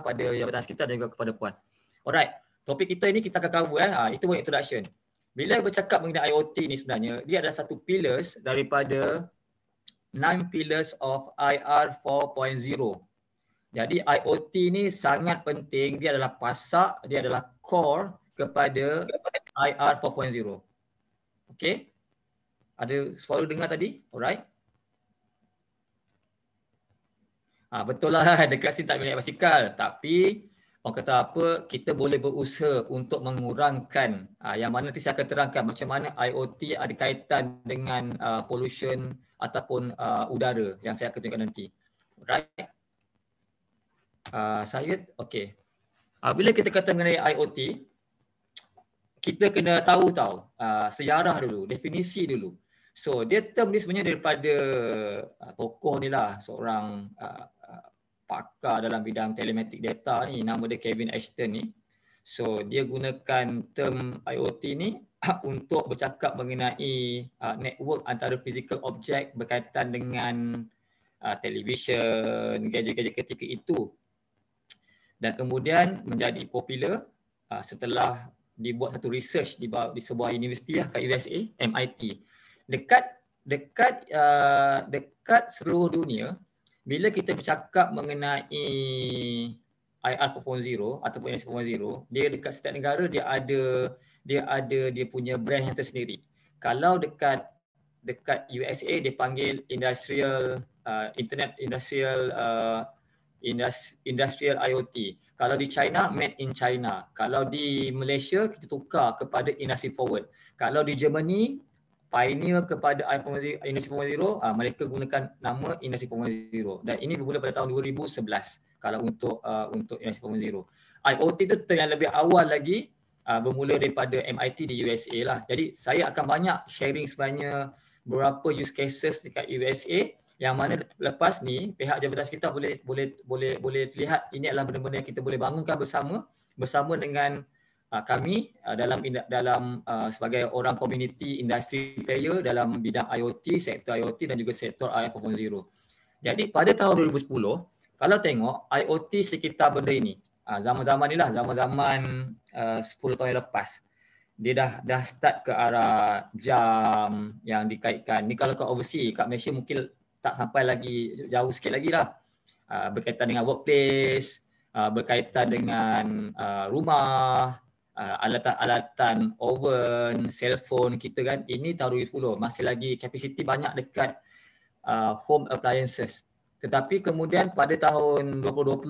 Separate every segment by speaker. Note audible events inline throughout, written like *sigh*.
Speaker 1: kepada yang bertanya sekitar dan juga kepada puan. Alright, topik kita ini kita akan cover eh. Ha, itu pun introduction. Bila bercakap mengenai IoT ni sebenarnya, dia adalah satu pillars daripada nine pillars of IR 4.0. Jadi IoT ni sangat penting, dia adalah pasak, dia adalah core kepada IR 4.0. Okay? Ada suara dengar tadi? Alright? Ha, betul lah *laughs* dekat sini tak boleh basikal tapi orang kata apa kita boleh berusaha untuk mengurangkan ha, yang mana nanti saya akan terangkan macam mana IOT ada kaitan dengan uh, pollution ataupun uh, udara yang saya akan tunjukkan nanti. Right? Uh, ha, saya okey. Uh, bila kita kata mengenai IOT kita kena tahu tahu uh, sejarah dulu, definisi dulu. So dia term ni sebenarnya daripada uh, tokoh ni lah seorang uh, pakar dalam bidang telematik data ni nama dia Kevin Ashton ni so dia gunakan term IoT ni *clears throat* untuk bercakap mengenai uh, network antara physical object berkaitan dengan uh, television gadget-gadget ketika itu dan kemudian menjadi popular uh, setelah dibuat satu research di, bawah, di sebuah universiti lah kat USA MIT dekat dekat uh, dekat seluruh dunia bila kita bercakap mengenai IR 4.0 ataupun NS 4.0 dia dekat setiap negara dia ada dia ada dia punya brand yang tersendiri kalau dekat dekat USA dia panggil industrial uh, internet industrial uh, industrial IoT kalau di China made in China kalau di Malaysia kita tukar kepada industry forward kalau di Germany pioneer kepada Industri 4.0 ah, mereka gunakan nama Industri 4.0 dan ini bermula pada tahun 2011 kalau untuk uh, untuk Industri 4.0 IoT itu terlalu lebih awal lagi uh, bermula daripada MIT di USA lah jadi saya akan banyak sharing sebenarnya berapa use cases dekat USA yang mana lepas ni pihak jabatan sekitar boleh boleh boleh boleh lihat ini adalah benda-benda yang kita boleh bangunkan bersama bersama dengan Ah, kami ah, dalam dalam ah, sebagai orang community industry player dalam bidang IoT, sektor IoT dan juga sektor AI 4.0. Jadi pada tahun 2010, kalau tengok IoT sekitar benda ini, zaman-zaman inilah, zaman-zaman 10 tahun yang lepas, dia dah dah start ke arah jam yang dikaitkan. Ni kalau kat overseas, kat Malaysia mungkin tak sampai lagi, jauh sikit lagi lah. berkaitan dengan workplace, berkaitan dengan rumah, alatan-alatan ah, oven, cell phone kita kan ini taruh full masih lagi kapasiti banyak dekat uh, home appliances tetapi kemudian pada tahun 2020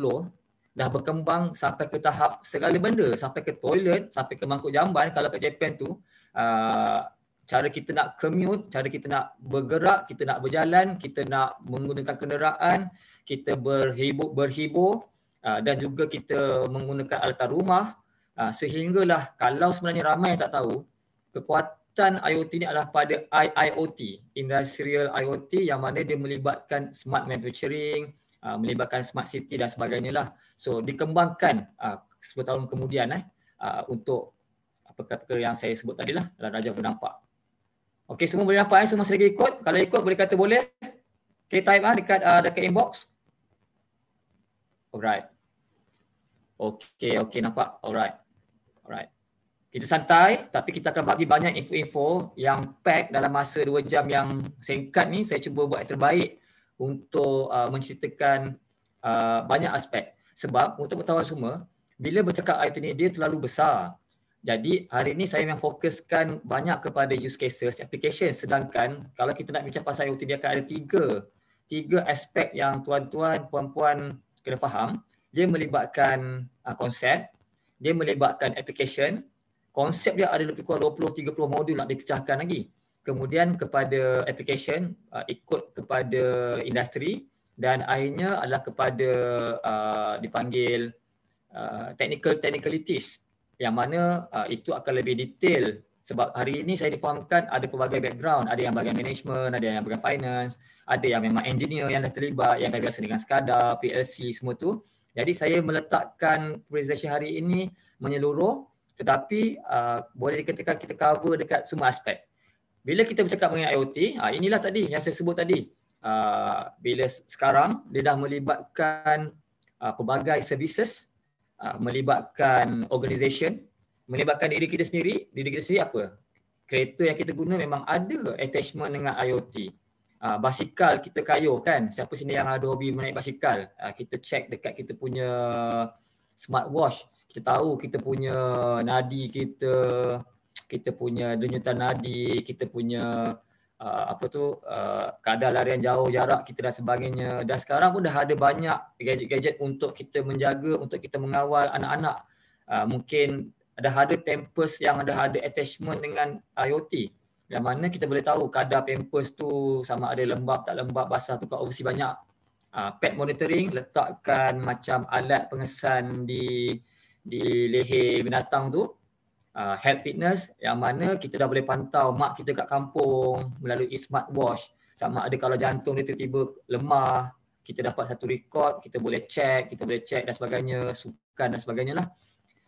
Speaker 1: dah berkembang sampai ke tahap segala benda sampai ke toilet sampai ke mangkuk jamban kalau kat Japan tu uh, cara kita nak commute cara kita nak bergerak kita nak berjalan kita nak menggunakan kenderaan kita berhibur berhibur uh, dan juga kita menggunakan alatan rumah Ah, sehinggalah kalau sebenarnya ramai yang tak tahu kekuatan IoT ni adalah pada IIoT industrial IoT yang mana dia melibatkan smart manufacturing ah, melibatkan smart city dan sebagainya lah so dikembangkan 10 ah, tahun kemudian eh untuk apa-apa yang saya sebut tadi lah dalam raja berdampak Okay, semua boleh nampak eh semua sedang ikut kalau ikut boleh kata boleh Okay, type ah dekat uh, dekat inbox. Alright. Okay, okay, nampak. Alright. Alright. Kita santai tapi kita akan bagi banyak info-info yang pack dalam masa 2 jam yang singkat ni saya cuba buat yang terbaik untuk uh, menceritakan uh, banyak aspek. Sebab untuk pengetahuan semua, bila bercakap IoT ni dia terlalu besar. Jadi hari ni saya memang fokuskan banyak kepada use cases, application. Sedangkan kalau kita nak bincang pasal IoT dia akan ada tiga tiga aspek yang tuan-tuan, puan-puan kena faham. Dia melibatkan uh, konsep, dia melibatkan application konsep dia ada lebih kurang 20 30 modul nak dipecahkan lagi kemudian kepada application uh, ikut kepada industri dan akhirnya adalah kepada uh, dipanggil uh, technical technicalities yang mana uh, itu akan lebih detail sebab hari ini saya difahamkan ada pelbagai background ada yang bahagian management ada yang bahagian finance ada yang memang engineer yang dah terlibat yang dah biasa dengan SCADA PLC semua tu jadi saya meletakkan presentation hari ini menyeluruh tetapi uh, boleh dikatakan kita cover dekat semua aspek. Bila kita bercakap mengenai IoT, uh, ah, inilah tadi yang saya sebut tadi. Uh, bila sekarang dia dah melibatkan uh, pelbagai services, uh, melibatkan organisation, melibatkan diri kita sendiri, diri kita sendiri apa? Kereta yang kita guna memang ada attachment dengan IoT uh, basikal kita kayu kan siapa sini yang ada hobi menaik basikal uh, kita cek dekat kita punya smartwatch kita tahu kita punya nadi kita kita punya denyutan nadi kita punya uh, apa tu uh, kadar larian jauh jarak kita dan sebagainya dan sekarang pun dah ada banyak gadget-gadget untuk kita menjaga untuk kita mengawal anak-anak uh, mungkin ada ada pampers yang ada ada attachment dengan IoT yang mana kita boleh tahu kadar pampers tu sama ada lembab tak lembab basah tu kat overseas banyak uh, pet monitoring letakkan macam alat pengesan di di leher binatang tu uh, health fitness yang mana kita dah boleh pantau mak kita kat kampung melalui smart watch sama ada kalau jantung dia tiba-tiba lemah kita dapat satu record kita boleh check kita boleh check dan sebagainya sukan dan sebagainya lah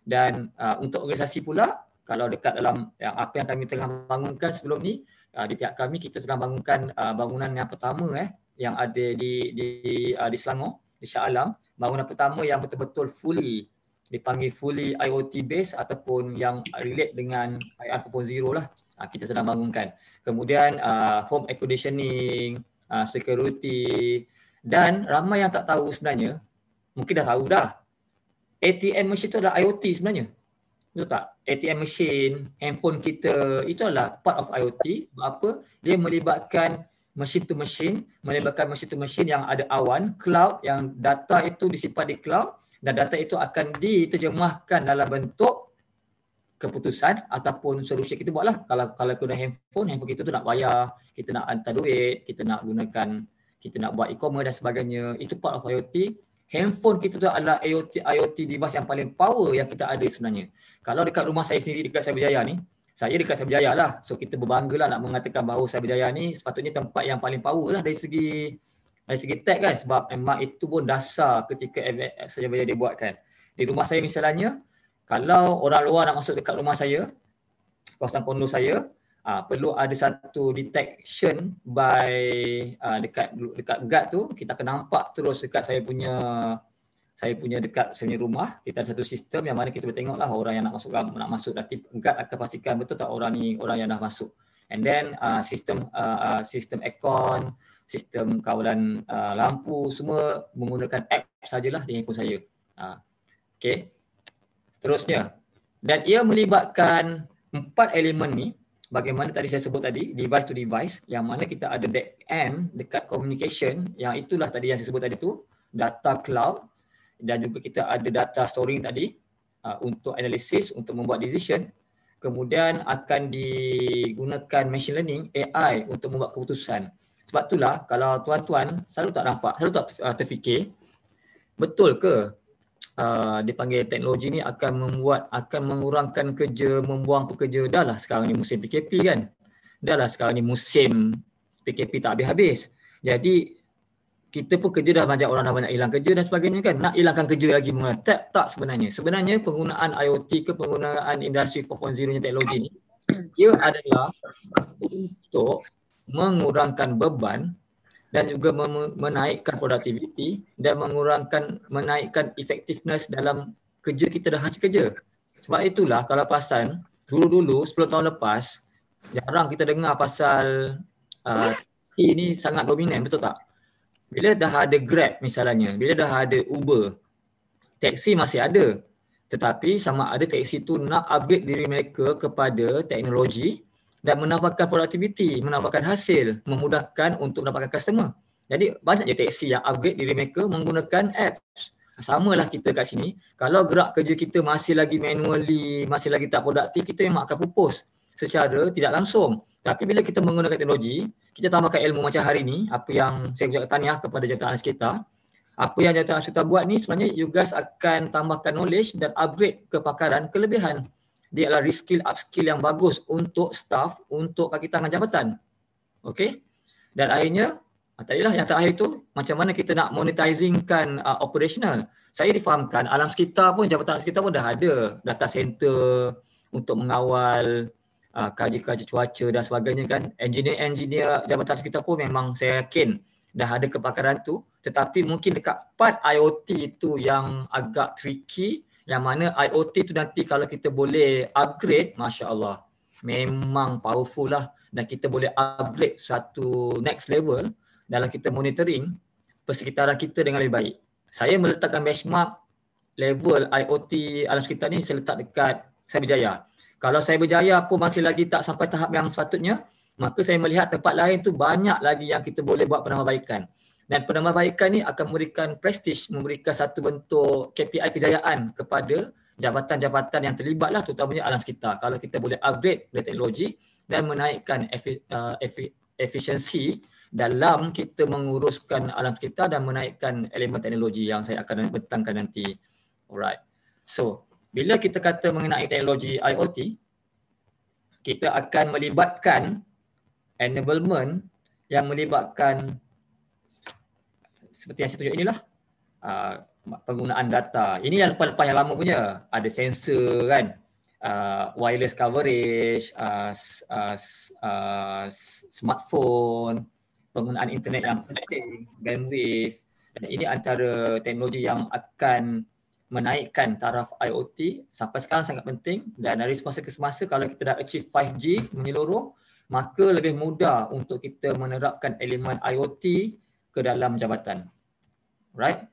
Speaker 1: dan uh, untuk organisasi pula kalau dekat dalam yang apa yang kami telah bangunkan sebelum ni uh, di pihak kami kita sedang bangunkan uh, bangunan yang pertama eh yang ada di di uh, di Selangor di Shah Alam bangunan pertama yang betul-betul fully dipanggil fully IoT based ataupun yang relate dengan IR 4.0 lah uh, kita sedang bangunkan kemudian uh, home conditioning uh, security dan ramai yang tak tahu sebenarnya mungkin dah tahu dah ATM mesin tu adalah IoT sebenarnya Betul tak? ATM machine, handphone kita, itu adalah part of IoT. Sebab apa? Dia melibatkan machine to machine, melibatkan machine to machine yang ada awan, cloud yang data itu disimpan di cloud dan data itu akan diterjemahkan dalam bentuk keputusan ataupun solusi kita buatlah. Kalau kalau guna handphone, handphone kita tu nak bayar, kita nak hantar duit, kita nak gunakan kita nak buat e-commerce dan sebagainya. Itu part of IoT handphone kita tu adalah IoT IoT device yang paling power yang kita ada sebenarnya. Kalau dekat rumah saya sendiri dekat Cyberjaya ni, saya dekat Cyberjaya lah. So kita berbangga lah nak mengatakan bahawa Cyberjaya ni sepatutnya tempat yang paling power lah dari segi dari segi tech kan sebab memang itu pun dasar ketika Cyberjaya dia buat kan. Di rumah saya misalnya kalau orang luar nak masuk dekat rumah saya kawasan kondo saya uh, perlu ada satu detection by uh, dekat dekat guard tu kita akan nampak terus dekat saya punya saya punya dekat saya punya rumah kita ada satu sistem yang mana kita boleh tengoklah orang yang nak masuk ah, nak masuk nanti guard akan pastikan betul tak orang ni orang yang dah masuk and then uh, sistem uh, uh, sistem aircon sistem kawalan uh, lampu semua menggunakan app sajalah di handphone saya. Uh, okay. Seterusnya dan ia melibatkan empat elemen ni bagaimana tadi saya sebut tadi device to device yang mana kita ada back end dekat communication yang itulah tadi yang saya sebut tadi tu data cloud dan juga kita ada data storing tadi uh, untuk analisis untuk membuat decision kemudian akan digunakan machine learning AI untuk membuat keputusan sebab itulah kalau tuan-tuan selalu tak nampak selalu tak uh, terfikir betul ke Ah, dipanggil teknologi ni akan membuat akan mengurangkan kerja, membuang pekerja. Dahlah sekarang ni musim PKP kan. Dahlah sekarang ni musim PKP tak habis-habis. Jadi kita pun kerja dah banyak orang dah banyak hilang kerja dan sebagainya kan. Nak hilangkan kerja lagi pun tak tak sebenarnya. Sebenarnya penggunaan IoT ke penggunaan industri 4.0 nya teknologi ni ia adalah untuk mengurangkan beban dan juga menaikkan productivity dan mengurangkan menaikkan effectiveness dalam kerja kita dah hasil kerja. Sebab itulah kalau pasal dulu-dulu 10 tahun lepas jarang kita dengar pasal uh, ah, ini sangat dominan betul tak? Bila dah ada Grab misalnya, bila dah ada Uber, taksi masih ada. Tetapi sama ada taksi tu nak upgrade diri mereka kepada teknologi dan menambahkan produktiviti, menambahkan hasil, memudahkan untuk mendapatkan customer. Jadi banyak je teksi yang upgrade diri mereka menggunakan apps. Sama lah kita kat sini. Kalau gerak kerja kita masih lagi manually, masih lagi tak produktif, kita memang akan pupus secara tidak langsung. Tapi bila kita menggunakan teknologi, kita tambahkan ilmu macam hari ini. apa yang saya ucapkan tanya ah, kepada jabatan alas kita, apa yang jabatan alas kita buat ni sebenarnya you guys akan tambahkan knowledge dan upgrade kepakaran kelebihan dia adalah reskill upskill yang bagus untuk staff untuk kaki tangan jabatan. Okey. Dan akhirnya ah, tadilah yang terakhir tu macam mana kita nak monetizingkan uh, operational. Saya difahamkan alam sekitar pun jabatan alam sekitar pun dah ada data center untuk mengawal uh, kaji-kaji cuaca dan sebagainya kan. Engineer-engineer jabatan alam sekitar pun memang saya yakin dah ada kepakaran tu tetapi mungkin dekat part IoT itu yang agak tricky yang mana IoT tu nanti kalau kita boleh upgrade masya Allah memang powerful lah dan kita boleh upgrade satu next level dalam kita monitoring persekitaran kita dengan lebih baik. Saya meletakkan benchmark level IoT alam sekitar ni saya letak dekat saya berjaya. Kalau saya berjaya pun masih lagi tak sampai tahap yang sepatutnya, maka saya melihat tempat lain tu banyak lagi yang kita boleh buat penambahbaikan dan penambahbaikan ni akan memberikan prestij memberikan satu bentuk KPI kejayaan kepada jabatan-jabatan yang terlibat lah, terutamanya alam sekitar kalau kita boleh upgrade teknologi dan menaikkan efi, uh, efi, efisiensi dalam kita menguruskan alam kita dan menaikkan elemen teknologi yang saya akan bentangkan nanti alright so bila kita kata mengenai teknologi IoT kita akan melibatkan enablement yang melibatkan seperti yang saya tunjuk inilah uh, penggunaan data. Ini yang lepas-lepas yang lama punya. Ada sensor kan. Uh, wireless coverage, uh, uh, uh, smartphone, penggunaan internet yang penting, bandwidth. Dan ini antara teknologi yang akan menaikkan taraf IoT sampai sekarang sangat penting dan dari semasa ke semasa kalau kita dah achieve 5G menyeluruh maka lebih mudah untuk kita menerapkan elemen IoT ke dalam jabatan right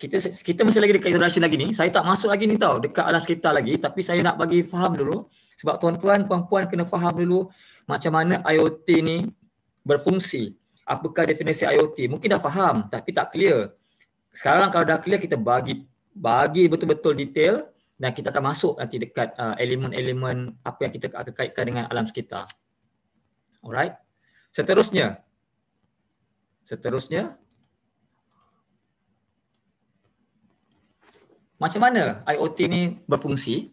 Speaker 1: kita kita masih lagi dekat Russian lagi ni saya tak masuk lagi ni tau dekat alam sekitar lagi tapi saya nak bagi faham dulu sebab tuan-tuan puan-puan kena faham dulu macam mana IoT ni berfungsi apakah definisi IoT mungkin dah faham tapi tak clear sekarang kalau dah clear kita bagi bagi betul-betul detail dan kita akan masuk nanti dekat uh, elemen-elemen apa yang kita akan kaitkan dengan alam sekitar. Alright. Seterusnya. Seterusnya. macam mana IoT ni berfungsi?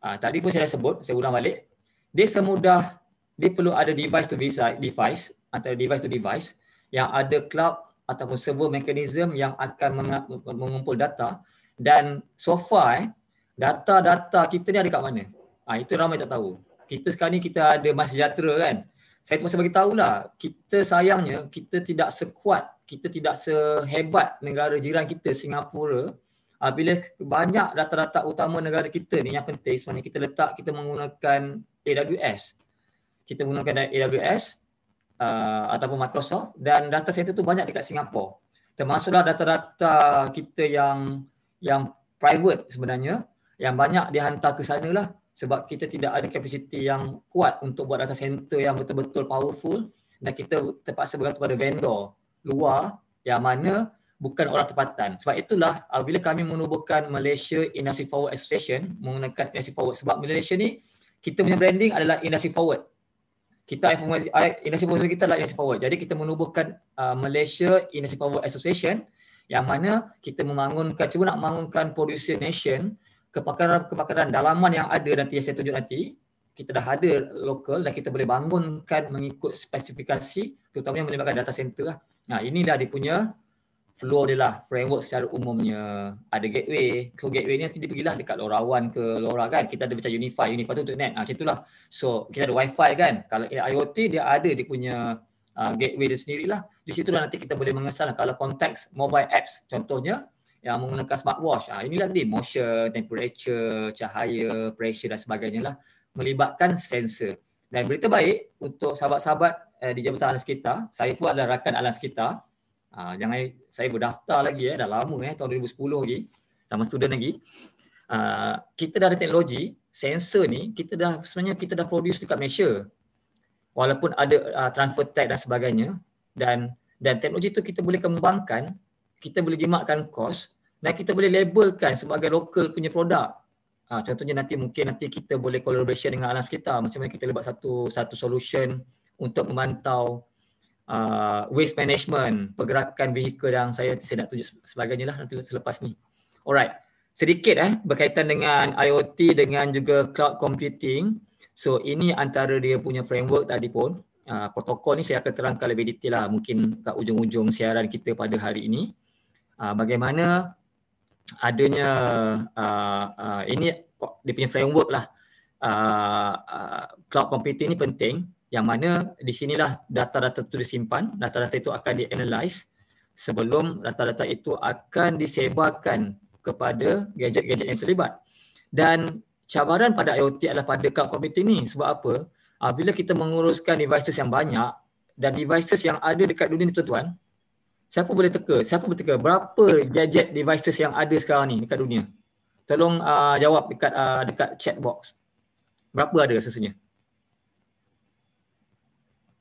Speaker 1: Uh, tadi pun saya dah sebut, saya ulang balik. Dia semudah dia perlu ada device to device atau device to device yang ada cloud ataupun server mechanism yang akan mengumpul data dan so far eh, data-data kita ni ada kat mana? ha, itu ramai tak tahu. Kita sekarang ni kita ada mas sejahtera kan. Saya tu masa bagi tahulah kita sayangnya kita tidak sekuat, kita tidak sehebat negara jiran kita Singapura uh, bila banyak data-data utama negara kita ni yang penting sebenarnya kita letak kita menggunakan AWS kita menggunakan AWS uh, ah, ataupun Microsoft dan data center tu banyak dekat Singapura termasuklah data-data kita yang yang private sebenarnya yang banyak dihantar ke sana lah sebab kita tidak ada kapasiti yang kuat untuk buat data center yang betul-betul powerful dan kita terpaksa bergantung pada vendor luar yang mana bukan orang tempatan. Sebab itulah uh, bila kami menubuhkan Malaysia Industry Forward Association menggunakan Industry Forward sebab Malaysia ni kita punya branding adalah Industry Forward. Kita Industry Forward kita adalah Industry Forward. Jadi kita menubuhkan uh, Malaysia Industry Forward Association yang mana kita membangunkan cuba nak membangunkan producer nation kepakaran-kepakaran dalaman yang ada nanti yang saya tunjuk nanti kita dah ada lokal dan kita boleh bangunkan mengikut spesifikasi terutamanya melibatkan data center lah. Nah, inilah dia punya flow dia lah framework secara umumnya ada gateway so gateway ni nanti dia pergilah dekat lorawan ke lora kan kita ada macam unify unify tu untuk net ha, macam lah. so kita ada wifi kan kalau IOT dia ada dia punya uh, gateway dia sendiri lah di situ lah nanti kita boleh mengesan lah. kalau konteks mobile apps contohnya yang menggunakan smartwatch ha, inilah tadi motion temperature cahaya pressure dan sebagainya lah melibatkan sensor dan berita baik untuk sahabat-sahabat eh, di jabatan alam sekitar saya pun adalah rakan alam sekitar Uh, jangan eh, saya berdaftar lagi eh dah lama eh tahun 2010 lagi sama student lagi. Uh, kita dah ada teknologi sensor ni kita dah sebenarnya kita dah produce dekat Malaysia. Walaupun ada uh, transfer tag dan sebagainya dan dan teknologi tu kita boleh kembangkan, kita boleh jimatkan kos dan kita boleh labelkan sebagai local punya produk. Uh, contohnya nanti mungkin nanti kita boleh collaboration dengan alam sekitar macam mana kita buat satu satu solution untuk memantau uh, waste management, pergerakan vehicle yang saya saya nak tunjuk sebagainya lah nanti selepas ni. Alright. Sedikit eh berkaitan dengan IoT dengan juga cloud computing. So ini antara dia punya framework tadi pun. Uh, protokol ni saya akan terangkan lebih detail lah mungkin kat ujung-ujung siaran kita pada hari ini. Uh, bagaimana adanya uh, uh, ini dia punya framework lah. Uh, uh, cloud computing ni penting yang mana di sinilah data-data itu disimpan, data-data itu akan dianalyse sebelum data-data itu akan disebarkan kepada gadget-gadget yang terlibat. Dan cabaran pada IoT adalah pada cloud computing ini sebab apa? Ah, bila kita menguruskan devices yang banyak dan devices yang ada dekat dunia ni tuan-tuan, siapa boleh teka? Siapa boleh teka? Berapa gadget devices yang ada sekarang ni dekat dunia? Tolong uh, jawab dekat, uh, dekat chat box. Berapa ada rasanya?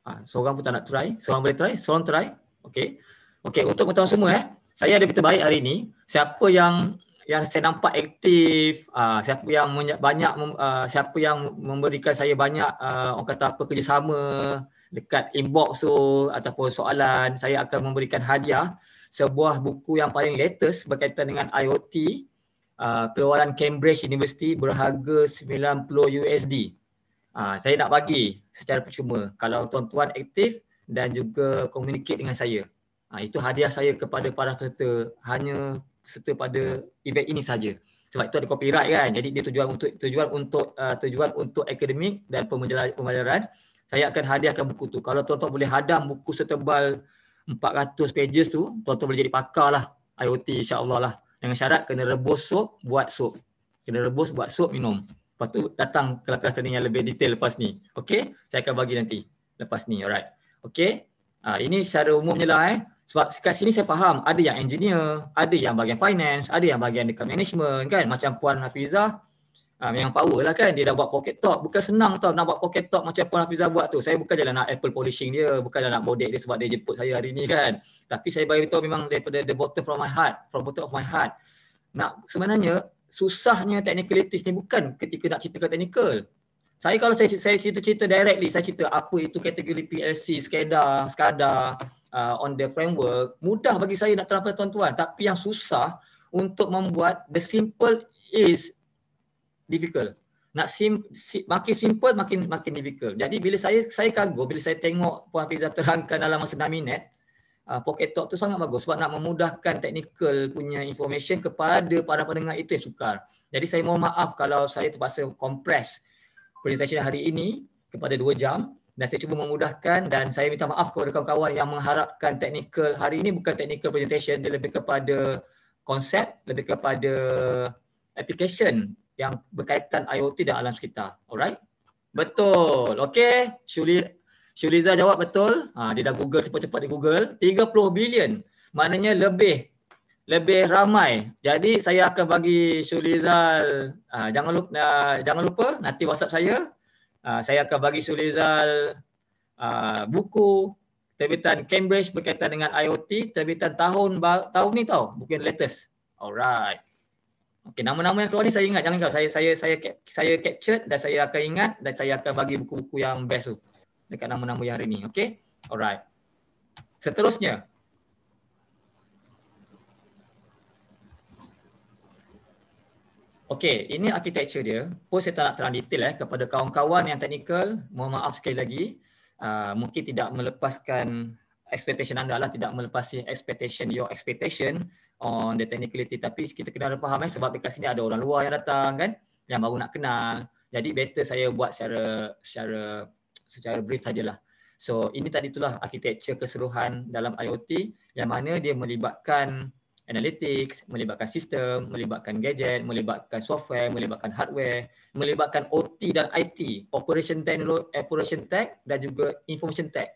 Speaker 1: Ha, seorang pun tak nak try, seorang boleh try, seorang try. okay, okay untuk tuan semua eh, saya ada berita baik hari ini. Siapa yang yang saya nampak aktif, uh, siapa yang banyak uh, siapa yang memberikan saya banyak uh, orang kata apa kerjasama dekat inbox tu ataupun soalan, saya akan memberikan hadiah sebuah buku yang paling latest berkaitan dengan IoT uh, keluaran Cambridge University berharga 90 USD. Ha, saya nak bagi secara percuma kalau tuan-tuan aktif dan juga communicate dengan saya. Uh, itu hadiah saya kepada para peserta hanya peserta pada event ini saja. Sebab itu ada copyright kan. Jadi dia tujuan untuk tujuan untuk uh, tujuan untuk akademik dan pembelajaran. Saya akan hadiahkan buku tu. Kalau tuan-tuan boleh hadam buku setebal 400 pages tu, tuan-tuan boleh jadi pakar lah IoT insyaAllah lah. Dengan syarat kena rebus sup, buat sup. Kena rebus, buat sup, minum. Lepas tu datang kelas-kelas training yang lebih detail lepas ni. Okay? Saya akan bagi nanti lepas ni. Alright. Okay? Ha, ah, ini secara umumnya lah eh. Sebab kat sini saya faham ada yang engineer, ada yang bahagian finance, ada yang bahagian dekat management kan. Macam Puan Hafizah ha, memang power lah kan. Dia dah buat pocket talk Bukan senang tau nak buat pocket talk macam Puan Hafizah buat tu. Saya bukan jalan nak apple polishing dia. Bukan lah nak bodek dia sebab dia jemput saya hari ni kan. Tapi saya bagi tahu memang daripada the bottom from my heart. From bottom of my heart. Nak sebenarnya susahnya teknikalitis ni bukan ketika nak cerita kat teknikal. Saya kalau saya saya cerita-cerita directly, saya cerita apa itu kategori PLC, SCADA, SCADA uh, on the framework, mudah bagi saya nak terangkan tuan-tuan. Tapi yang susah untuk membuat the simple is difficult. Nak sim, si, makin simple makin makin difficult. Jadi bila saya saya kagum bila saya tengok Puan Fiza terangkan dalam masa 6 minit, uh, pocket talk tu sangat bagus sebab nak memudahkan technical punya information kepada para pendengar itu yang sukar. Jadi saya mohon maaf kalau saya terpaksa compress presentation hari ini kepada 2 jam dan saya cuba memudahkan dan saya minta maaf kepada kawan-kawan yang mengharapkan technical hari ini bukan technical presentation dia lebih kepada konsep lebih kepada application yang berkaitan IoT dan alam sekitar. Alright? Betul. Okey. Syuli Syu jawab betul. Ha, dia dah Google cepat-cepat di Google. 30 bilion. Maknanya lebih lebih ramai. Jadi saya akan bagi Syu ha, jangan lupa ha, uh, jangan lupa nanti WhatsApp saya. Ha, saya akan bagi Syu Rizal ha, buku terbitan Cambridge berkaitan dengan IoT terbitan tahun tahun ni tau, bukan latest. Alright. Okey, nama-nama yang keluar ni saya ingat jangan kau saya saya saya saya captured dan saya akan ingat dan saya akan bagi buku-buku yang best tu dekat nama-nama yang hari ni. Okay? Alright. Seterusnya. Okay, ini architecture dia. Pun saya tak nak terang detail eh, kepada kawan-kawan yang technical. Mohon maaf sekali lagi. Uh, mungkin tidak melepaskan expectation anda lah. Tidak melepasi expectation, your expectation on the technicality. Tapi kita kena faham eh, sebab dekat sini ada orang luar yang datang kan. Yang baru nak kenal. Jadi better saya buat secara secara secara brief sajalah. So ini tadi itulah arkitektur keseluruhan dalam IoT yang mana dia melibatkan analytics, melibatkan sistem, melibatkan gadget, melibatkan software, melibatkan hardware, melibatkan OT dan IT, operation technology, operation tech dan juga information tech.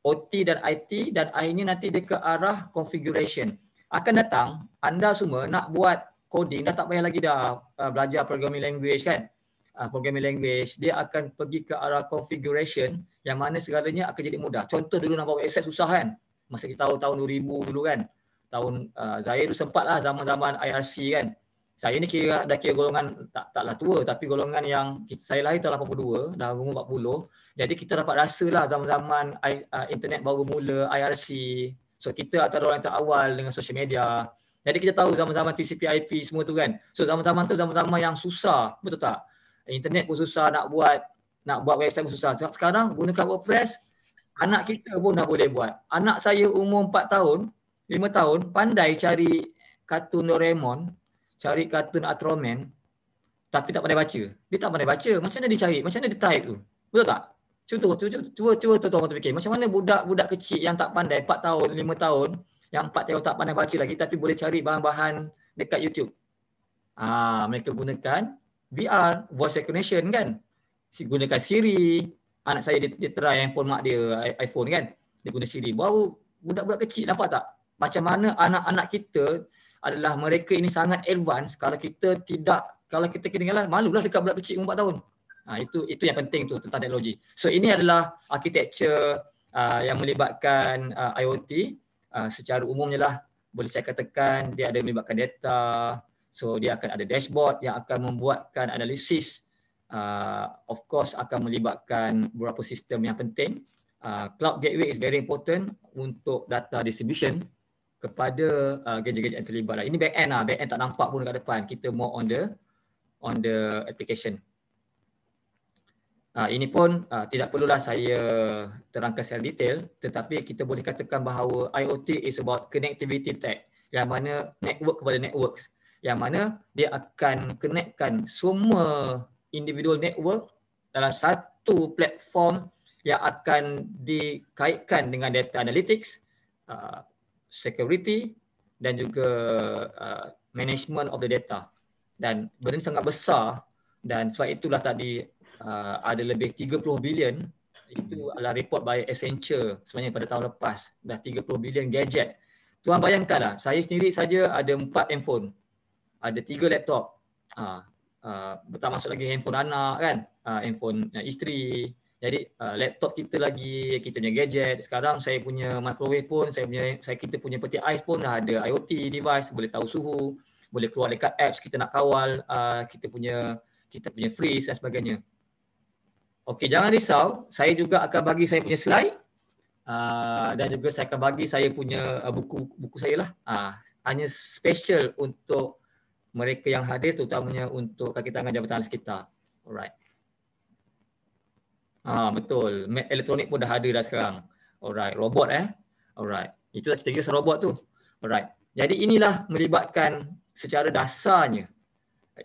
Speaker 1: OT dan IT dan akhirnya e nanti dia ke arah configuration. Akan datang anda semua nak buat coding dah tak payah lagi dah uh, belajar programming language kan uh, programming language dia akan pergi ke arah configuration yang mana segalanya akan jadi mudah contoh dulu nak buat website susah kan masa kita tahu tahun 2000 dulu kan tahun uh, saya tu sempat lah zaman-zaman IRC kan saya ni kira dah kira golongan tak taklah tua tapi golongan yang kita, saya lahir tahun 82 dah umur 40 jadi kita dapat rasa lah zaman-zaman uh, internet baru mula IRC so kita antara orang terawal dengan social media jadi kita tahu zaman-zaman TCP IP semua tu kan so zaman-zaman tu zaman-zaman yang susah betul tak internet pun susah nak buat nak buat website pun susah. Sebab sekarang gunakan WordPress, anak kita pun dah boleh buat. Anak saya umur 4 tahun, 5 tahun pandai cari kartun Doraemon, cari kartun Ultraman tapi tak pandai baca. Dia tak pandai baca. Macam mana dia cari? Macam mana dia type tu? Betul tak? Contoh, cuba cuba cuba, cuba cuba, cuba, cuba, fikir. Macam mana budak-budak kecil yang tak pandai 4 tahun, 5 tahun yang 4 tahun tak pandai baca lagi tapi boleh cari bahan-bahan dekat YouTube. Ah, ha, mereka gunakan VR voice recognition kan si gunakan Siri anak saya dia, dia try handphone mak dia iPhone kan dia guna Siri baru budak-budak kecil nampak tak macam mana anak-anak kita adalah mereka ini sangat advance kalau kita tidak kalau kita malu lah dekat budak kecil 4 tahun ha, itu itu yang penting tu tentang teknologi so ini adalah architecture uh, yang melibatkan uh, IoT uh, secara umumnya lah boleh saya katakan dia ada melibatkan data So dia akan ada dashboard yang akan membuatkan analisis. Uh, of course akan melibatkan beberapa sistem yang penting. Uh, cloud gateway is very important untuk data distribution kepada uh, gadget-gadget yang terlibat. Lah. Ini back end lah, back end tak nampak pun dekat depan. Kita more on the on the application. Uh, ini pun uh, tidak perlulah saya terangkan secara detail tetapi kita boleh katakan bahawa IoT is about connectivity tech yang mana network kepada networks yang mana dia akan connectkan semua individual network dalam satu platform yang akan dikaitkan dengan data analytics, uh, security dan juga uh, management of the data. Dan benda sangat besar dan sebab itulah tadi uh, ada lebih 30 bilion itu adalah report by Accenture sebenarnya pada tahun lepas dah 30 bilion gadget. Tuan bayangkanlah saya sendiri saja ada 4 handphone ada tiga laptop. Ah, uh, uh, masuk lagi handphone anak kan, uh, handphone uh, isteri. Jadi uh, laptop kita lagi, kita punya gadget. Sekarang saya punya microwave pun, saya punya saya kita punya peti ais pun dah ada IoT device boleh tahu suhu, boleh keluar dekat apps kita nak kawal uh, kita punya kita punya freeze dan sebagainya. Okey, jangan risau. Saya juga akan bagi saya punya slide. Uh, dan juga saya akan bagi saya punya uh, buku buku saya lah uh, hanya special untuk mereka yang hadir terutamanya untuk kaki tangan jabatan sekitar. Alright. Ah betul. Mac elektronik pun dah ada dah sekarang. Alright, robot eh. Alright. Itu dah cerita pasal robot tu. Alright. Jadi inilah melibatkan secara dasarnya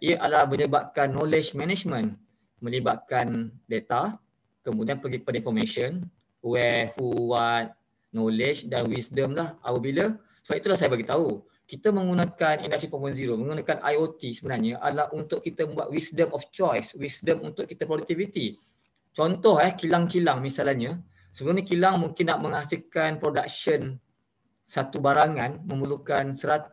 Speaker 1: ia adalah menyebabkan knowledge management melibatkan data kemudian pergi kepada information where who what knowledge dan wisdom lah apabila sebab itulah saya bagi tahu kita menggunakan industri zero, menggunakan IoT sebenarnya adalah untuk kita buat wisdom of choice wisdom untuk kita productivity contoh eh kilang-kilang misalnya sebenarnya kilang mungkin nak menghasilkan production satu barangan memerlukan 100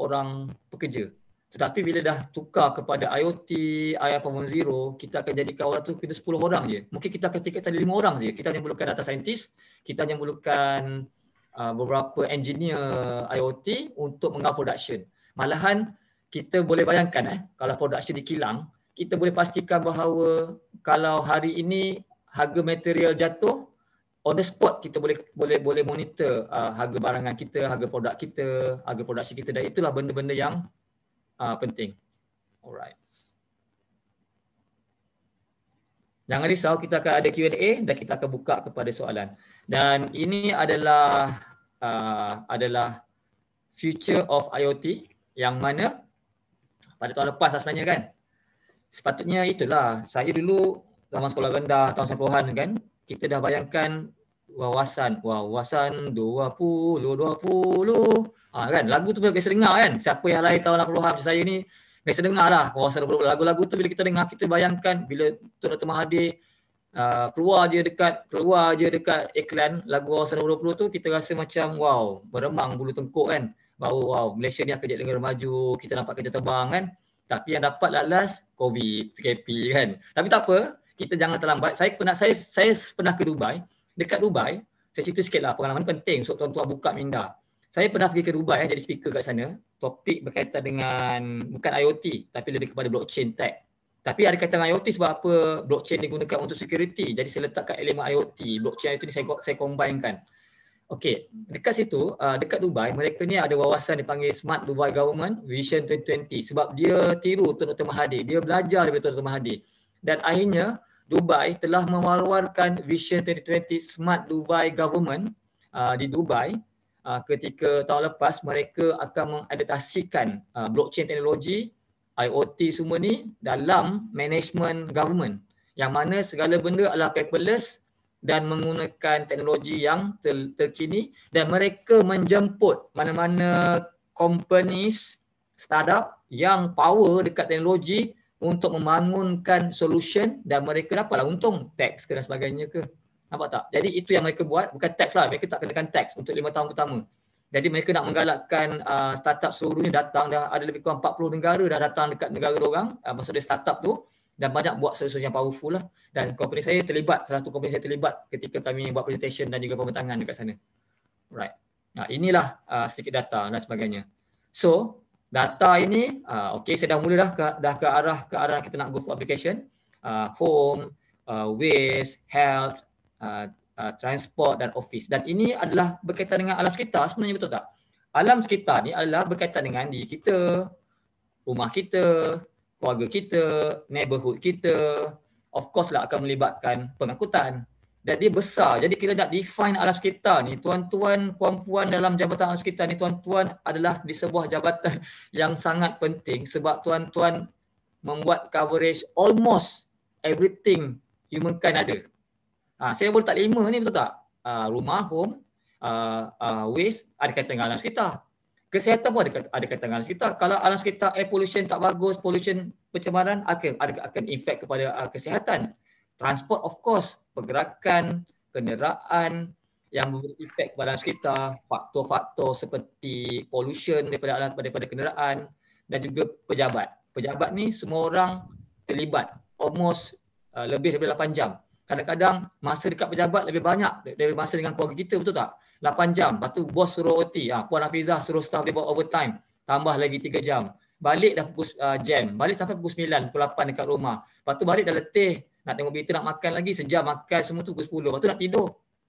Speaker 1: orang pekerja tetapi bila dah tukar kepada IoT, IR zero, kita akan jadikan orang tu kita 10 orang je. Mungkin kita akan tingkat sampai 5 orang je. Kita hanya memerlukan data saintis, kita hanya memerlukan Uh, beberapa engineer IoT untuk mengawal production. Malahan kita boleh bayangkan eh kalau production di kilang, kita boleh pastikan bahawa kalau hari ini harga material jatuh on the spot kita boleh boleh boleh monitor uh, harga barangan kita, harga produk kita, harga produksi kita dan itulah benda-benda yang uh, penting. Alright. Jangan risau kita akan ada Q&A dan kita akan buka kepada soalan. Dan ini adalah uh, adalah future of IoT yang mana pada tahun lepas lah sebenarnya kan. Sepatutnya itulah. Saya dulu zaman sekolah rendah tahun 90-an kan. Kita dah bayangkan wawasan. Wawasan 20, 20. Ah ha, kan? Lagu tu biasa dengar kan. Siapa yang lain tahun 80-an saya ni. Biasa dengar lah. Wawasan Lagu-lagu tu bila kita dengar kita bayangkan. Bila Tuan Dr. Mahathir Ah, keluar je dekat keluar je dekat iklan lagu Awasan 2020 tu kita rasa macam wow meremang bulu tengkuk kan bahawa wow Malaysia ni akan jadi negara kita nampak kerja terbang kan tapi yang dapat last covid PKP kan tapi tak apa kita jangan terlambat saya pernah saya saya pernah ke Dubai dekat Dubai saya cerita sikit lah pengalaman penting untuk so, tuan-tuan buka minda saya pernah pergi ke Dubai eh, jadi speaker kat sana topik berkaitan dengan bukan IoT tapi lebih kepada blockchain tech tapi ada kaitan dengan IoT sebab apa blockchain digunakan untuk security. Jadi saya letakkan elemen IoT, blockchain IoT ni saya saya kan. Okey, dekat situ uh, dekat Dubai mereka ni ada wawasan dipanggil Smart Dubai Government Vision 2020 sebab dia tiru tuan Dr Mahathir, dia belajar daripada tuan Dr Mahathir. Dan akhirnya Dubai telah mewawarkan Vision 2020 Smart Dubai Government uh, di Dubai ah, ketika tahun lepas mereka akan mengadaptasikan blockchain teknologi IoT semua ni dalam management government yang mana segala benda adalah paperless dan menggunakan teknologi yang ter- terkini dan mereka menjemput mana-mana companies startup yang power dekat teknologi untuk membangunkan solution dan mereka dapatlah untung tax dan sebagainya ke nampak tak jadi itu yang mereka buat bukan tax lah mereka tak kenakan tax untuk lima tahun pertama jadi mereka nak menggalakkan uh, startup seluruhnya datang dah ada lebih kurang 40 negara dah datang dekat negara orang uh, maksudnya startup tu dan banyak buat sesuatu yang powerful lah dan company saya terlibat salah satu company saya terlibat ketika kami buat presentation dan juga pembentangan dekat sana. Right. Nah, inilah uh, sedikit data dan sebagainya. So, data ini uh, okey saya dah mula dah ke, dah ke arah ke arah kita nak go for application uh, home, uh, waste, health, uh, Ah, transport dan office dan ini adalah berkaitan dengan alam sekitar sebenarnya betul tak alam sekitar ni adalah berkaitan dengan diri kita rumah kita keluarga kita neighborhood kita of course lah akan melibatkan pengangkutan dan dia besar jadi kita nak define alam sekitar ni tuan-tuan puan-puan dalam jabatan alam sekitar ni tuan-tuan adalah di sebuah jabatan *laughs* yang sangat penting sebab tuan-tuan membuat coverage almost everything humankind ada Ah, saya boleh tak lima ni betul tak? Ah, rumah, home, uh, uh, waste ada kaitan dengan alam sekitar. Kesihatan pun ada, ada kaitan dengan alam sekitar. Kalau alam sekitar air pollution tak bagus, pollution pencemaran akan ada akan impact kepada uh, kesihatan. Transport of course, pergerakan, kenderaan yang memberi efek kepada alam sekitar, faktor-faktor seperti pollution daripada alam daripada kenderaan dan juga pejabat. Pejabat ni semua orang terlibat almost uh, lebih daripada 8 jam kadang-kadang masa dekat pejabat lebih banyak daripada masa dengan keluarga kita betul tak 8 jam lepas tu bos suruh OT ha, puan Hafizah suruh staff dia buat overtime tambah lagi 3 jam balik dah pukul uh, jam balik sampai pukul 9 pukul 8 dekat rumah lepas tu balik dah letih nak tengok berita nak makan lagi sejam makan semua tu pukul 10 lepas tu nak tidur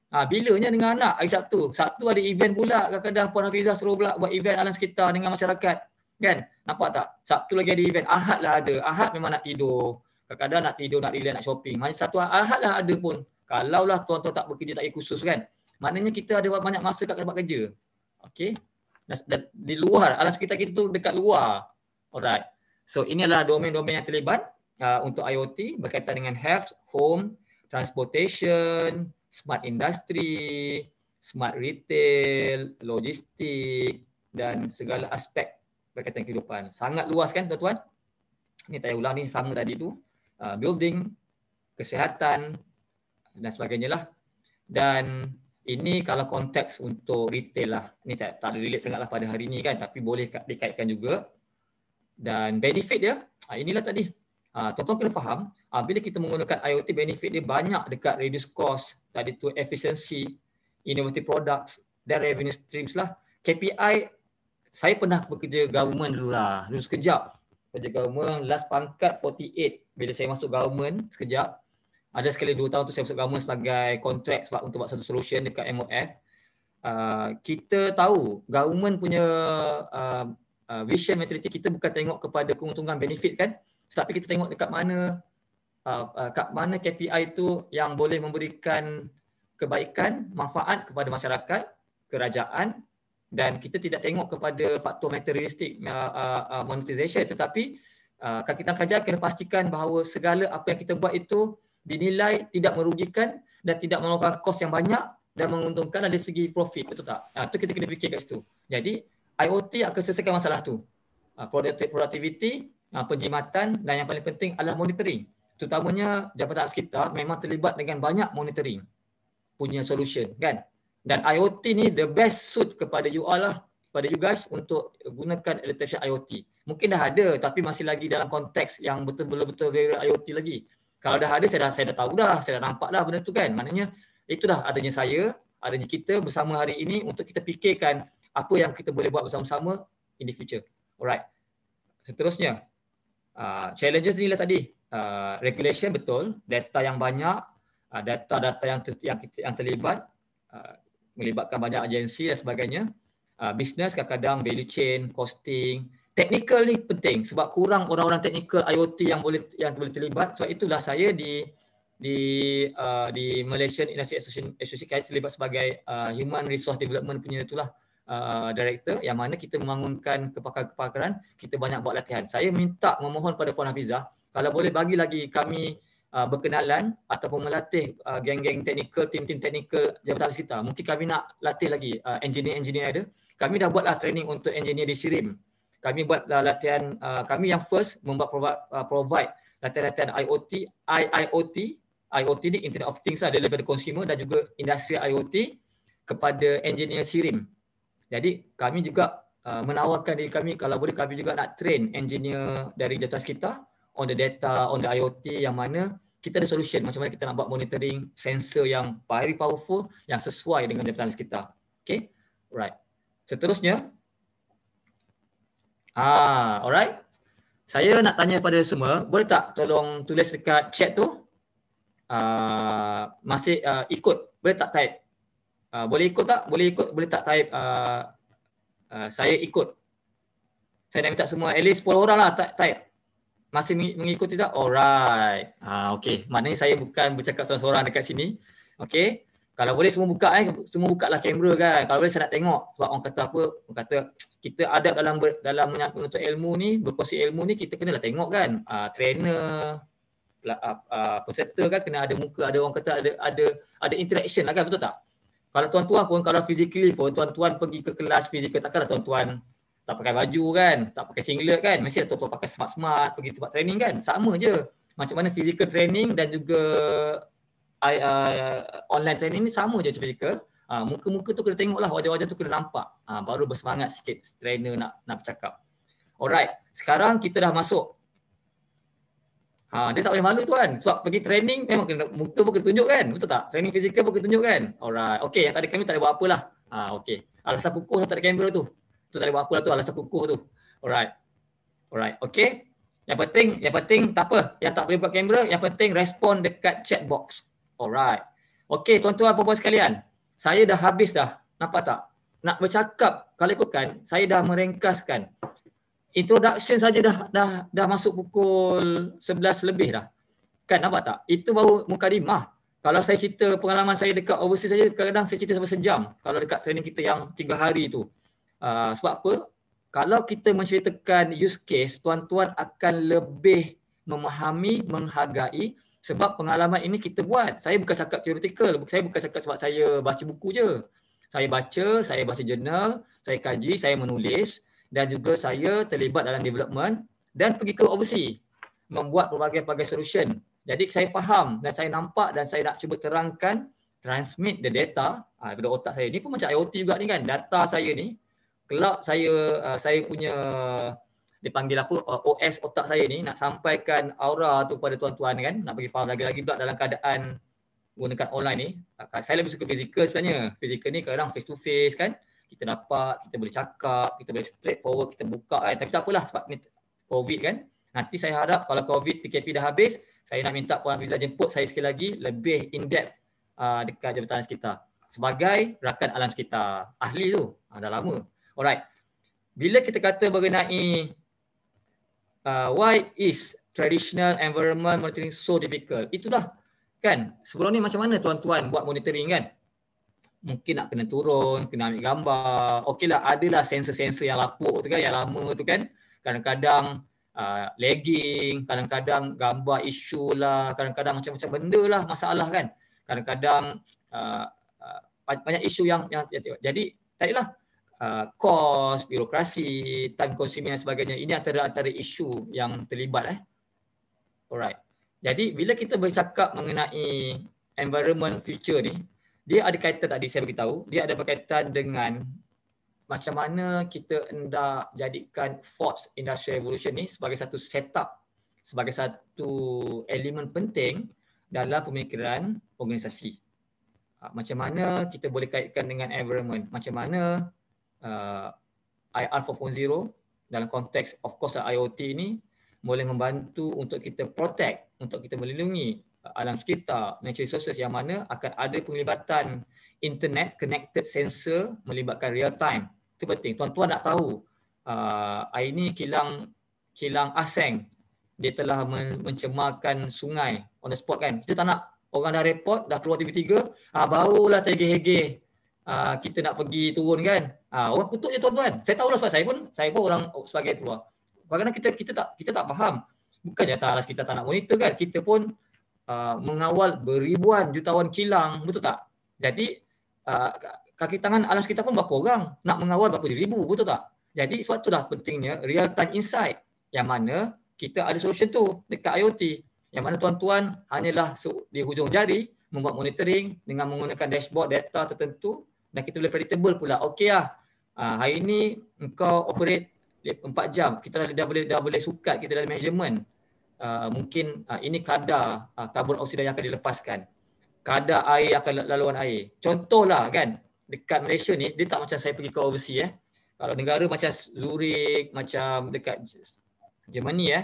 Speaker 1: ha, bilanya dengan anak hari Sabtu Sabtu ada event pula kadang-kadang puan Hafizah suruh pula buat event alam sekitar dengan masyarakat kan nampak tak Sabtu lagi ada event Ahad lah ada Ahad memang nak tidur kadang-kadang nak tidur, nak relax, nak shopping. Maksudnya satu ahad lah ada pun. Kalaulah tuan-tuan tak bekerja, tak khusus kan. Maknanya kita ada banyak masa kat tempat kerja. Okay. Dan, di luar, alam sekitar kita tu dekat luar. Alright. So ini adalah domain-domain yang terlibat uh, untuk IoT berkaitan dengan health, home, transportation, smart industry, smart retail, logistik dan segala aspek berkaitan kehidupan. Sangat luas kan tuan-tuan? Ini tak payah ulang ni sama tadi tu. Uh, building, kesihatan dan sebagainya lah. Dan ini kalau konteks untuk retail lah. Ini tak, tak ada relate sangat lah pada hari ini kan. Tapi boleh dikaitkan juga. Dan benefit dia, ah, inilah tadi. Ah, tuan-tuan kena faham, ah, bila kita menggunakan IoT, benefit dia banyak dekat reduce cost, tadi tu efficiency, innovative products, dan revenue streams lah. KPI, saya pernah bekerja government dulu lah. Dulu sekejap, kerja government last pangkat 48 bila saya masuk government sekejap ada sekali dua tahun tu saya masuk government sebagai contract sebab untuk buat satu solution dekat MOF uh, ah, kita tahu government punya uh, uh, vision mentality kita bukan tengok kepada keuntungan benefit kan tetapi kita tengok dekat mana uh, uh, kat mana KPI itu yang boleh memberikan kebaikan manfaat kepada masyarakat kerajaan dan kita tidak tengok kepada faktor materialistik uh, uh, uh monetization tetapi uh, kaki tangan kerajaan kena pastikan bahawa segala apa yang kita buat itu dinilai tidak merugikan dan tidak mengeluarkan kos yang banyak dan menguntungkan dari segi profit betul tak? Uh, ah, itu kita kena fikir kat situ. Jadi IoT akan selesaikan masalah tu. Uh, productivity, uh, penjimatan dan yang paling penting adalah monitoring. Terutamanya jabatan sekitar memang terlibat dengan banyak monitoring punya solution kan? Dan IoT ni the best suit kepada you all lah kepada you guys untuk gunakan electrician IoT. Mungkin dah ada tapi masih lagi dalam konteks yang betul-betul very IoT lagi. Kalau dah ada saya dah saya dah tahu dah, saya dah nampak dah benda tu kan. Maknanya itu dah adanya saya, adanya kita bersama hari ini untuk kita fikirkan apa yang kita boleh buat bersama-sama in the future. Alright. Seterusnya, uh, challenges ni lah tadi. Uh, regulation betul, data yang banyak, uh, data-data yang, ter- yang, terlibat, uh, melibatkan banyak agensi dan sebagainya. Uh, ah, Bisnes kadang-kadang value chain, costing, teknikal ni penting sebab kurang orang-orang teknikal IoT yang boleh yang boleh terlibat. Sebab itulah saya di di uh, di Malaysian Industry Association, Association terlibat sebagai uh, human resource development punya itulah uh, director yang mana kita membangunkan kepakaran-kepakaran, kita banyak buat latihan. Saya minta memohon pada Puan Hafizah kalau boleh bagi lagi kami uh, berkenalan ataupun melatih uh, geng-geng teknikal, tim-tim teknikal jabatan atas kita. Mungkin kami nak latih lagi uh, engineer-engineer ada. Kami dah buatlah training untuk engineer di SIRIM. Kami buat uh, latihan, uh, kami yang first membuat provide, uh, provide latihan-latihan IoT, IIoT, IoT ni Internet of Things lah, daripada consumer dan juga industri IoT kepada engineer SIRIM. Jadi kami juga uh, menawarkan diri kami kalau boleh kami juga nak train engineer dari jatah kita on the data, on the IoT yang mana kita ada solution macam mana kita nak buat monitoring sensor yang very powerful yang sesuai dengan data analis kita. Okay, right. Seterusnya, ah, alright. Saya nak tanya kepada semua, boleh tak tolong tulis dekat chat tu? Uh, masih uh, ikut boleh tak type uh, boleh ikut tak boleh ikut boleh tak type uh, uh, saya ikut saya nak minta semua at least 10 orang lah type masih mengikuti tak? Alright. Ha, okay. Maknanya saya bukan bercakap seorang-seorang dekat sini. Okay. Kalau boleh semua buka eh. Semua buka lah kamera kan. Kalau boleh saya nak tengok. Sebab orang kata apa. Orang kata kita adab dalam ber, dalam menuntut ilmu ni. Berkongsi ilmu ni kita kena lah tengok kan. Ha, trainer. Uh, uh, peserta kan kena ada muka, ada orang kata ada ada ada interaction lah kan betul tak? Kalau tuan-tuan pun kalau physically pun tuan-tuan pergi ke kelas fizikal takkanlah tuan-tuan tak pakai baju kan, tak pakai singlet kan, mesti tu pakai smart-smart pergi tempat training kan. Sama je. Macam mana physical training dan juga I, uh, online training ni sama je macam physical. Uh, muka-muka tu kena tengok lah, wajah-wajah tu kena nampak. Uh, baru bersemangat sikit trainer nak nak bercakap. Alright, sekarang kita dah masuk. Ha, dia tak boleh malu tu kan. Sebab pergi training memang kena muka pun kena tunjuk kan. Betul tak? Training fizikal pun kena tunjuk kan. Alright. Okay, yang tadi kami kamera tak ada buat apalah. Ha, okay. Alasan kukuh tak ada kamera tu tu tak ada buat apa lah tu alasan kukuh tu. Alright. Alright. Okay. Yang penting, yang penting tak apa. Yang tak boleh buat kamera, yang penting respon dekat chat box. Alright. Okay tuan-tuan puan-puan sekalian. Saya dah habis dah. Nampak tak? Nak bercakap kalau ikutkan, saya dah meringkaskan. Introduction saja dah dah dah masuk pukul 11 lebih dah. Kan nampak tak? Itu baru mukadimah. Kalau saya cerita pengalaman saya dekat overseas saja, kadang-kadang saya cerita sampai sejam. Kalau dekat training kita yang tiga hari tu. Uh, sebab apa? Kalau kita menceritakan use case, tuan-tuan akan lebih memahami, menghargai sebab pengalaman ini kita buat. Saya bukan cakap teoretikal, saya bukan cakap sebab saya baca buku je. Saya baca, saya baca jurnal, saya kaji, saya menulis dan juga saya terlibat dalam development dan pergi ke overseas membuat pelbagai-pelbagai solution. Jadi saya faham dan saya nampak dan saya nak cuba terangkan transmit the data ha, daripada otak saya. ini pun macam IoT juga ni kan. Data saya ni kelak saya uh, saya punya dipanggil apa uh, ah, OS otak saya ni nak sampaikan aura tu kepada tuan-tuan kan nak bagi faham lagi-lagi pula dalam keadaan gunakan online ni uh, saya lebih suka fizikal sebenarnya fizikal ni kadang face to face kan kita dapat kita boleh cakap kita boleh straight forward kita buka kan tapi tak apalah sebab ni covid kan nanti saya harap kalau covid PKP dah habis saya nak minta puan Fiza jemput saya sekali lagi lebih in depth uh, dekat jabatan sekitar sebagai rakan alam sekitar ahli tu uh, dah lama Alright. Bila kita kata mengenai uh, why is traditional environment monitoring so difficult? Itulah kan. Sebelum ni macam mana tuan-tuan buat monitoring kan? Mungkin nak kena turun, kena ambil gambar. Okeylah, adalah sensor-sensor yang lapuk tu kan, yang lama tu kan. Kadang-kadang uh, lagging, kadang-kadang gambar isu lah, kadang-kadang macam-macam benda lah masalah kan. Kadang-kadang uh, uh banyak isu yang yang, yang jadi tak lah kos, uh, birokrasi, time consuming dan sebagainya. Ini antara antara isu yang terlibat eh. Alright. Jadi bila kita bercakap mengenai environment future ni, dia ada kaitan tadi saya beritahu, dia ada berkaitan dengan macam mana kita hendak jadikan Fourth Industrial Revolution ni sebagai satu setup, sebagai satu elemen penting dalam pemikiran organisasi. Ah, macam mana kita boleh kaitkan dengan environment, macam mana Uh, IR 4.0 dalam konteks of course lah, IoT ini boleh membantu untuk kita protect, untuk kita melindungi alam sekitar, natural resources yang mana akan ada penglibatan internet connected sensor melibatkan real time. Itu penting. Tuan-tuan nak tahu uh, hari ini kilang kilang aseng dia telah mencemarkan sungai on the spot kan. Kita tak nak orang dah report, dah keluar TV3, ah, barulah tegih-hegih uh, kita nak pergi turun kan. Ah uh, orang kutuk je tuan-tuan. Saya tahu lah sebab saya pun saya pun orang oh, sebagai tua. Kadang-kadang kita kita tak kita tak faham. Bukannya tak alas kita tak nak monitor kan. Kita pun uh, mengawal beribuan jutawan kilang, betul tak? Jadi uh, kaki tangan alas kita pun berapa orang nak mengawal berapa ribu, betul tak? Jadi sebab itulah pentingnya real time insight yang mana kita ada solution tu dekat IoT yang mana tuan-tuan hanyalah di hujung jari membuat monitoring dengan menggunakan dashboard data tertentu dan kita boleh predictable pula okey lah ha, hari ni kau operate 4 jam kita dah, dah boleh dah boleh sukat kita dalam management. uh, ha, mungkin uh, ini kadar uh, karbon oksida yang akan dilepaskan kadar air akan laluan air contohlah kan dekat Malaysia ni dia tak macam saya pergi ke overseas eh kalau negara macam Zurich macam dekat Germany eh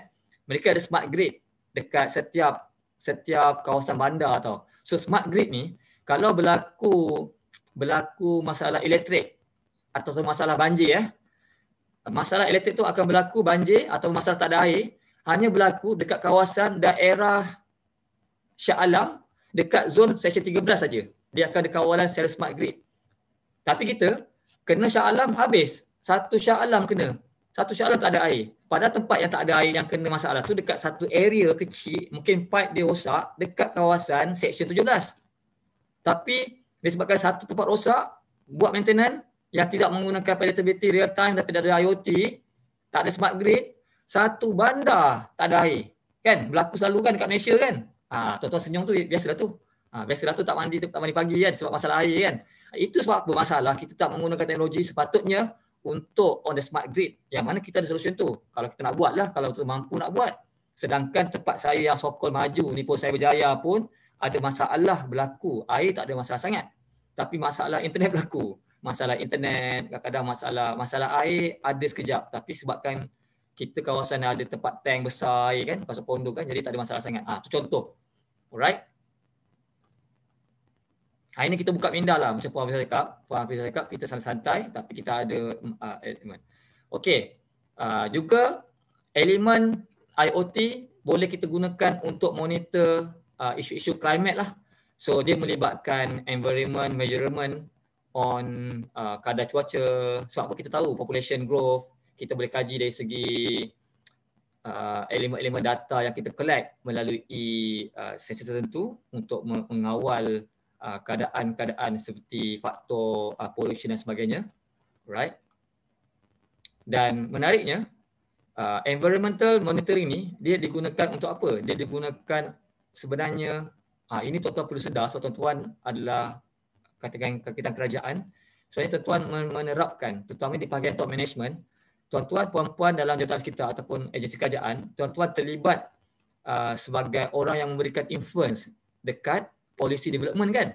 Speaker 1: mereka ada smart grid dekat setiap setiap kawasan bandar tau so smart grid ni kalau berlaku berlaku masalah elektrik atau masalah banjir eh. Masalah elektrik tu akan berlaku banjir atau masalah tak ada air hanya berlaku dekat kawasan daerah Shah Alam dekat zon seksyen 13 saja. Dia akan ada kawalan secara smart grid. Tapi kita kena Shah Alam habis. Satu Shah Alam kena. Satu Shah Alam tak ada air. Pada tempat yang tak ada air yang kena masalah tu dekat satu area kecil, mungkin pipe dia rosak dekat kawasan seksyen 17. Tapi disebabkan satu tempat rosak buat maintenance yang tidak menggunakan availability real time dan tidak ada IoT tak ada smart grid satu bandar tak ada air kan berlaku selalu kan dekat Malaysia kan ha, tuan-tuan senyum tu biasalah tu ha, biasalah tu tak mandi tak mandi pagi kan sebab masalah air kan itu sebab apa masalah kita tak menggunakan teknologi sepatutnya untuk on the smart grid yang mana kita ada solution tu kalau kita nak buat lah kalau kita mampu nak buat sedangkan tempat saya yang sokol maju ni pun saya berjaya pun ada masalah berlaku air tak ada masalah sangat tapi masalah internet berlaku masalah internet kadang-kadang masalah masalah air ada sekejap tapi sebabkan kita kawasan ada tempat tank besar air kan kawasan pondok kan jadi tak ada masalah sangat ah ha, contoh alright Hari ini kita buka minda lah macam Puan Hafizah cakap. Puan Hafizah cakap kita santai-santai tapi kita ada uh, mm, ah, elemen. Okey. Uh, juga elemen IoT boleh kita gunakan untuk monitor uh, isu-isu climate lah. So dia melibatkan environment measurement on uh, kadar cuaca sebab apa kita tahu population growth kita boleh kaji dari segi uh, elemen-elemen data yang kita collect melalui uh, sensor tertentu untuk mengawal uh, keadaan-keadaan seperti faktor uh, pollution dan sebagainya. Right? Dan menariknya uh, environmental monitoring ni dia digunakan untuk apa? Dia digunakan sebenarnya Ah ini tuan-tuan perlu sedar sebab tuan-tuan adalah katakan kaitan kerajaan. Sebenarnya tuan-tuan menerapkan terutamanya di bahagian top management, tuan-tuan puan-puan dalam jabatan kita ataupun agensi kerajaan, tuan-tuan terlibat ah, sebagai orang yang memberikan influence dekat policy development kan?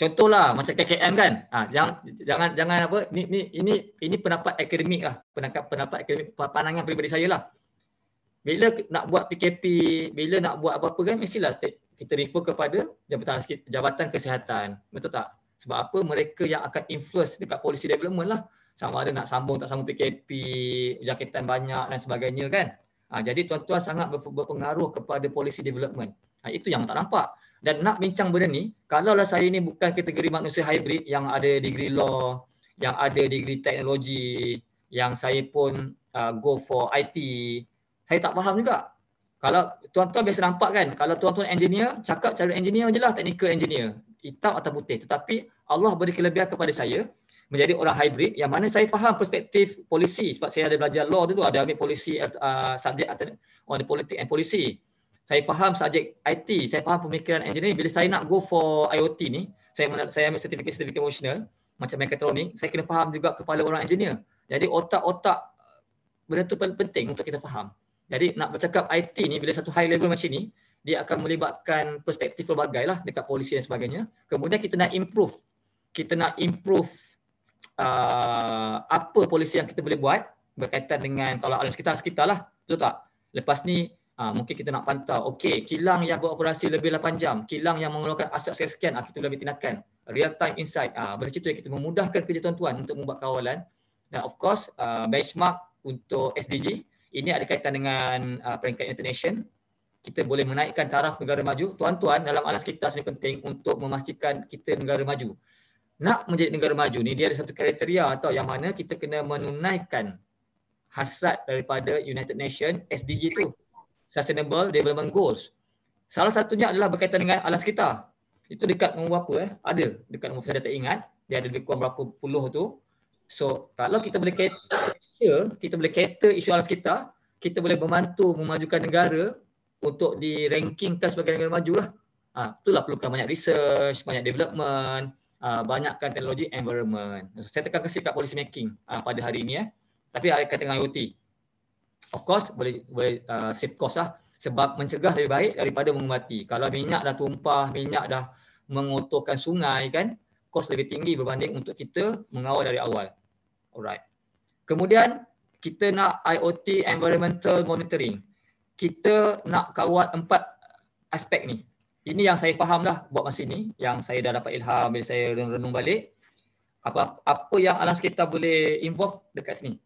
Speaker 1: Contohlah macam KKM kan? Ah jangan jangan jangan apa ni ni ini ini pendapat akademik lah, pendapat pendapat akademik pandangan peribadi saya lah. Bila nak buat PKP, bila nak buat apa-apa kan mestilah kita refer kepada jabatan jabatan kesihatan betul tak sebab apa mereka yang akan influence dekat policy development lah sama ada nak sambung tak sambung PKP jangkitan banyak dan sebagainya kan ha, jadi tuan-tuan sangat berpengaruh kepada policy development ha, itu yang tak nampak dan nak bincang benda ni kalaulah saya ni bukan kategori manusia hybrid yang ada degree law yang ada degree teknologi yang saya pun uh, go for IT saya tak faham juga kalau tuan-tuan biasa nampak kan kalau tuan-tuan engineer cakap cara engineer je lah technical engineer hitam atau putih tetapi Allah beri kelebihan kepada saya menjadi orang hybrid yang mana saya faham perspektif polisi sebab saya ada belajar law dulu ada ambil polisi eh, uh, subjek on the politics and policy saya faham subjek IT saya faham pemikiran engineer. bila saya nak go for IoT ni saya saya ambil sertifikat sertifikat emotional macam mechatronic saya kena faham juga kepala orang engineer jadi otak-otak benda tu penting untuk kita faham jadi nak bercakap IT ni bila satu high level macam ni, dia akan melibatkan perspektif pelbagai lah dekat polisi dan sebagainya. Kemudian kita nak improve. Kita nak improve uh, apa polisi yang kita boleh buat berkaitan dengan kalau alam sekitar-sekitar lah. Betul tak? Lepas ni Ha, mungkin kita nak pantau, okey, kilang yang beroperasi lebih 8 jam, kilang yang mengeluarkan asap sekian-sekian, ah, kita boleh tindakan. Real time insight, ah, benda itu yang kita memudahkan kerja tuan-tuan untuk membuat kawalan. Dan of course, uh, benchmark untuk SDG, ini ada kaitan dengan uh, peringkat international. Kita boleh menaikkan taraf negara maju. Tuan-tuan, dalam alas kita sangat penting untuk memastikan kita negara maju. Nak menjadi negara maju ni dia ada satu kriteria atau yang mana kita kena menunaikan hasrat daripada United Nations SDG tu, Sustainable Development Goals. Salah satunya adalah berkaitan dengan alas kita. Itu dekat nombor berapa eh? Ada dekat nombor saya tak ingat. Dia ada lebih kurang berapa puluh tu. So kalau kita boleh kita, ya, kita boleh cater isu alam kita, kita boleh membantu memajukan negara untuk di rankingkan sebagai negara maju lah. Ha, itulah perlukan banyak research, banyak development, ha, banyakkan teknologi environment. So, saya tekankan sikap policy making ha, pada hari ini. Eh. Tapi ada kata dengan IoT. Of course, boleh, boleh uh, save cost lah. Sebab mencegah lebih baik daripada mengubati. Kalau minyak dah tumpah, minyak dah mengotorkan sungai kan, kos lebih tinggi berbanding untuk kita mengawal dari awal. Alright. Kemudian kita nak IoT environmental monitoring. Kita nak kawal empat aspek ni. Ini yang saya faham lah buat masa ni. Yang saya dah dapat ilham bila saya renung renung balik. Apa, apa yang alam sekitar boleh involve dekat sini.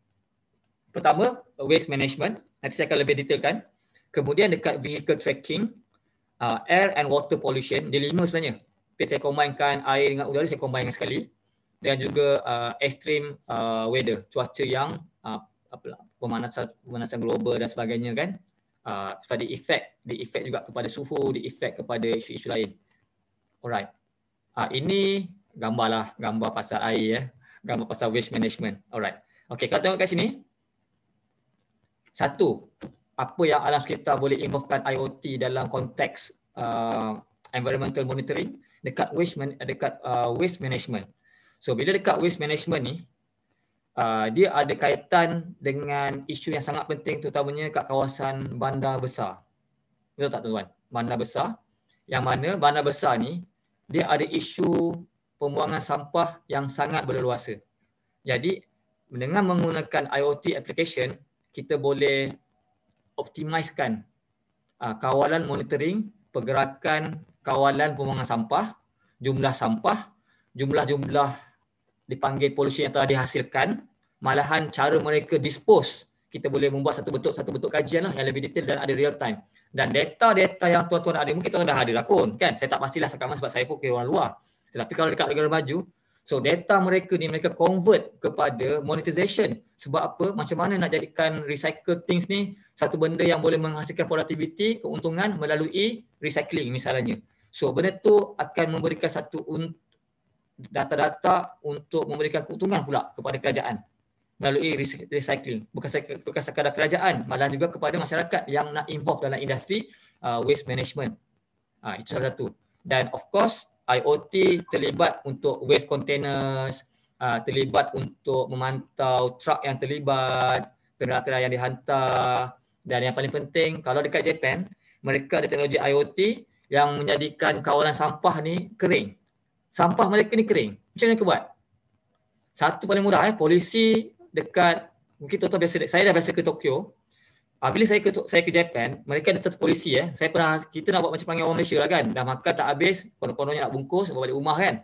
Speaker 1: Pertama, waste management. Nanti saya akan lebih detailkan. Kemudian dekat vehicle tracking, uh, air and water pollution. Dia lima sebenarnya. Bila saya combinekan air dengan udara, saya combinekan sekali dan juga uh, extreme uh, weather cuaca yang uh, apa lah, pemanasan pemanasan global dan sebagainya kan uh, so the effect the effect juga kepada suhu di effect kepada isu-isu lain alright uh, ini gambarlah gambar pasal air ya gambar pasal waste management alright okey kalau tengok kat sini satu apa yang alam sekitar boleh involvekan IoT dalam konteks uh, environmental monitoring dekat waste dekat uh, waste management So bila dekat waste management ni, uh, dia ada kaitan dengan isu yang sangat penting terutamanya kat kawasan bandar besar. Betul tak tuan-tuan? Bandar besar. Yang mana bandar besar ni, dia ada isu pembuangan sampah yang sangat berleluasa. Jadi dengan menggunakan IoT application, kita boleh optimiskan uh, kawalan monitoring, pergerakan kawalan pembuangan sampah, jumlah sampah, jumlah-jumlah dipanggil pollution yang telah dihasilkan malahan cara mereka dispose kita boleh membuat satu bentuk satu bentuk kajian lah yang lebih detail dan ada real time dan data-data yang tuan-tuan ada mungkin tuan-tuan dah ada lah pun kan saya tak pastilah sekarang sebab saya pun kira orang luar tetapi kalau dekat negara maju so data mereka ni mereka convert kepada monetization sebab apa macam mana nak jadikan recycle things ni satu benda yang boleh menghasilkan productivity keuntungan melalui recycling misalnya so benda tu akan memberikan satu untung data-data untuk memberikan keuntungan pula kepada kerajaan melalui recycling bukan bukan sekadar kerajaan malah juga kepada masyarakat yang nak involve dalam industri uh, waste management. Ha, itu salah satu. Dan of course IoT terlibat untuk waste containers, uh, terlibat untuk memantau truck yang terlibat, kenderaan-kenderaan yang dihantar dan yang paling penting kalau dekat Japan mereka ada teknologi IoT yang menjadikan kawalan sampah ni kering sampah mereka ni kering. Macam mana kau buat? Satu paling murah eh, polisi dekat mungkin tuan-tuan biasa saya dah biasa ke Tokyo. Ah, bila saya ke saya ke Japan, mereka ada satu polisi eh. Saya pernah kita nak buat macam panggil orang Malaysia lah kan. Dah makan tak habis, Kono-kononya nak bungkus bawa balik rumah kan.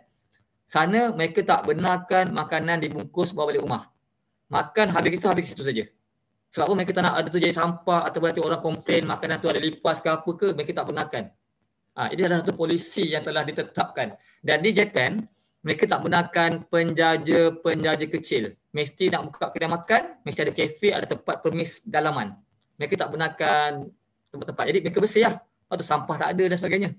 Speaker 1: Sana mereka tak benarkan makanan dibungkus bawa balik rumah. Makan habis itu habis itu saja. Sebab apa mereka tak nak ada tu jadi sampah atau berarti orang komplain makanan tu ada lipas ke apa ke, mereka tak benarkan. Ha, ini adalah satu polisi yang telah ditetapkan. Dan di Japan, mereka tak gunakan penjaja-penjaja kecil. Mesti nak buka kedai makan, mesti ada kafe, ada tempat permis dalaman. Mereka tak gunakan tempat-tempat. Jadi mereka bersih lah. Lepas tu sampah tak ada dan sebagainya.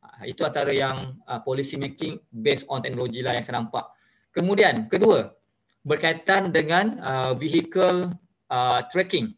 Speaker 1: Ha, itu antara yang uh, ha, policy making based on teknologi lah yang saya nampak. Kemudian, kedua, berkaitan dengan uh, vehicle uh, tracking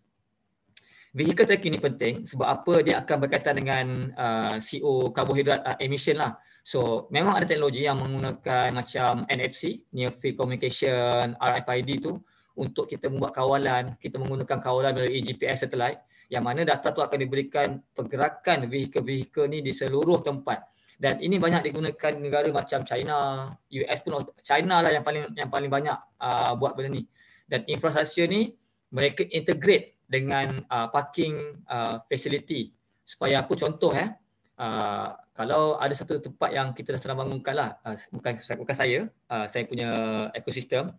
Speaker 1: vehicle tracking ni penting sebab apa dia akan berkaitan dengan uh, CO carbohydrate uh, emission lah. So memang ada teknologi yang menggunakan macam NFC, near field communication, RFID tu untuk kita membuat kawalan, kita menggunakan kawalan melalui GPS satellite yang mana data tu akan diberikan pergerakan vehicle-vehicle ni di seluruh tempat. Dan ini banyak digunakan negara macam China, US pun China lah yang paling yang paling banyak uh, buat benda ni. Dan infrastruktur ni mereka integrate dengan uh, parking uh, facility supaya apa contoh eh uh, kalau ada satu tempat yang kita dah sedang bangunkan lah uh, bukan, bukan saya uh, saya punya ekosistem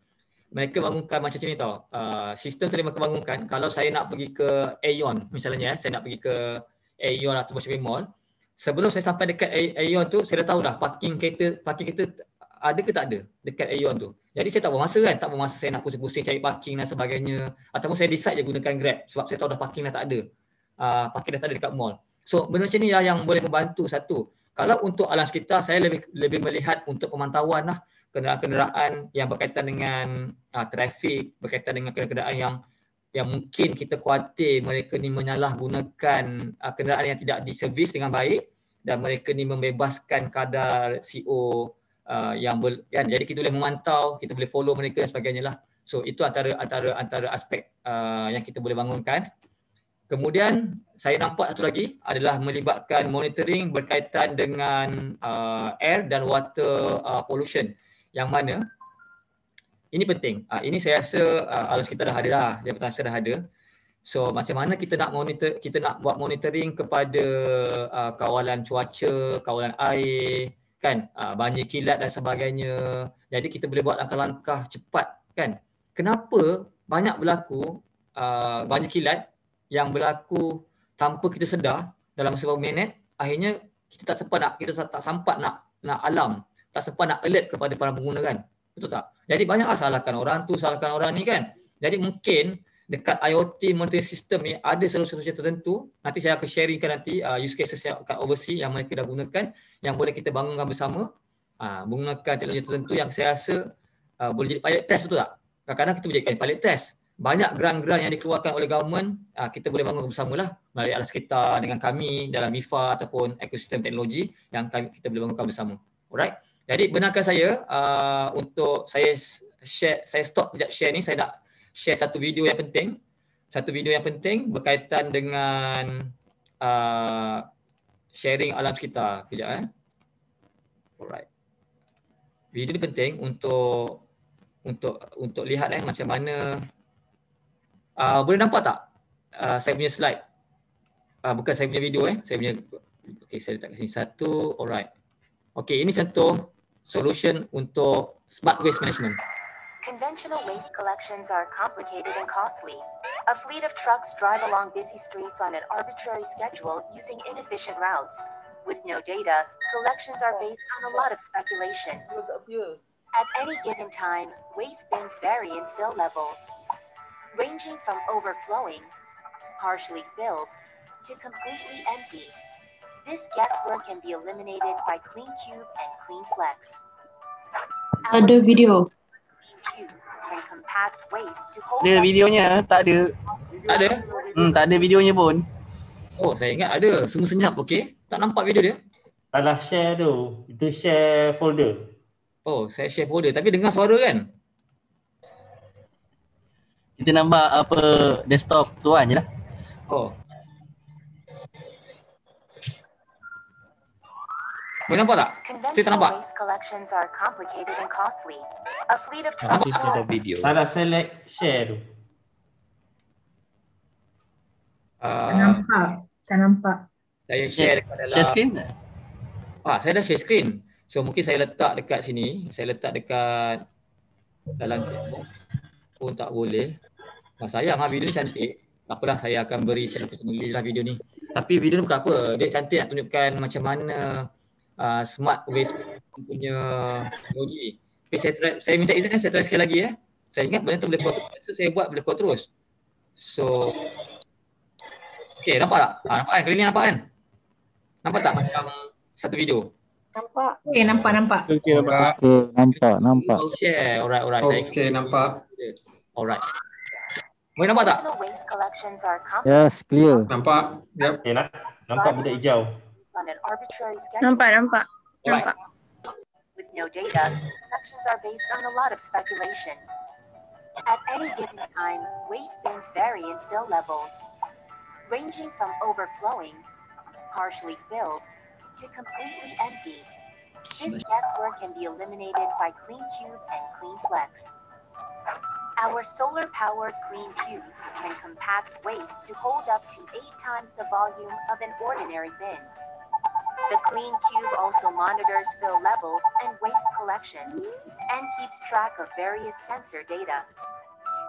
Speaker 1: mereka bangunkan macam ni tau uh, sistem terima kebangunkan kalau saya nak pergi ke Aeon misalnya eh, saya nak pergi ke Aeon atau shopping mall sebelum saya sampai dekat Aeon tu saya dah tahu dah parking kereta parking kereta ada ah, ke tak ada dekat Aeon tu. Jadi saya tak bermasa kan, tak bermasa saya nak pusing-pusing cari parking dan sebagainya ataupun saya decide je gunakan Grab sebab saya tahu dah parking dah tak ada. Uh, parking dah tak ada dekat mall. So benda macam ni lah yang boleh membantu satu. Kalau untuk alam sekitar saya lebih lebih melihat untuk pemantauan lah kenderaan-kenderaan yang berkaitan dengan uh, trafik, berkaitan dengan kenderaan yang yang mungkin kita kuatir mereka ni menyalahgunakan uh, kenderaan yang tidak diservis dengan baik dan mereka ni membebaskan kadar CO uh, yang ber, kan? jadi kita boleh memantau, kita boleh follow mereka dan sebagainya lah. So itu antara antara antara aspek uh, yang kita boleh bangunkan. Kemudian saya nampak satu lagi adalah melibatkan monitoring berkaitan dengan uh, air dan water uh, pollution yang mana ini penting. Uh, ini saya rasa uh, alas kita dah ada lah, jabatan saya sudah ada. So macam mana kita nak monitor kita nak buat monitoring kepada uh, kawalan cuaca, kawalan air, kan uh, banjir kilat dan sebagainya jadi kita boleh buat langkah-langkah cepat kan kenapa banyak berlaku uh, banjir kilat yang berlaku tanpa kita sedar dalam beberapa minit akhirnya kita tak sempat nak kita tak sempat nak nak alam tak sempat nak alert kepada para pengguna kan betul tak jadi banyak lah salahkan orang tu salahkan orang ni kan jadi mungkin dekat IoT monitoring system ni ada solusi-solusi tertentu nanti saya akan sharingkan nanti uh, use cases yang kat overseas yang mereka dah gunakan yang boleh kita bangunkan bersama uh, menggunakan teknologi tertentu yang saya rasa uh, boleh jadi pilot test betul tak? Kadang-kadang kita boleh jadikan pilot test banyak grant-grant yang dikeluarkan oleh government uh, kita boleh bangunkan bersama lah melalui alas kita dengan kami dalam MIFA ataupun ekosistem teknologi yang kami, kita boleh bangunkan bersama alright jadi benarkan saya uh, untuk saya share saya stop kejap share ni saya nak share satu video yang penting. Satu video yang penting berkaitan dengan uh, sharing alam sekitar. Kejap eh. Alright. Video ni penting untuk untuk untuk lihat eh macam mana uh, boleh nampak tak uh, saya punya slide. Uh, bukan saya punya video eh, saya punya okey saya letak kat sini satu. Alright. Okey, ini contoh solution untuk smart waste management.
Speaker 2: Conventional waste collections are complicated and costly. A fleet of trucks drive along busy streets on an arbitrary schedule using inefficient routes. With no data, collections are based on a lot of speculation. At any given time, waste bins vary in fill levels, ranging from overflowing, partially filled, to completely empty. This guesswork can be eliminated by CleanCube and CleanFlex.
Speaker 3: Other video. Ada videonya? Tak ada.
Speaker 1: Tak ada? Hmm, tak ada
Speaker 3: videonya pun.
Speaker 1: Oh, saya ingat ada. Semua senyap, okey. Tak nampak video dia. Alah share tu. Itu share folder. Oh, saya share folder. Tapi dengar suara kan?
Speaker 4: Kita nampak apa desktop tu kan je lah. Oh, Boleh nampak tak? Kita tak nampak.
Speaker 2: Nanti kita ada video. Salah
Speaker 5: select share tu. Uh, saya
Speaker 3: nampak. Saya nampak.
Speaker 1: Saya share dekat dalam. Share screen? Ah, saya dah share screen. So mungkin saya letak dekat sini. Saya letak dekat dalam Chromebook. Pun tak boleh. Nah, sayang lah video ni cantik. Tak apalah saya akan beri share personally lah video ni. Tapi video ni bukan apa. Dia cantik nak tunjukkan macam mana Uh, smart waste punya teknologi. Tapi saya try, saya minta izin saya try sekali lagi ya. Saya ingat benda tu boleh kuat terus. So, saya buat boleh kuat terus. So Okay, nampak tak? Ha, nampak kan? Kali ni nampak kan?
Speaker 5: Nampak tak macam satu video? Nampak. Okay, nampak, nampak. Okay, nampak.
Speaker 4: Okay, nampak, nampak. Oh,
Speaker 5: share. Alright, alright. Okay, saya okay nampak. Alright.
Speaker 1: Boleh nampak tak? Yes, clear. Nampak. Yep. Okay, nampak. Nampak
Speaker 2: benda hijau. on an arbitrary
Speaker 5: schedule.
Speaker 2: With no data, actions are based on a lot of speculation. At any given time, waste bins vary in fill levels, ranging from overflowing, partially filled, to completely empty. This guesswork can be eliminated by Clean Cube and Clean Flex. Our solar powered Clean Cube can compact waste to hold up to eight times the volume of an ordinary bin. The Clean Cube also monitors fill levels and waste collections and keeps track of various sensor data.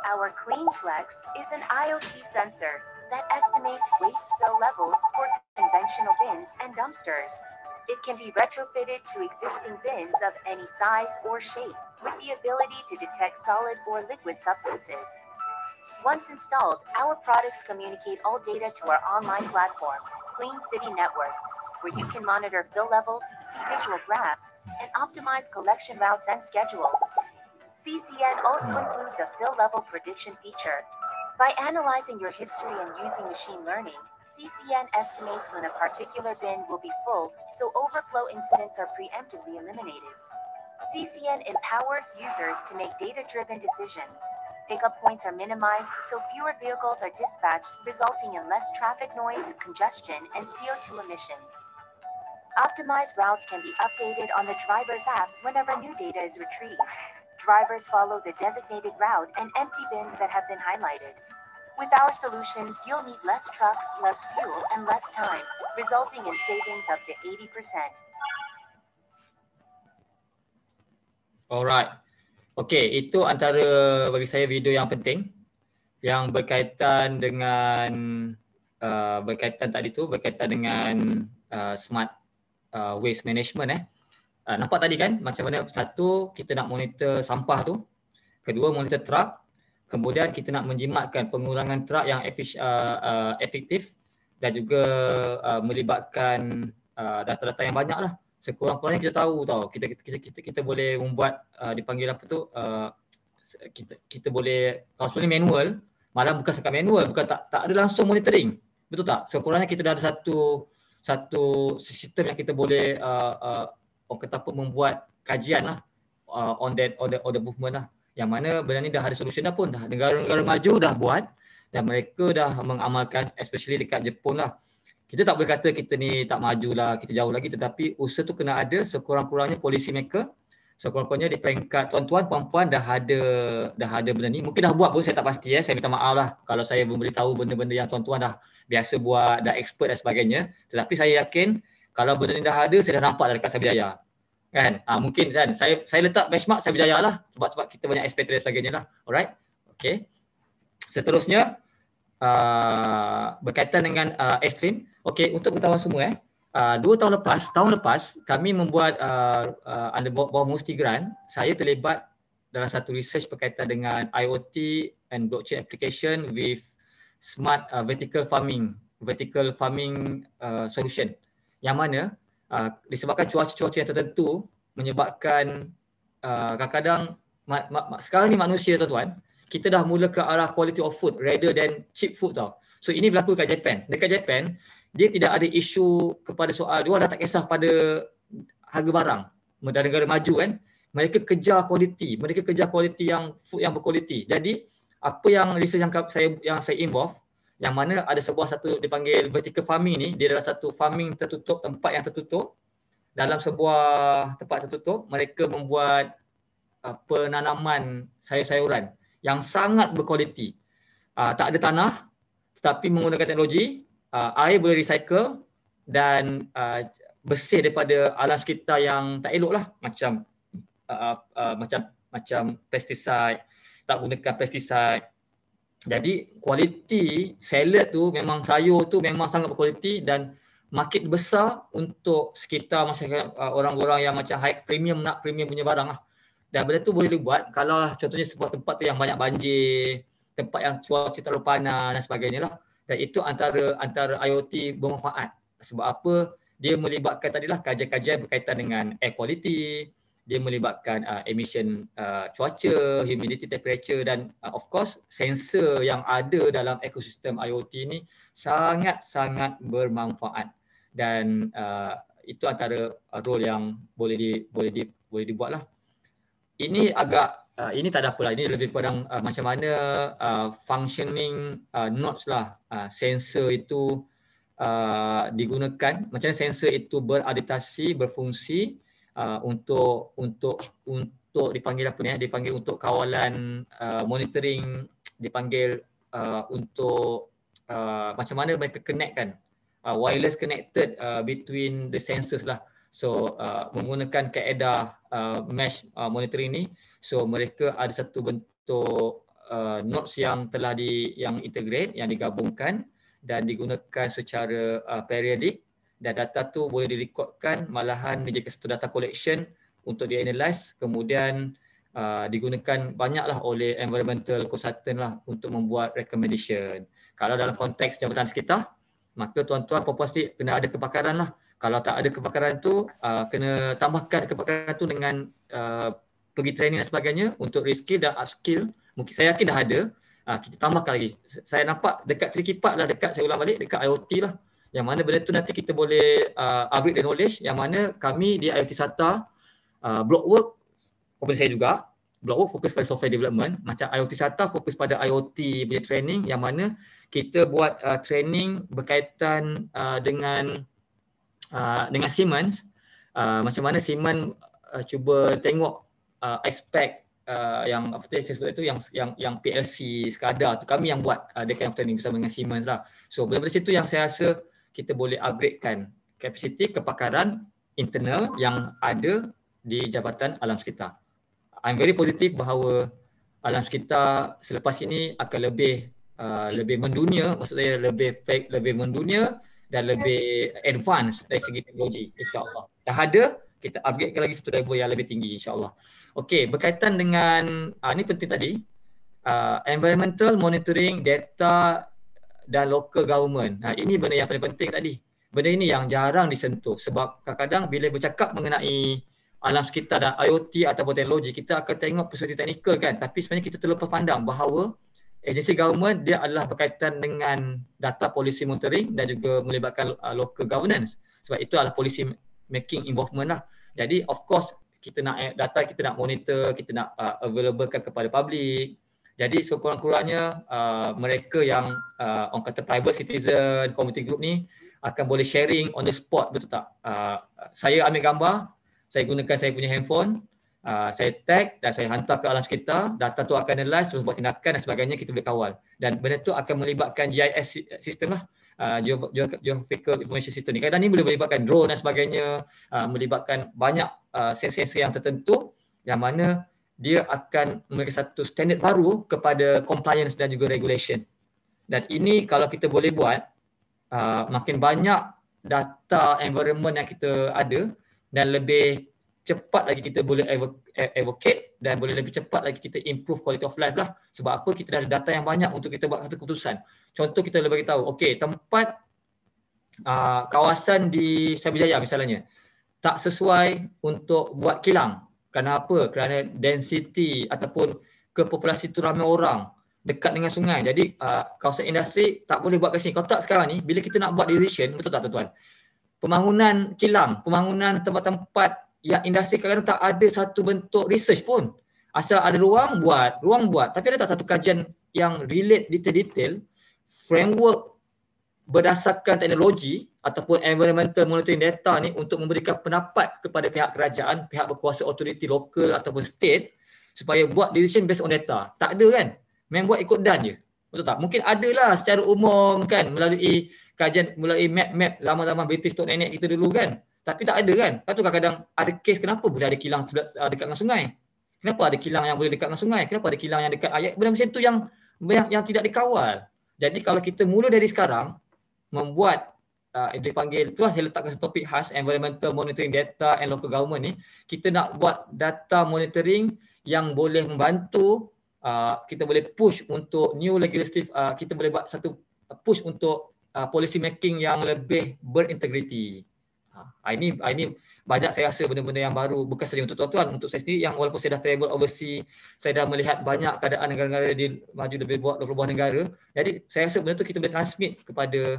Speaker 2: Our Clean Flex is an IoT sensor that estimates waste fill levels for conventional bins and dumpsters. It can be retrofitted to existing bins of any size or shape with the ability to detect solid or liquid substances. Once installed, our products communicate all data to our online platform, Clean City Networks, where you can monitor fill levels, see visual graphs, and optimize collection routes and schedules. CCN also includes a fill level prediction feature. By analyzing your history and using machine learning, CCN estimates when a particular bin will be full, so overflow incidents are preemptively eliminated. CCN empowers users to make data-driven decisions. Pickup points are minimized, so fewer vehicles are dispatched, resulting in less traffic noise, congestion, and CO2 emissions. Optimized routes can be updated on the driver's app whenever new data is retrieved. Drivers follow the designated route and empty bins that have been highlighted. With our solutions, you'll need less trucks, less fuel, and less time, resulting in savings up to 80%.
Speaker 1: Alright. Okay, itu antara bagi saya video yang penting yang berkaitan dengan uh, berkaitan tadi tu berkaitan dengan uh, smart uh, waste management eh. Uh, nampak tadi kan macam mana satu kita nak monitor sampah tu, kedua monitor truck, kemudian kita nak menjimatkan pengurangan truck yang efis- uh, uh, efektif dan juga uh, melibatkan uh, data-data yang banyak lah. Sekurang-kurangnya kita tahu tau kita kita kita, kita, kita boleh membuat uh, dipanggil apa tu uh, kita kita boleh kalau sebelum manual malah bukan sekadar manual bukan tak tak ada langsung monitoring betul tak sekurang-kurangnya kita dah ada satu satu sistem yang kita boleh uh, uh, kata apa membuat kajian lah uh, on that on the, on the movement lah yang mana benda ni dah ada solusi dah pun dah negara-negara maju dah buat dan mereka dah mengamalkan especially dekat Jepun lah kita tak boleh kata kita ni tak maju lah kita jauh lagi tetapi usaha tu kena ada sekurang-kurangnya polisi mereka sekurang-kurangnya di peringkat tuan-tuan puan-puan dah ada dah ada benda ni mungkin dah buat pun saya tak pasti ya saya minta maaf lah kalau saya memberitahu benda-benda yang tuan-tuan dah biasa buat dah expert dan sebagainya tetapi saya yakin kalau benda ni dah ada saya dah nampak dekat Sabijaya kan ha, mungkin kan saya saya letak benchmark Sabijaya lah sebab sebab kita banyak expert dan sebagainya lah alright okay. seterusnya uh, berkaitan dengan uh, extreme Okay, untuk pengetahuan semua eh Ah, dua tahun lepas, tahun lepas kami membuat uh, uh, bawah Musti Grant, saya terlibat dalam satu research berkaitan dengan IoT and blockchain application with smart uh, vertical farming, vertical farming uh, solution. Yang mana uh, disebabkan cuaca-cuaca yang tertentu menyebabkan kadang-kadang ma- sekarang ni manusia tuan-tuan, kita dah mula ke arah quality of food rather than cheap food tau. So ini berlaku dekat Japan. Dekat Japan, dia tidak ada isu kepada soal dia dah tak kisah pada harga barang dan negara maju kan mereka kejar kualiti mereka kejar kualiti yang food yang berkualiti jadi apa yang research yang saya yang saya involve yang mana ada sebuah satu dipanggil vertical farming ni dia adalah satu farming tertutup tempat yang tertutup dalam sebuah tempat tertutup mereka membuat uh, penanaman sayur-sayuran yang sangat berkualiti uh, tak ada tanah tetapi menggunakan teknologi uh, air boleh recycle dan uh, bersih daripada alam sekitar yang tak elok lah macam uh, uh, uh, macam macam pestisid tak gunakan pestisid jadi kualiti salad tu memang sayur tu memang sangat berkualiti dan market besar untuk sekitar masyarakat uh, orang-orang yang macam high premium nak premium punya barang lah. Dan benda tu boleh dibuat kalau contohnya sebuah tempat tu yang banyak banjir, tempat yang cuaca terlalu panas dan sebagainya lah dan itu antara antara IoT bermanfaat sebab apa dia melibatkan tadilah kajian-kajian berkaitan dengan air quality dia melibatkan uh, emission uh, cuaca humidity temperature dan uh, of course sensor yang ada dalam ekosistem IoT ini sangat sangat bermanfaat dan uh, itu antara role yang boleh di boleh di boleh dibuatlah ini agak uh, ini tak ada apalah ini lebih kepada uh, macam mana uh, functioning uh, nodes lah uh, sensor itu uh, digunakan macam mana sensor itu beradaptasi berfungsi uh, untuk untuk untuk dipanggil apa ni ya? dipanggil untuk kawalan uh, monitoring dipanggil uh, untuk uh, macam mana mereka connect kan uh, wireless connected uh, between the sensors lah so uh, menggunakan kaedah uh, mesh uh, monitoring ni So mereka ada satu bentuk uh, notes yang telah di yang integrate, yang digabungkan dan digunakan secara uh, periodik dan data tu boleh direkodkan malahan menjadi satu data collection untuk dianalyze kemudian uh, digunakan banyaklah oleh environmental consultant lah untuk membuat recommendation. Kalau dalam konteks jabatan sekitar, maka tuan-tuan puan-puan sendiri kena ada kepakaran lah. Kalau tak ada kepakaran tu, uh, kena tambahkan kepakaran tu dengan uh, pergi training dan sebagainya untuk reskill dan upskill mungkin saya yakin dah ada uh, kita tambahkan lagi saya nampak dekat tricky lah dekat saya ulang balik dekat IoT lah yang mana benda tu nanti kita boleh uh, upgrade the knowledge yang mana kami di IoT SATA uh, ah, blockwork company saya juga blockwork fokus pada software development macam IoT SATA fokus pada IoT punya training yang mana kita buat uh, training berkaitan uh, dengan uh, dengan Siemens uh, macam mana Siemens uh, cuba tengok uh, expect uh, yang apa tu saya sebut tu yang yang yang PLC sekadar tu kami yang buat uh, dekat yang training bersama dengan Siemens lah. So benda-benda situ yang saya rasa kita boleh upgradekan kapasiti kepakaran internal yang ada di Jabatan Alam Sekitar. I'm very positive bahawa alam sekitar selepas ini akan lebih uh, lebih mendunia, maksudnya saya lebih lebih mendunia dan lebih advance dari segi teknologi insya-Allah. Dah ada kita upgrade lagi satu level yang lebih tinggi insyaallah. Okay, berkaitan dengan uh, ini penting tadi uh, environmental monitoring data dan local government. Nah, ini benda yang paling penting tadi. Benda ini yang jarang disentuh sebab kadang-kadang bila bercakap mengenai alam sekitar dan IoT ataupun teknologi kita akan tengok perspektif teknikal kan tapi sebenarnya kita terlupa pandang bahawa agensi government dia adalah berkaitan dengan data policy monitoring dan juga melibatkan uh, local governance sebab itu adalah policy making involvement lah. Jadi of course kita nak eh, data kita nak monitor, kita nak uh, availablekan kepada public. Jadi sekurang-kurangnya uh, mereka yang uh, orang kata private citizen, community group ni akan boleh sharing on the spot betul tak? Uh, saya ambil gambar, saya gunakan saya punya handphone, uh, saya tag dan saya hantar ke alam sekitar, data tu akan analyze, terus buat tindakan dan sebagainya kita boleh kawal. Dan benda tu akan melibatkan GIS sistem lah uh, geographical information system ni. Kadang ni boleh melibatkan drone dan sebagainya, uh, melibatkan banyak uh, sensor-sensor yang tertentu yang mana dia akan memberikan satu standard baru kepada compliance dan juga regulation. Dan ini kalau kita boleh buat, uh, makin banyak data environment yang kita ada dan lebih cepat lagi kita boleh advocate e-, dan boleh lebih cepat lagi kita improve quality of life lah sebab apa kita ada data yang banyak untuk kita buat satu keputusan contoh kita boleh bagi tahu okey tempat uh, kawasan di Sabijaya misalnya tak sesuai untuk buat kilang kenapa kerana density ataupun kepopulasi tu ramai orang dekat dengan sungai jadi uh, kawasan industri tak boleh buat kat sini kalau tak sekarang ni bila kita nak buat decision betul tak tuan-tuan pembangunan kilang pembangunan tempat-tempat yang industri kadang tak ada satu bentuk research pun. Asal ada ruang buat, ruang buat. Tapi ada tak satu kajian yang relate detail-detail framework berdasarkan teknologi ataupun environmental monitoring data ni untuk memberikan pendapat kepada pihak kerajaan, pihak berkuasa authority lokal ataupun state supaya buat decision based on data. Tak ada kan? Memang buat ikut dan je. Betul tak? Mungkin ada lah secara umum kan melalui kajian, melalui map-map zaman-zaman British Tok Nenek kita dulu kan. Tapi tak ada kan. Lepas tu kadang-kadang ada kes kenapa boleh ada kilang sudah ah, dekat dengan sungai. Kenapa ada kilang yang boleh dekat dengan sungai? Kenapa ada kilang yang dekat ayat? Benda macam tu yang, yang yang tidak dikawal. Jadi kalau kita mula dari sekarang membuat uh, ah, itu dipanggil tu lah saya letakkan topik khas environmental monitoring data and local government ni kita nak buat data monitoring yang boleh membantu uh, kita boleh push untuk new legislative uh, kita boleh buat satu push untuk uh, policy making yang lebih berintegriti Ha, ini ah, ini banyak saya rasa benda-benda yang baru bukan saja untuk tuan-tuan untuk saya sendiri yang walaupun saya dah travel overseas saya dah melihat banyak keadaan negara-negara di maju lebih buat 20 buah negara jadi saya rasa benda tu kita boleh transmit kepada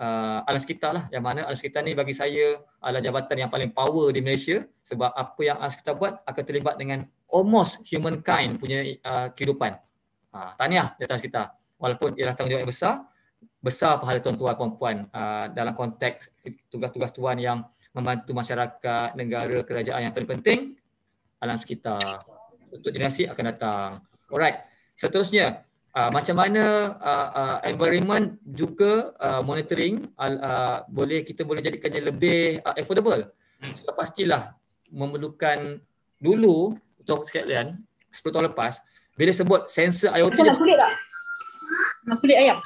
Speaker 1: uh, alam sekitar lah yang mana alam kita ni bagi saya adalah jabatan yang paling power di Malaysia sebab apa yang alam kita buat akan terlibat dengan almost humankind punya uh, kehidupan ha, tahniah jabatan sekitar walaupun ialah tanggungjawab yang besar besar pahala tuan-tuan puan-puan uh, dalam konteks tugas-tugas tuan yang membantu masyarakat negara kerajaan yang terpenting alam sekitar untuk generasi akan datang. Alright. Seterusnya, uh, macam mana uh, uh, environment juga uh, monitoring uh, uh, boleh kita boleh jadikannya lebih uh, affordable? Sudah pastilah memerlukan dulu untuk sekalian 10 tahun lepas bila sebut sensor IoT nak kulit tak? kulit ayam.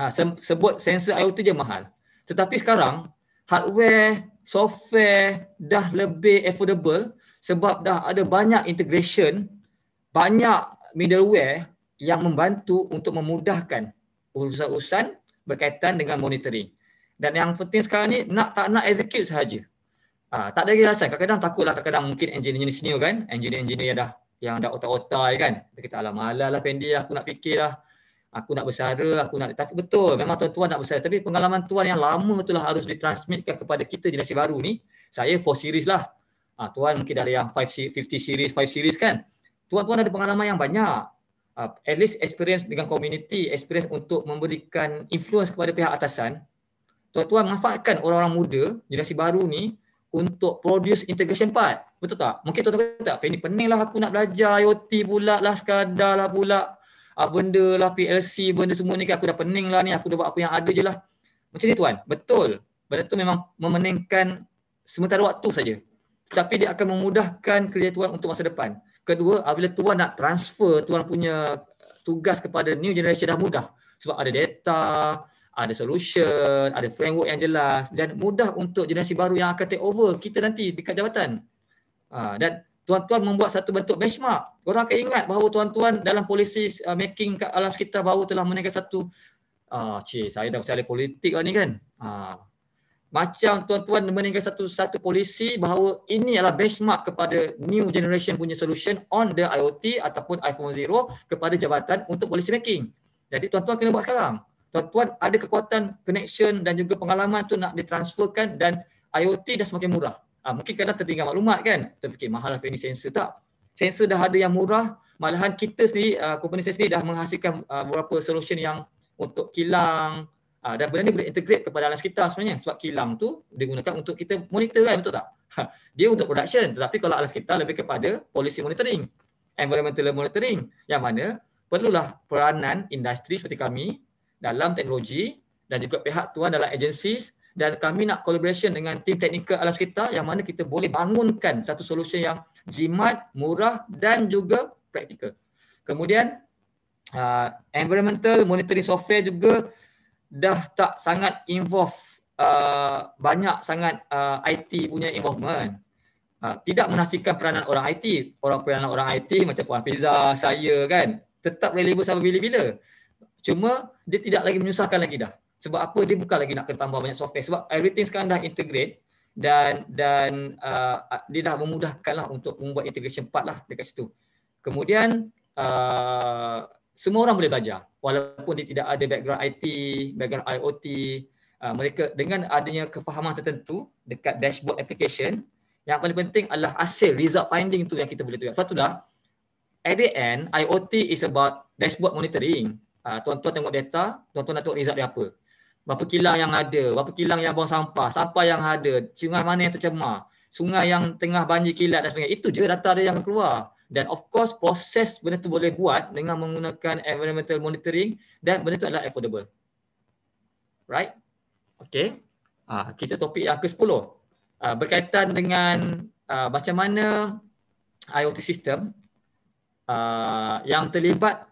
Speaker 1: Ha, sebut sensor IoT je mahal. Tetapi sekarang, hardware, software dah lebih affordable sebab dah ada banyak integration, banyak middleware yang membantu untuk memudahkan urusan-urusan berkaitan dengan monitoring. Dan yang penting sekarang ni, nak tak nak execute sahaja. Ha, tak ada lagi rasa. Kadang-kadang takutlah kadang-kadang mungkin engineer-engineer senior kan. Engineer-engineer yang dah yang dah otak-otak kan. Dia kata, alam lah Fendi, aku nak fikir aku nak bersara, aku nak tapi betul memang tuan-tuan nak bersara tapi pengalaman tuan yang lama itulah harus ditransmitkan kepada kita generasi baru ni. Saya 4 series lah. ha, tuan mungkin dari yang 5 50 series, 5 series kan. Tuan-tuan ada pengalaman yang banyak. Uh, at least experience dengan community, experience untuk memberikan influence kepada pihak atasan. Tuan-tuan manfaatkan orang-orang muda, generasi baru ni untuk produce integration part. Betul tak? Mungkin tuan-tuan kata, Fanny pening lah aku nak belajar IoT pula lah, sekadar lah pula uh, benda lah PLC, benda semua ni kan aku dah pening lah ni, aku dah buat apa yang ada je lah. Macam ni tuan, betul. Benda tu memang memeningkan sementara waktu saja. Tapi dia akan memudahkan kerja tuan untuk masa depan. Kedua, apabila tuan nak transfer tuan punya tugas kepada new generation dah mudah. Sebab ada data, ada solution, ada framework yang jelas dan mudah untuk generasi baru yang akan take over kita nanti dekat jabatan. Uh, dan tuan-tuan membuat satu bentuk benchmark. Korang akan ingat bahawa tuan-tuan dalam polisi uh, making kat alam sekitar bahawa telah menaikkan satu ah uh, cik saya dah bercakap politik lah ni kan. Uh, macam tuan-tuan meninggalkan satu satu polisi bahawa ini adalah benchmark kepada new generation punya solution on the IoT ataupun iPhone Zero kepada jabatan untuk polisi making. Jadi tuan-tuan kena buat sekarang. Tuan-tuan ada kekuatan connection dan juga pengalaman tu nak ditransferkan dan IoT dah semakin murah. Ha, mungkin kadang tertinggal maklumat kan. Terfikir mahal ini lah sensor tak. Sensor dah ada yang murah. Malahan kita sendiri, uh, company saya sendiri dah menghasilkan uh, beberapa solution yang untuk kilang. Uh, dan benda ni boleh integrate kepada alam kita sebenarnya. Sebab kilang tu digunakan untuk kita monitor kan betul tak? Ha, dia untuk production. Tetapi kalau alam kita lebih kepada policy monitoring. Environmental monitoring. Yang mana perlulah peranan industri seperti kami dalam teknologi dan juga pihak tuan dalam agencies dan kami nak collaboration dengan tim teknikal alam sekitar yang mana kita boleh bangunkan satu solution yang jimat, murah dan juga praktikal. Kemudian uh, environmental monitoring software juga dah tak sangat involve uh, banyak sangat uh, IT punya involvement. Uh, tidak menafikan peranan orang IT. Orang peranan orang IT macam Puan Fiza, saya kan tetap relevan sampai bila-bila. Cuma dia tidak lagi menyusahkan lagi dah sebab apa dia bukan lagi nak kena tambah banyak software sebab everything sekarang dah integrate dan dan uh, dia dah memudahkan lah untuk membuat integration part lah dekat situ. Kemudian uh, semua orang boleh belajar walaupun dia tidak ada background IT, background IoT. Uh, mereka dengan adanya kefahaman tertentu dekat dashboard application yang paling penting adalah hasil result finding tu yang kita boleh tengok. Sebab tu dah at the end IoT is about dashboard monitoring. Uh, tuan-tuan tengok data, tuan-tuan nak tengok result dia apa berapa kilang yang ada, berapa kilang yang buang sampah, sampah yang ada, sungai mana yang tercemar, sungai yang tengah banjir kilat dan sebagainya. Itu je data dia yang keluar. Dan of course proses benda tu boleh buat dengan menggunakan environmental monitoring dan benda tu adalah affordable. Right? Okay. Ha, kita topik yang ke-10. Ha, ah, berkaitan dengan ha, macam mana IoT system ha, yang terlibat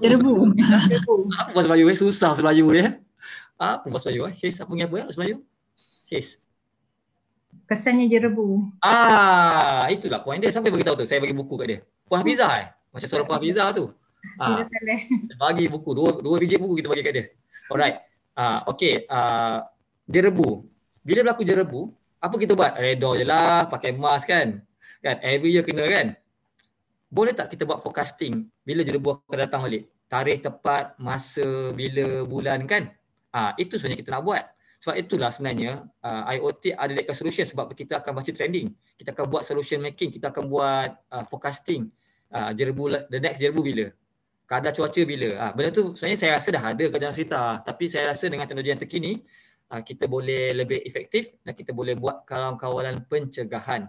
Speaker 2: Terebu. Apa
Speaker 1: bahasa Melayu eh? Susah bahasa Melayu eh. Ah, eh. eh. Apa bahasa Melayu eh? Kes apa apa bahasa Melayu? Kes.
Speaker 3: Kesannya jerebu.
Speaker 1: Ah, itulah poin dia. Sampai tahu tu. Saya bagi buku kat dia. Kuah oh. Hafiza eh. Macam suara kuah Hafiza tu. Ah, bagi buku. Dua, dua biji buku kita bagi kat dia. Alright. Ah, okay. Ah, jerebu. Bila berlaku jerebu, apa kita buat? Redor je lah. Pakai mask kan. Kan? Every year kena kan? boleh tak kita buat forecasting bila jeruk buah akan datang balik? Tarikh tepat, masa, bila, bulan kan? Ah ha, itu sebenarnya kita nak buat. Sebab itulah sebenarnya uh, ah, IoT ada dekat solution sebab kita akan baca trending. Kita akan buat solution making, kita akan buat uh, forecasting uh, ah, jerbu, the next jerbu bila. Kadar cuaca bila. Uh, benda tu sebenarnya saya rasa dah ada ke cerita. Tapi saya rasa dengan teknologi yang terkini, uh, kita boleh lebih efektif dan kita boleh buat kawalan pencegahan.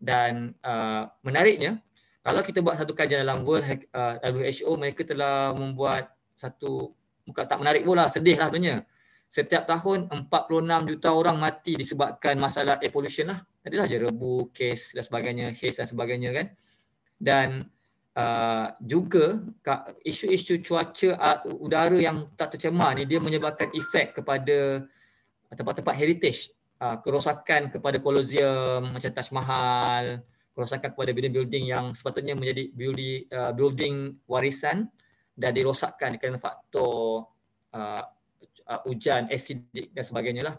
Speaker 1: Dan uh, menariknya, kalau kita buat satu kajian dalam World uh, WHO mereka telah membuat satu bukan tak menarik pula sedih lah tentunya setiap tahun 46 juta orang mati disebabkan masalah air pollution lah tadi lah jerebu kes dan sebagainya haze dan sebagainya kan dan Uh, juga isu-isu cuaca uh, udara yang tak tercemar ni dia menyebabkan efek kepada uh, tempat-tempat heritage uh, kerosakan kepada kolosium macam Taj Mahal kerosakan kepada building-building yang sepatutnya menjadi building, uh, building warisan dan dirosakkan kerana faktor hujan, uh, uh, asidik dan sebagainya lah.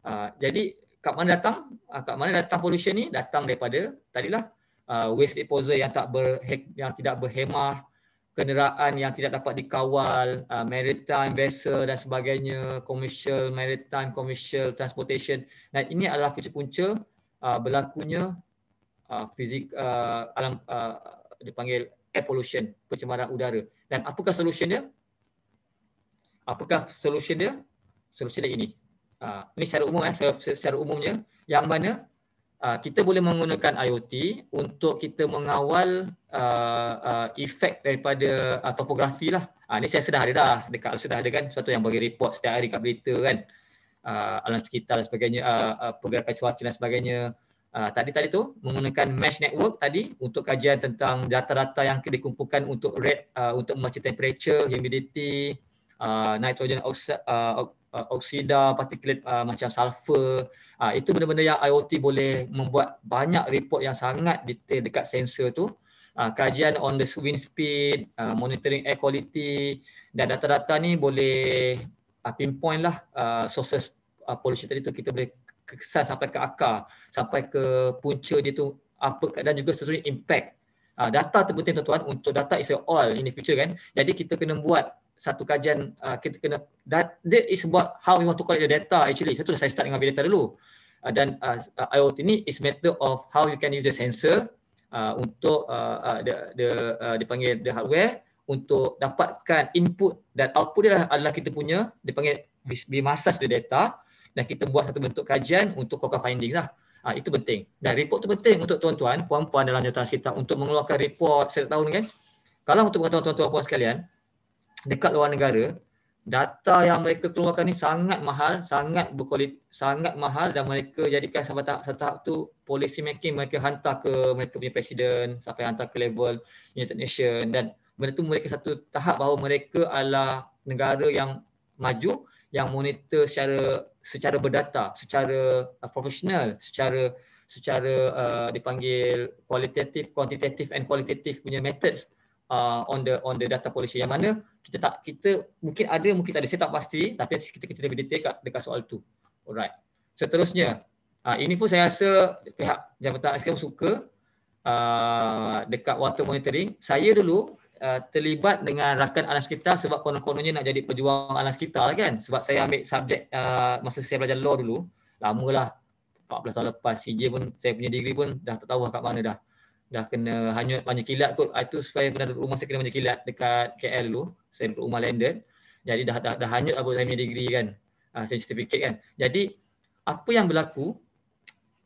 Speaker 1: Uh, jadi kat mana datang? Uh, kat mana datang pollution ni? Datang daripada tadilah uh, waste disposal yang tak ber, yang tidak berhemah, kenderaan yang tidak dapat dikawal, uh, maritime vessel dan sebagainya, commercial maritime commercial transportation. Dan ini adalah punca-punca uh, berlakunya uh, fizik uh, alam uh, ah, dipanggil air pollution pencemaran udara dan apakah solution dia apakah solution dia solution dia ini uh, ini secara umum eh secara umumnya yang mana uh, kita boleh menggunakan IoT untuk kita mengawal uh, uh, efek daripada uh, topografi lah uh, ini saya sudah ada dah dekat sudah ada kan satu yang bagi report setiap hari kat berita kan Uh, alam sekitar dan sebagainya, uh, uh, pergerakan cuaca dan sebagainya tadi-tadi ah, tu menggunakan mesh network tadi untuk kajian tentang data-data yang dikumpulkan untuk rate uh, untuk macam temperature, humidity, uh, nitrogen oxide, uh, oksida, particulate uh, macam sulfur. Uh, itu benda-benda yang IoT boleh membuat banyak report yang sangat detail dekat sensor tu. Uh, kajian on the wind speed, uh, monitoring air quality dan data-data ni boleh uh, pinpoint lah uh, sources uh, pollution tadi tu kita boleh kesan sampai ke akar, sampai ke punca dia tu apa dan juga sesuai impact. Uh, data terpenting tuan-tuan untuk data is all in the future kan. Jadi kita kena buat satu kajian uh, kita kena that, that is about how we want to collect the data actually. Satu saya start dengan data dulu. Uh, dan uh, IoT ni is matter of how you can use the sensor uh, untuk uh, uh, the, the uh, dipanggil the hardware untuk dapatkan input dan output dia lah, adalah kita punya dipanggil be massage the data dan kita buat satu bentuk kajian untuk kokoh finding lah. Ha, itu penting. Dan report tu penting untuk tuan-tuan, puan-puan dalam jawatan kita untuk mengeluarkan report setiap tahun kan. Kalau untuk berkata tuan-tuan puan sekalian, dekat luar negara, data yang mereka keluarkan ni sangat mahal, sangat berkualiti, sangat mahal dan mereka jadikan sampai tahap, tahap tu policy making mereka hantar ke mereka punya presiden sampai hantar ke level United Nation dan benda tu mereka satu tahap bahawa mereka adalah negara yang maju yang monitor secara secara berdata, secara uh, profesional, secara secara uh, dipanggil qualitative, quantitative and qualitative punya methods uh, on the on the data policy yang mana kita tak kita mungkin ada mungkin tak ada saya tak pasti tapi kita kita lebih detail kat dekat soal tu. Alright. Seterusnya, uh, ini pun saya rasa pihak Jabatan Askar suka uh, dekat water monitoring. Saya dulu Uh, terlibat dengan rakan alam kita sebab konon-kononnya nak jadi pejuang alam sekitar lah kan. Sebab saya ambil subjek uh, masa saya belajar law dulu, lah 14 tahun lepas CJ pun saya punya degree pun dah tak tahu lah kat mana dah. Dah kena hanyut banyak kilat kot. Ah, itu supaya pernah duduk rumah saya kena banyak kilat dekat KL dulu. Saya duduk rumah London. Jadi dah dah, dah hanyut apa saya punya degree kan. Uh, saya certificate kan. Jadi apa yang berlaku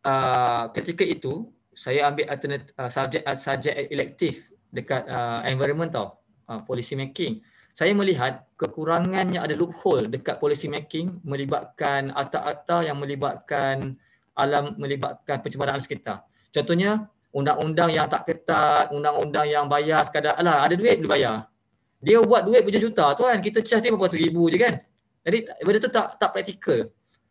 Speaker 1: uh, ketika itu saya ambil alternate uh, subjek uh, subjek elektif dekat uh, environment tau uh, policy making saya melihat kekurangannya ada loophole dekat policy making melibatkan akta-akta yang melibatkan alam melibatkan pencemaran alam sekitar contohnya undang-undang yang tak ketat undang-undang yang bayar sekadar lah ada duit boleh bayar dia buat duit berjuta-juta tu kan kita charge dia berapa ratus ribu je kan jadi benda tu tak tak praktikal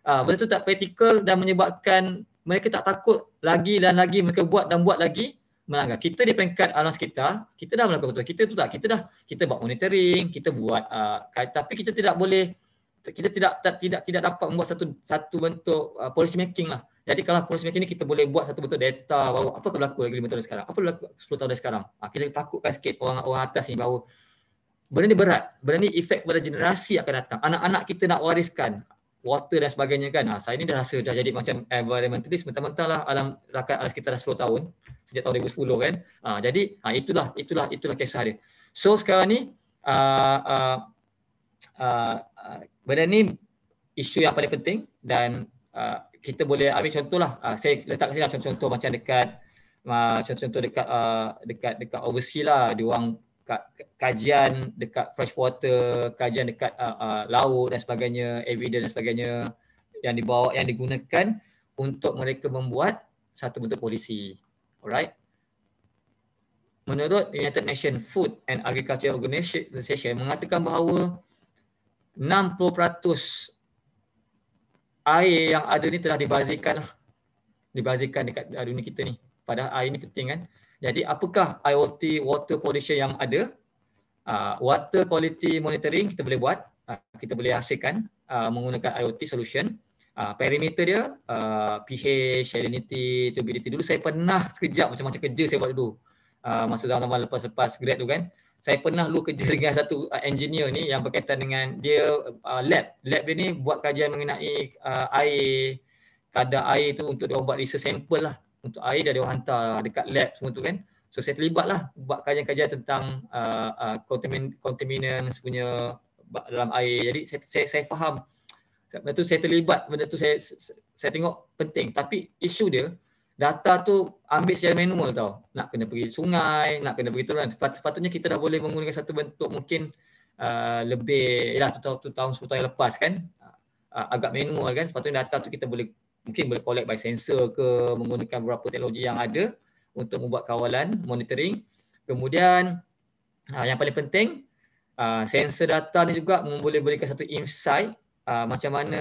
Speaker 1: uh, ah, benda tu tak praktikal dan menyebabkan mereka tak takut lagi dan lagi mereka buat dan buat lagi melanggar. Kita di peringkat alam sekitar, kita dah melakukan kontrol. Kita tu tak, kita dah kita buat monitoring, kita buat uh, tapi kita tidak boleh kita tidak tidak tidak dapat membuat satu satu bentuk uh, policy making lah. Jadi kalau policy making ni kita boleh buat satu bentuk data bahawa apa akan berlaku lagi 5 tahun sekarang? Apa berlaku 10 tahun dari sekarang? Uh, kita takutkan sikit orang orang atas ni bahawa benda ni berat. Benda ni efek pada generasi akan datang. Anak-anak kita nak wariskan water dan sebagainya kan. Ha, saya ni dah rasa dah jadi macam environmentalist mentah-mentah lah alam rakyat alam sekitar dah 10 tahun sejak tahun 2010 kan. Ha, jadi ha, itulah itulah itulah kisah dia. So sekarang ni uh, uh, uh, benda ni isu yang paling penting dan uh, kita boleh ambil contoh lah. Uh, saya letak sini lah contoh-contoh macam dekat uh, contoh-contoh dekat uh, dekat dekat overseas lah. Dia orang kajian dekat fresh water, kajian dekat uh, uh, laut dan sebagainya, evidence dan sebagainya yang dibawa yang digunakan untuk mereka membuat satu bentuk polisi. Alright. Menurut United Nations Food and Agriculture Organization mengatakan bahawa 60% air yang ada ni telah dibazirkan lah. dibazirkan dekat uh, dunia kita ni. Padahal air ni penting kan. Jadi apakah IoT water pollution yang ada? Uh, water quality monitoring kita boleh buat, uh, kita boleh hasilkan uh, menggunakan IoT solution. Uh, perimeter dia, uh, pH, salinity, turbidity. Dulu saya pernah sekejap macam-macam kerja saya buat dulu. Uh, masa zaman-zaman lepas-lepas grad tu kan. Saya pernah dulu kerja *laughs* dengan satu uh, engineer ni yang berkaitan dengan dia uh, lab. Lab dia ni buat kajian mengenai uh, air, kadar air tu untuk dia buat research sample lah untuk air dia ada hantar dekat lab semua tu kan so saya terlibatlah buat kajian-kajian tentang uh, uh, contamin contaminants punya dalam air jadi saya saya, saya faham benda tu saya terlibat benda tu saya saya tengok penting tapi isu dia data tu ambil secara manual tau nak kena pergi sungai nak kena pergi turun sepatutnya kita dah boleh menggunakan satu bentuk mungkin uh, lebih ialah tu tahun 10 tahun yang lepas kan uh, agak manual kan sepatutnya data tu kita boleh mungkin boleh collect by sensor ke menggunakan beberapa teknologi yang ada untuk membuat kawalan monitoring kemudian uh, yang paling penting uh, sensor data ni juga boleh berikan satu insight uh, macam mana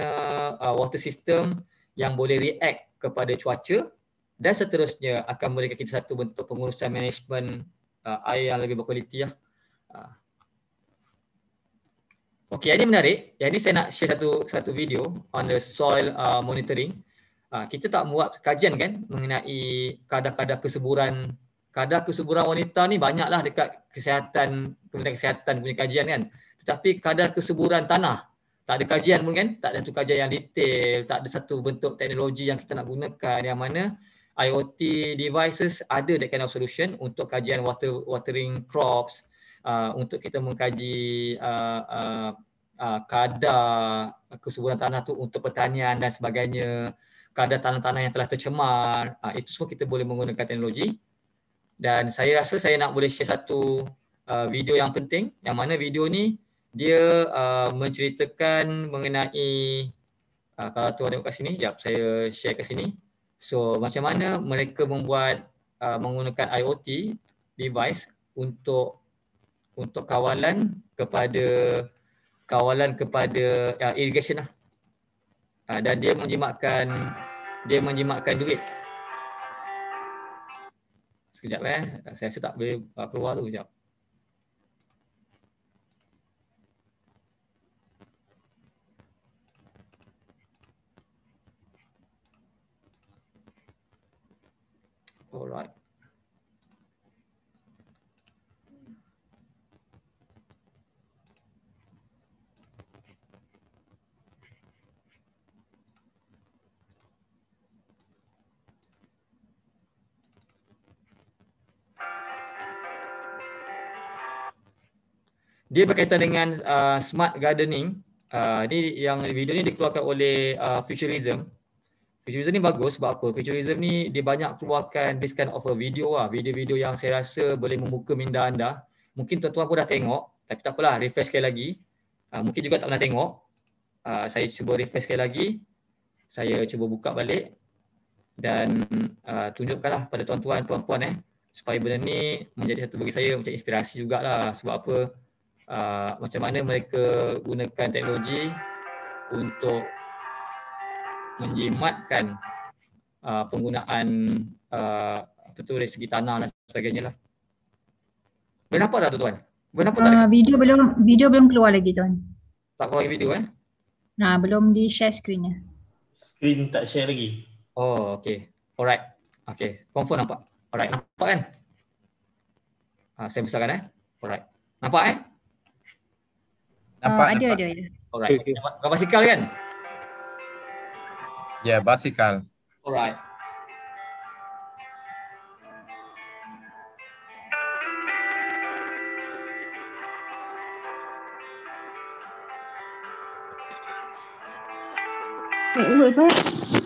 Speaker 1: uh, water system yang boleh react kepada cuaca dan seterusnya akan memberikan kita satu bentuk pengurusan manajemen uh, air yang lebih berkualiti lah. Uh. Okey, ini menarik. Yang ini saya nak share satu satu video on the soil uh, monitoring. Ah, kita tak buat kajian kan mengenai kadar-kadar kesuburan kadar kesuburan wanita ni banyaklah dekat kesihatan kementerian kesihatan punya kajian kan tetapi kadar kesuburan tanah tak ada kajian pun kan tak ada satu kajian yang detail tak ada satu bentuk teknologi yang kita nak gunakan yang mana IoT devices ada that kind of solution untuk kajian water watering crops uh, untuk kita mengkaji uh, uh, Uh, kadar kesuburan tanah tu untuk pertanian dan sebagainya kadar tanah-tanah yang telah tercemar uh, itu semua kita boleh menggunakan teknologi dan saya rasa saya nak boleh share satu uh, video yang penting yang mana video ni dia uh, menceritakan mengenai uh, kalau tuan tengok kat sini jap saya share kat sini so macam mana mereka membuat uh, menggunakan IoT device untuk untuk kawalan kepada kawalan kepada uh, irrigation lah Ah, dan dia menjimatkan dia menjimatkan duit. Sekejap eh, saya rasa tak boleh keluar tu sekejap. Alright. dia berkaitan dengan uh, smart gardening. Uh, ini yang video ni dikeluarkan oleh uh, Futurism. Futurism ni bagus sebab apa? Futurism ni dia banyak keluarkan this kind of a video lah. Video-video yang saya rasa boleh membuka minda anda. Mungkin tuan-tuan pun dah tengok. Tapi tak apalah, refresh sekali lagi. Uh, mungkin juga tak pernah tengok. Uh, saya cuba refresh sekali lagi. Saya cuba buka balik. Dan uh, tunjukkanlah pada tuan-tuan, puan-puan eh. Supaya benda ni menjadi satu bagi saya macam inspirasi jugalah. Sebab apa? uh, macam mana mereka gunakan teknologi untuk menjimatkan uh, penggunaan uh, apa tu dari segi tanah dan sebagainya lah. Boleh nampak tak
Speaker 5: tuan? Boleh nampak uh, tak? Video
Speaker 3: ada? belum video belum keluar lagi tuan.
Speaker 5: Tak keluar video eh?
Speaker 3: Nah, belum di share screennya.
Speaker 5: Screen tak share lagi. Oh, okay. Alright.
Speaker 1: Okay, confirm nampak. Alright, nampak kan? Ha, saya besarkan eh.
Speaker 4: Alright. Nampak eh?
Speaker 3: nampak, ah, ada, ada, ada.
Speaker 4: Alright. Okay. Kau basikal kan? Ya, yeah, basikal.
Speaker 5: Alright.
Speaker 2: Oh,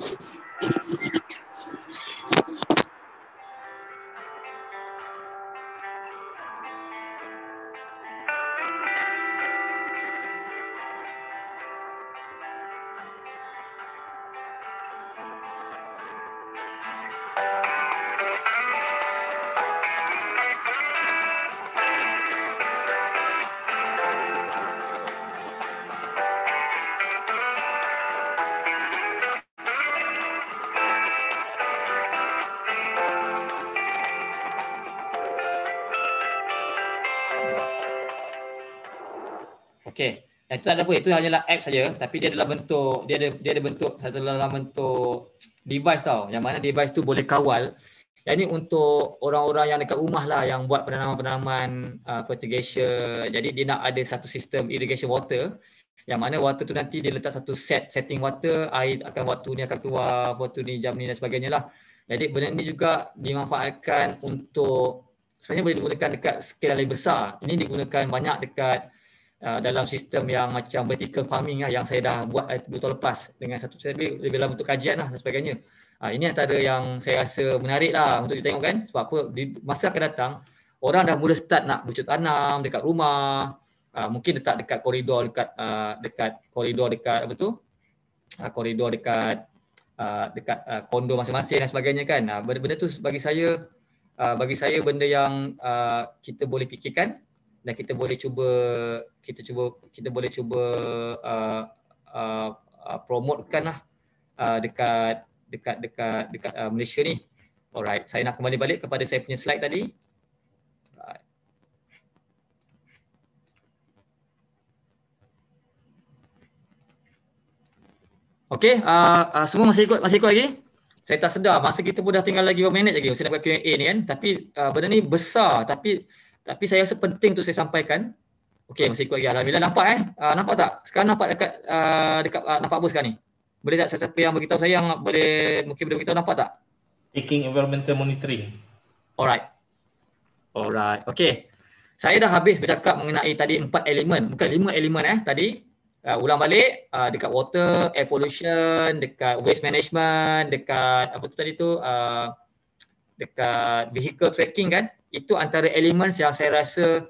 Speaker 1: itu tak ada apa itu hanyalah app saja tapi dia adalah bentuk dia ada dia ada bentuk satu dalam bentuk device tau yang mana device tu boleh kawal yang ini untuk orang-orang yang dekat rumah lah yang buat penanaman-penanaman uh, fertigation jadi dia nak ada satu sistem irrigation water yang mana water tu nanti dia letak satu set setting water air akan waktu ni akan keluar waktu ni jam ni dan sebagainya lah jadi benda ni juga dimanfaatkan untuk sebenarnya boleh digunakan dekat skala lebih besar ini digunakan banyak dekat Ah, dalam sistem yang macam vertical farming lah yang saya dah buat betul eh, lepas dengan satu lebih, lebih dalam untuk kajian lah dan sebagainya. Ha, ini antara yang saya rasa menarik lah untuk ditengok kan sebab apa di masa akan datang orang dah mula start nak bucut tanam dekat rumah ha, mungkin letak dekat koridor dekat uh, dekat koridor dekat apa tu uh, koridor dekat uh, dekat uh, kondo masing-masing dan sebagainya kan ha, benda, benda tu bagi saya uh, bagi saya benda yang uh, kita boleh fikirkan dan kita boleh cuba kita cuba kita boleh cuba uh, uh, uh, promotkan lah uh, dekat dekat dekat dekat uh, Malaysia ni. Alright, saya nak kembali balik kepada saya punya slide tadi. Okey, uh, uh, semua masih ikut masih ikut lagi? Saya tak sedar masa kita pun dah tinggal lagi 5 minit lagi saya nak buat Q&A ni kan. Tapi uh, benda ni besar tapi tapi saya rasa penting untuk saya sampaikan. Okey, masih ikut lagi. Alhamdulillah nampak eh. Uh, nampak tak? Sekarang nampak dekat uh, dekat uh, nampak apa sekarang ni? Boleh tak siapa yang beritahu saya yang boleh mungkin boleh beritahu nampak tak? Taking environmental monitoring. Alright. Alright. Okey. Saya dah habis bercakap mengenai tadi empat elemen. Bukan lima elemen eh tadi. Uh, ulang balik uh, dekat water, air pollution, dekat waste management, dekat apa tu tadi tu uh, dekat vehicle tracking kan itu antara elemen yang saya rasa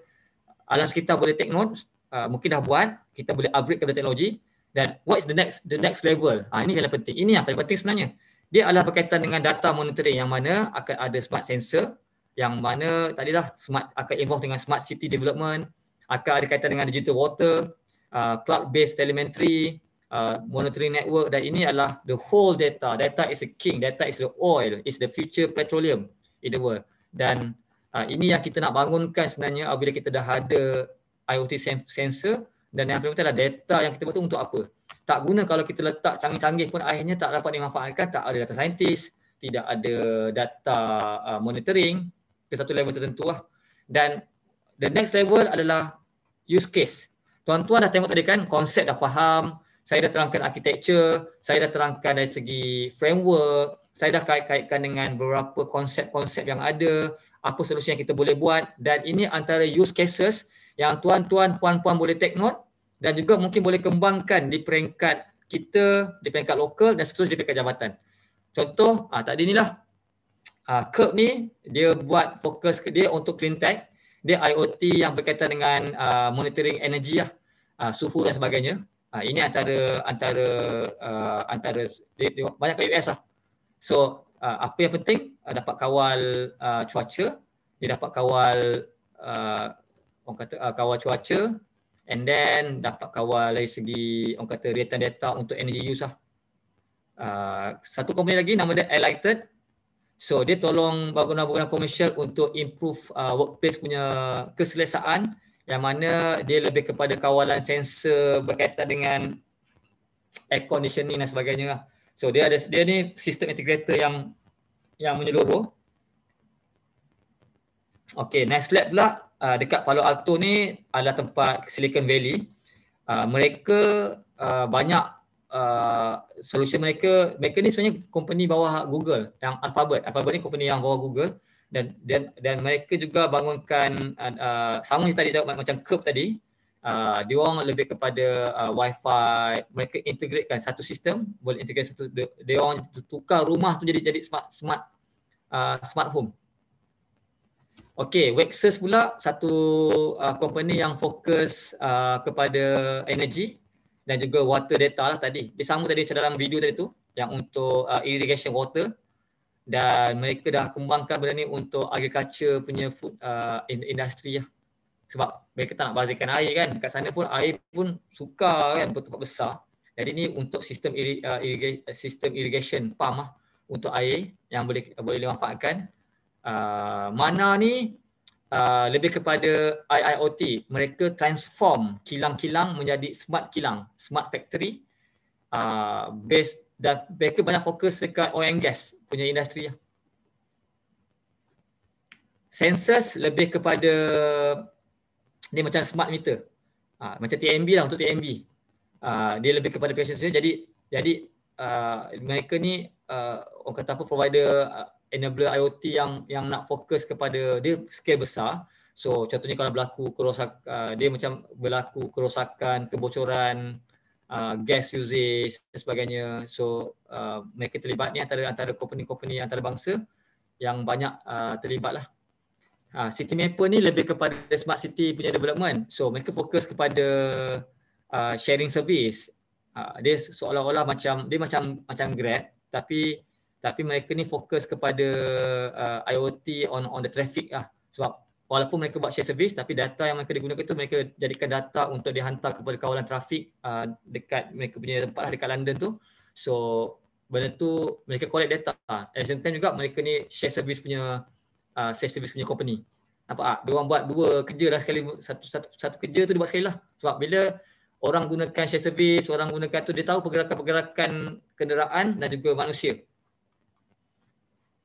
Speaker 1: alam sekitar boleh take note uh, mungkin dah buat kita boleh upgrade kepada teknologi dan what is the next the next level ha, ini yang penting ini yang paling penting sebenarnya dia adalah berkaitan dengan data monitoring yang mana akan ada smart sensor yang mana tadi lah smart akan involve dengan smart city development akan ada kaitan dengan digital water uh, cloud based telemetry uh, monetary network dan ini adalah the whole data. Data is the king, data is the oil, is the future petroleum in the world. Dan uh, ini yang kita nak bangunkan sebenarnya apabila kita dah ada IoT sensor dan yang penting adalah data yang kita buat untuk apa. Tak guna kalau kita letak canggih-canggih pun akhirnya tak dapat dimanfaatkan, tak ada data saintis, tidak ada data uh, monitoring ke satu level tertentu lah. Dan the next level adalah use case. Tuan-tuan dah tengok tadi kan konsep dah faham, saya dah terangkan architecture, saya dah terangkan dari segi framework, saya dah kait-kaitkan dengan beberapa konsep-konsep yang ada, apa solusi yang kita boleh buat dan ini antara use cases yang tuan-tuan, puan-puan boleh take note dan juga mungkin boleh kembangkan di peringkat kita, di peringkat lokal dan seterusnya di peringkat jabatan. Contoh, ah, tadi inilah ah, Kirk ni, dia buat fokus ke dia untuk clean tech. Dia IoT yang berkaitan dengan ah, monitoring energi lah, ah, suhu dan sebagainya. Uh, ini antara antara uh, antara di, di, banyak ke US lah. So uh, apa yang penting uh, dapat kawal uh, cuaca, dia dapat kawal uh, orang kata uh, kawal cuaca and then dapat kawal dari segi orang kata return data untuk energy use lah. Uh, satu company lagi nama dia Enlighted. So dia tolong bangunan-bangunan komersial untuk improve uh, workplace punya keselesaan yang mana dia lebih kepada kawalan sensor berkaitan dengan air conditioning dan sebagainya lah. So dia ada dia ni sistem integrator yang yang menyeluruh. Okay, next slide. pula uh, dekat Palo Alto ni adalah tempat Silicon Valley. Uh, mereka uh, banyak uh, solution mereka, mereka ni sebenarnya company bawah Google yang Alphabet. Alphabet ni company yang bawah Google dan dan dan mereka juga bangunkan uh, uh sama yang tadi macam curb tadi uh, dia orang lebih kepada uh, wifi mereka integratekan satu sistem boleh integrate satu dia, dia orang tukar rumah tu jadi jadi smart smart uh, smart home Okay, Wexus pula satu uh, company yang fokus uh, kepada energy dan juga water data lah tadi. Dia sama tadi macam dalam video tadi tu yang untuk uh, irrigation water dan mereka dah kembangkan benda ni untuk agriculture punya food uh, industri lah. Sebab mereka tak nak bazirkan air kan. Kat sana pun air pun sukar kan tempat besar. Jadi ni untuk sistem iri, uh, irriga- sistem irrigation pump lah untuk air yang boleh boleh dimanfaatkan. Uh, mana ni uh, lebih kepada IIoT. Mereka transform kilang-kilang menjadi smart kilang, smart factory. Uh, based dan mereka banyak fokus dekat oil and gas punya industri lah. Sensors lebih kepada ni macam smart meter. Ha, macam TMB lah untuk TMB. Ha, ah, dia lebih kepada patient sendiri. Jadi jadi uh, mereka ni uh, orang kata apa provider uh, enabler IoT yang yang nak fokus kepada dia scale besar. So contohnya kalau berlaku kerosakan uh, dia macam berlaku kerosakan, kebocoran, uh, gas uses dan sebagainya. So uh, mereka terlibat ni antara antara company-company antara bangsa yang banyak uh, terlibat lah. Uh, city Mapper ni lebih kepada smart city punya development. So mereka fokus kepada uh, sharing service. Uh, dia seolah-olah macam dia macam macam grad, tapi tapi mereka ni fokus kepada uh, IoT on on the traffic lah sebab walaupun mereka buat share service tapi data yang mereka digunakan itu mereka jadikan data untuk dihantar kepada kawalan trafik uh, dekat mereka punya tempat lah, dekat London tu so benda tu mereka collect data at the time juga mereka ni share service punya uh, share service punya company nampak tak? dia buat dua kerja lah sekali satu, satu, satu kerja tu dia buat sekali lah sebab bila orang gunakan share service orang gunakan tu dia tahu pergerakan-pergerakan kenderaan dan juga manusia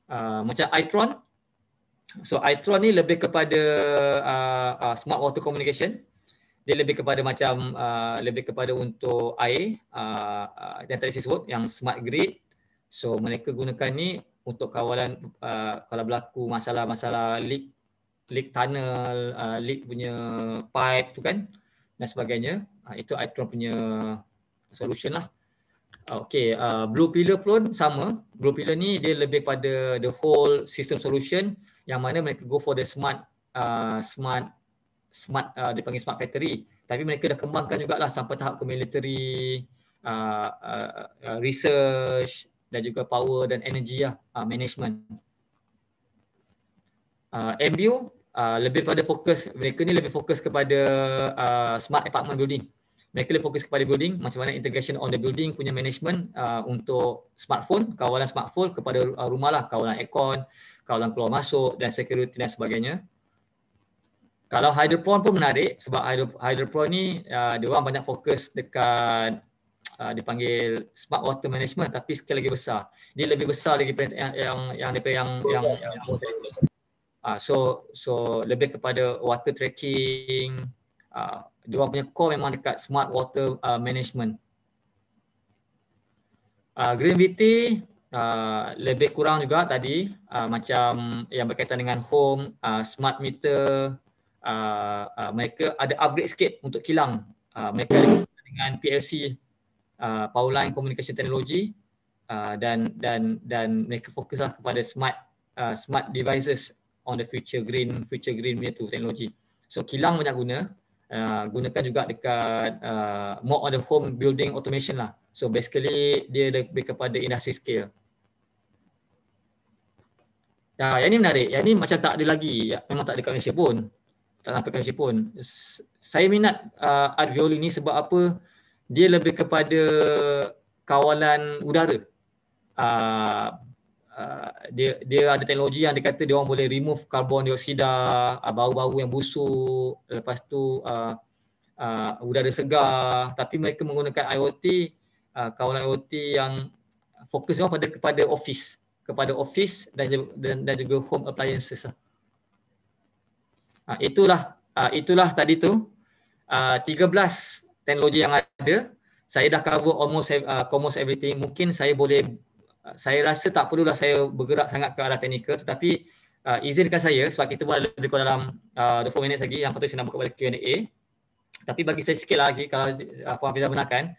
Speaker 1: Uh, macam iTron, So iTron ni lebih kepada uh, uh, smart water communication. Dia lebih kepada macam uh, lebih kepada untuk air uh, uh, yang tadi saya sebut yang smart grid. So mereka gunakan ni untuk kawalan uh, kalau berlaku masalah-masalah leak leak tunnel, uh, leak punya pipe tu kan dan sebagainya. Uh, itu iTron punya solution lah. Uh, okay, uh, Blue Pillar pun sama. Blue Pillar ni dia lebih pada the whole system solution yang mana mereka go for the smart uh, smart smart uh, dipanggil smart factory tapi mereka dah kembangkan jugalah sampai tahap ke military uh, uh, uh research dan juga power dan energy lah, uh, management uh, MBU uh, lebih pada fokus mereka ni lebih fokus kepada uh, smart apartment building mereka lebih fokus kepada building macam mana integration on the building punya management uh, untuk smartphone kawalan smartphone kepada uh, rumah lah kawalan aircon kawalan keluar masuk dan security dan sebagainya. Kalau hydroponik pun menarik sebab hydroponik ni uh, dia orang banyak fokus dekat uh, dipanggil smart water management tapi skala lagi besar. Dia lebih besar lagi yang yang yang daripada yang yang, yang,
Speaker 5: yang
Speaker 1: uh, so so lebih kepada water tracking uh, dia orang punya core memang dekat smart water uh, management. Uh, Green VT uh, lebih kurang juga tadi uh, macam yang berkaitan dengan home uh, smart meter uh, uh, mereka ada upgrade sikit untuk kilang uh, mereka dengan PLC uh, power line communication technology uh, dan dan dan mereka fokuslah kepada smart uh, smart devices on the future green future green punya tu teknologi so kilang banyak guna Uh, gunakan juga dekat uh, more on the home building automation lah. So basically dia lebih kepada industry scale. Ya, yang ini menarik. Yang ini macam tak ada lagi. Ya, memang tak ada kat Malaysia pun. Tak sampai kat Malaysia pun. Saya minat uh, art violin ni sebab apa? Dia lebih kepada kawalan udara. Uh, Uh, dia dia ada teknologi yang dia kata dia orang boleh remove karbon dioksida, uh, bau-bau yang busuk, lepas tu uh, uh, udara segar tapi mereka menggunakan IoT, uh, kawalan IoT yang fokus memang pada kepada office kepada office dan dan, dan juga home appliances. Lah. Ah ha, itulah uh, itulah tadi tu uh, ah, 13 teknologi yang ada. Saya dah cover almost uh, almost everything. Mungkin saya boleh saya rasa tak perlulah saya bergerak sangat ke arah teknikal tetapi uh, izinkan saya sebab kita buat lebih kurang dalam uh, 20 minit lagi yang patut saya nak buka balik Q&A tapi bagi saya sikit lagi kalau uh, Puan benarkan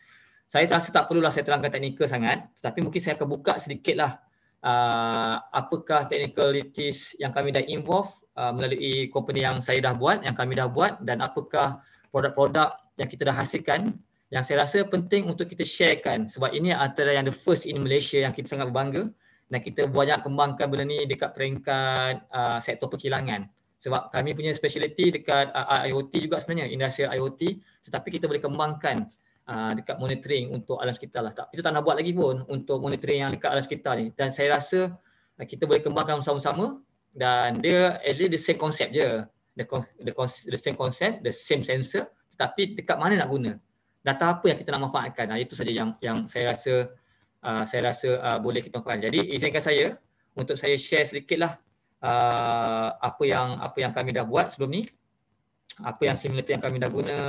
Speaker 1: saya rasa tak perlulah saya terangkan teknikal sangat tetapi mungkin saya akan buka sedikitlah uh, apakah technicalities yang kami dah involve uh, melalui company yang saya dah buat, yang kami dah buat dan apakah produk-produk yang kita dah hasilkan yang saya rasa penting untuk kita sharekan sebab ini antara yang the first in Malaysia yang kita sangat berbangga dan kita banyak kembangkan benda ni dekat peringkat uh, sektor perkilangan sebab kami punya speciality dekat uh, IoT juga sebenarnya industri IoT tetapi kita boleh kembangkan Ah, dekat monitoring untuk alam sekitar lah. Tak, kita tak nak buat lagi pun untuk monitoring yang dekat alam sekitar ni. Dan saya rasa ah, kita boleh kembangkan sama-sama dan dia at least the same concept je. The, the, the same concept, the same sensor Tapi dekat mana nak guna. Data apa yang kita nak manfaatkan. Nah, itu saja yang yang saya rasa uh, saya rasa uh, boleh kita lakukan. Jadi izinkan saya untuk saya share sedikitlah uh, apa yang apa yang kami dah buat sebelum ni. Apa yang simulator yang kami dah guna,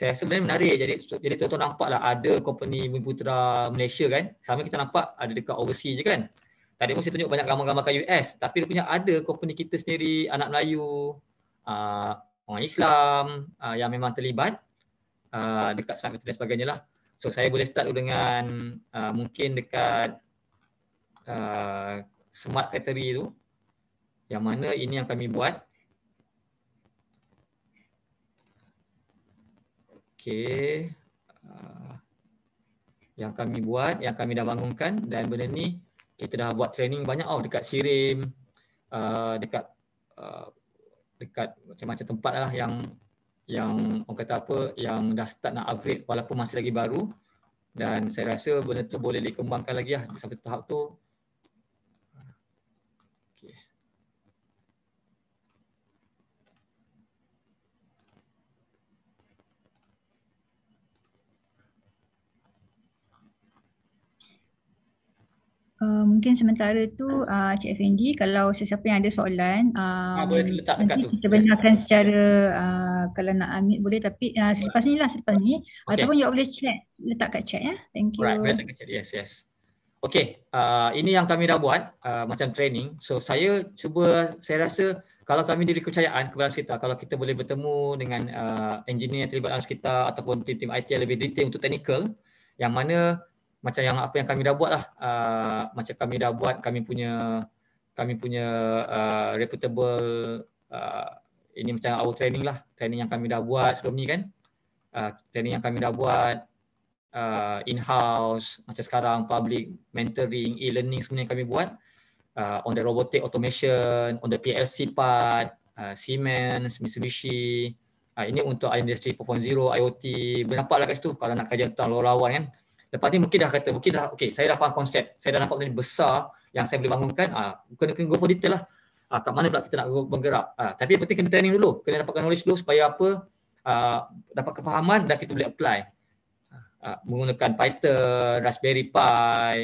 Speaker 1: saya rasa benar menarik jadi jadi tuan-tuan nampaklah ada company Bumi Putra Malaysia kan sama kita nampak ada dekat overseas je kan tadi pun saya tunjuk banyak gambar-gambar kat US tapi punya ada company kita sendiri anak Melayu uh, orang Islam uh, yang memang terlibat uh, dekat Smart Putra dan sebagainya lah so saya boleh start dulu dengan uh, mungkin dekat uh, Smart Factory tu yang mana ini yang kami buat Okey. Uh, yang kami buat, yang kami dah bangunkan dan benda ni kita dah buat training banyak tau oh, dekat Sirim, uh, dekat uh, dekat macam-macam tempat lah yang yang orang kata apa yang dah start nak upgrade walaupun masih lagi baru dan saya rasa benda tu boleh dikembangkan lagi lah sampai tahap tu
Speaker 3: Eh, mungkin sementara tu uh, Cik Effendi kalau sesiapa yang ada soalan uh, ah, boleh letak dekat nanti tu. kita benarkan secara uh, kalau nak ambil boleh tapi uh, selepas ni lah selepas ni okay. ataupun you boleh chat letak kat chat ya. Thank you. Right, letak
Speaker 1: kat chat. Yes, yes. Okay, uh, ini yang kami dah buat uh, macam training. So saya cuba, saya rasa kalau kami diri kepercayaan kepada sekitar, kalau kita boleh bertemu dengan uh, engineer yang terlibat dalam sekitar ataupun tim-tim IT yang lebih detail untuk technical, yang mana macam yang apa yang kami dah buat lah uh, ah, macam kami dah buat kami punya kami punya uh, reputable uh, ini macam our training lah training yang kami dah buat sebelum ni kan uh, training yang kami dah buat uh, in-house macam sekarang public mentoring e-learning semua yang kami buat uh, on the robotic automation on the PLC part uh, Siemens Mitsubishi uh, ini untuk industry 4.0 IoT berdapat lah kat situ kalau nak kerja tentang lorawan kan Lepas ni mungkin dah kata, mungkin dah, okay, saya dah faham konsep. Saya dah nampak benda ni besar yang saya boleh bangunkan. Ah, kena, kena go for detail lah. Ah, kat mana pula kita nak bergerak. Ah, tapi penting kena training dulu. Kena dapatkan knowledge dulu supaya apa, ah, dapat kefahaman dan kita boleh apply. Ah, menggunakan Python, Raspberry Pi,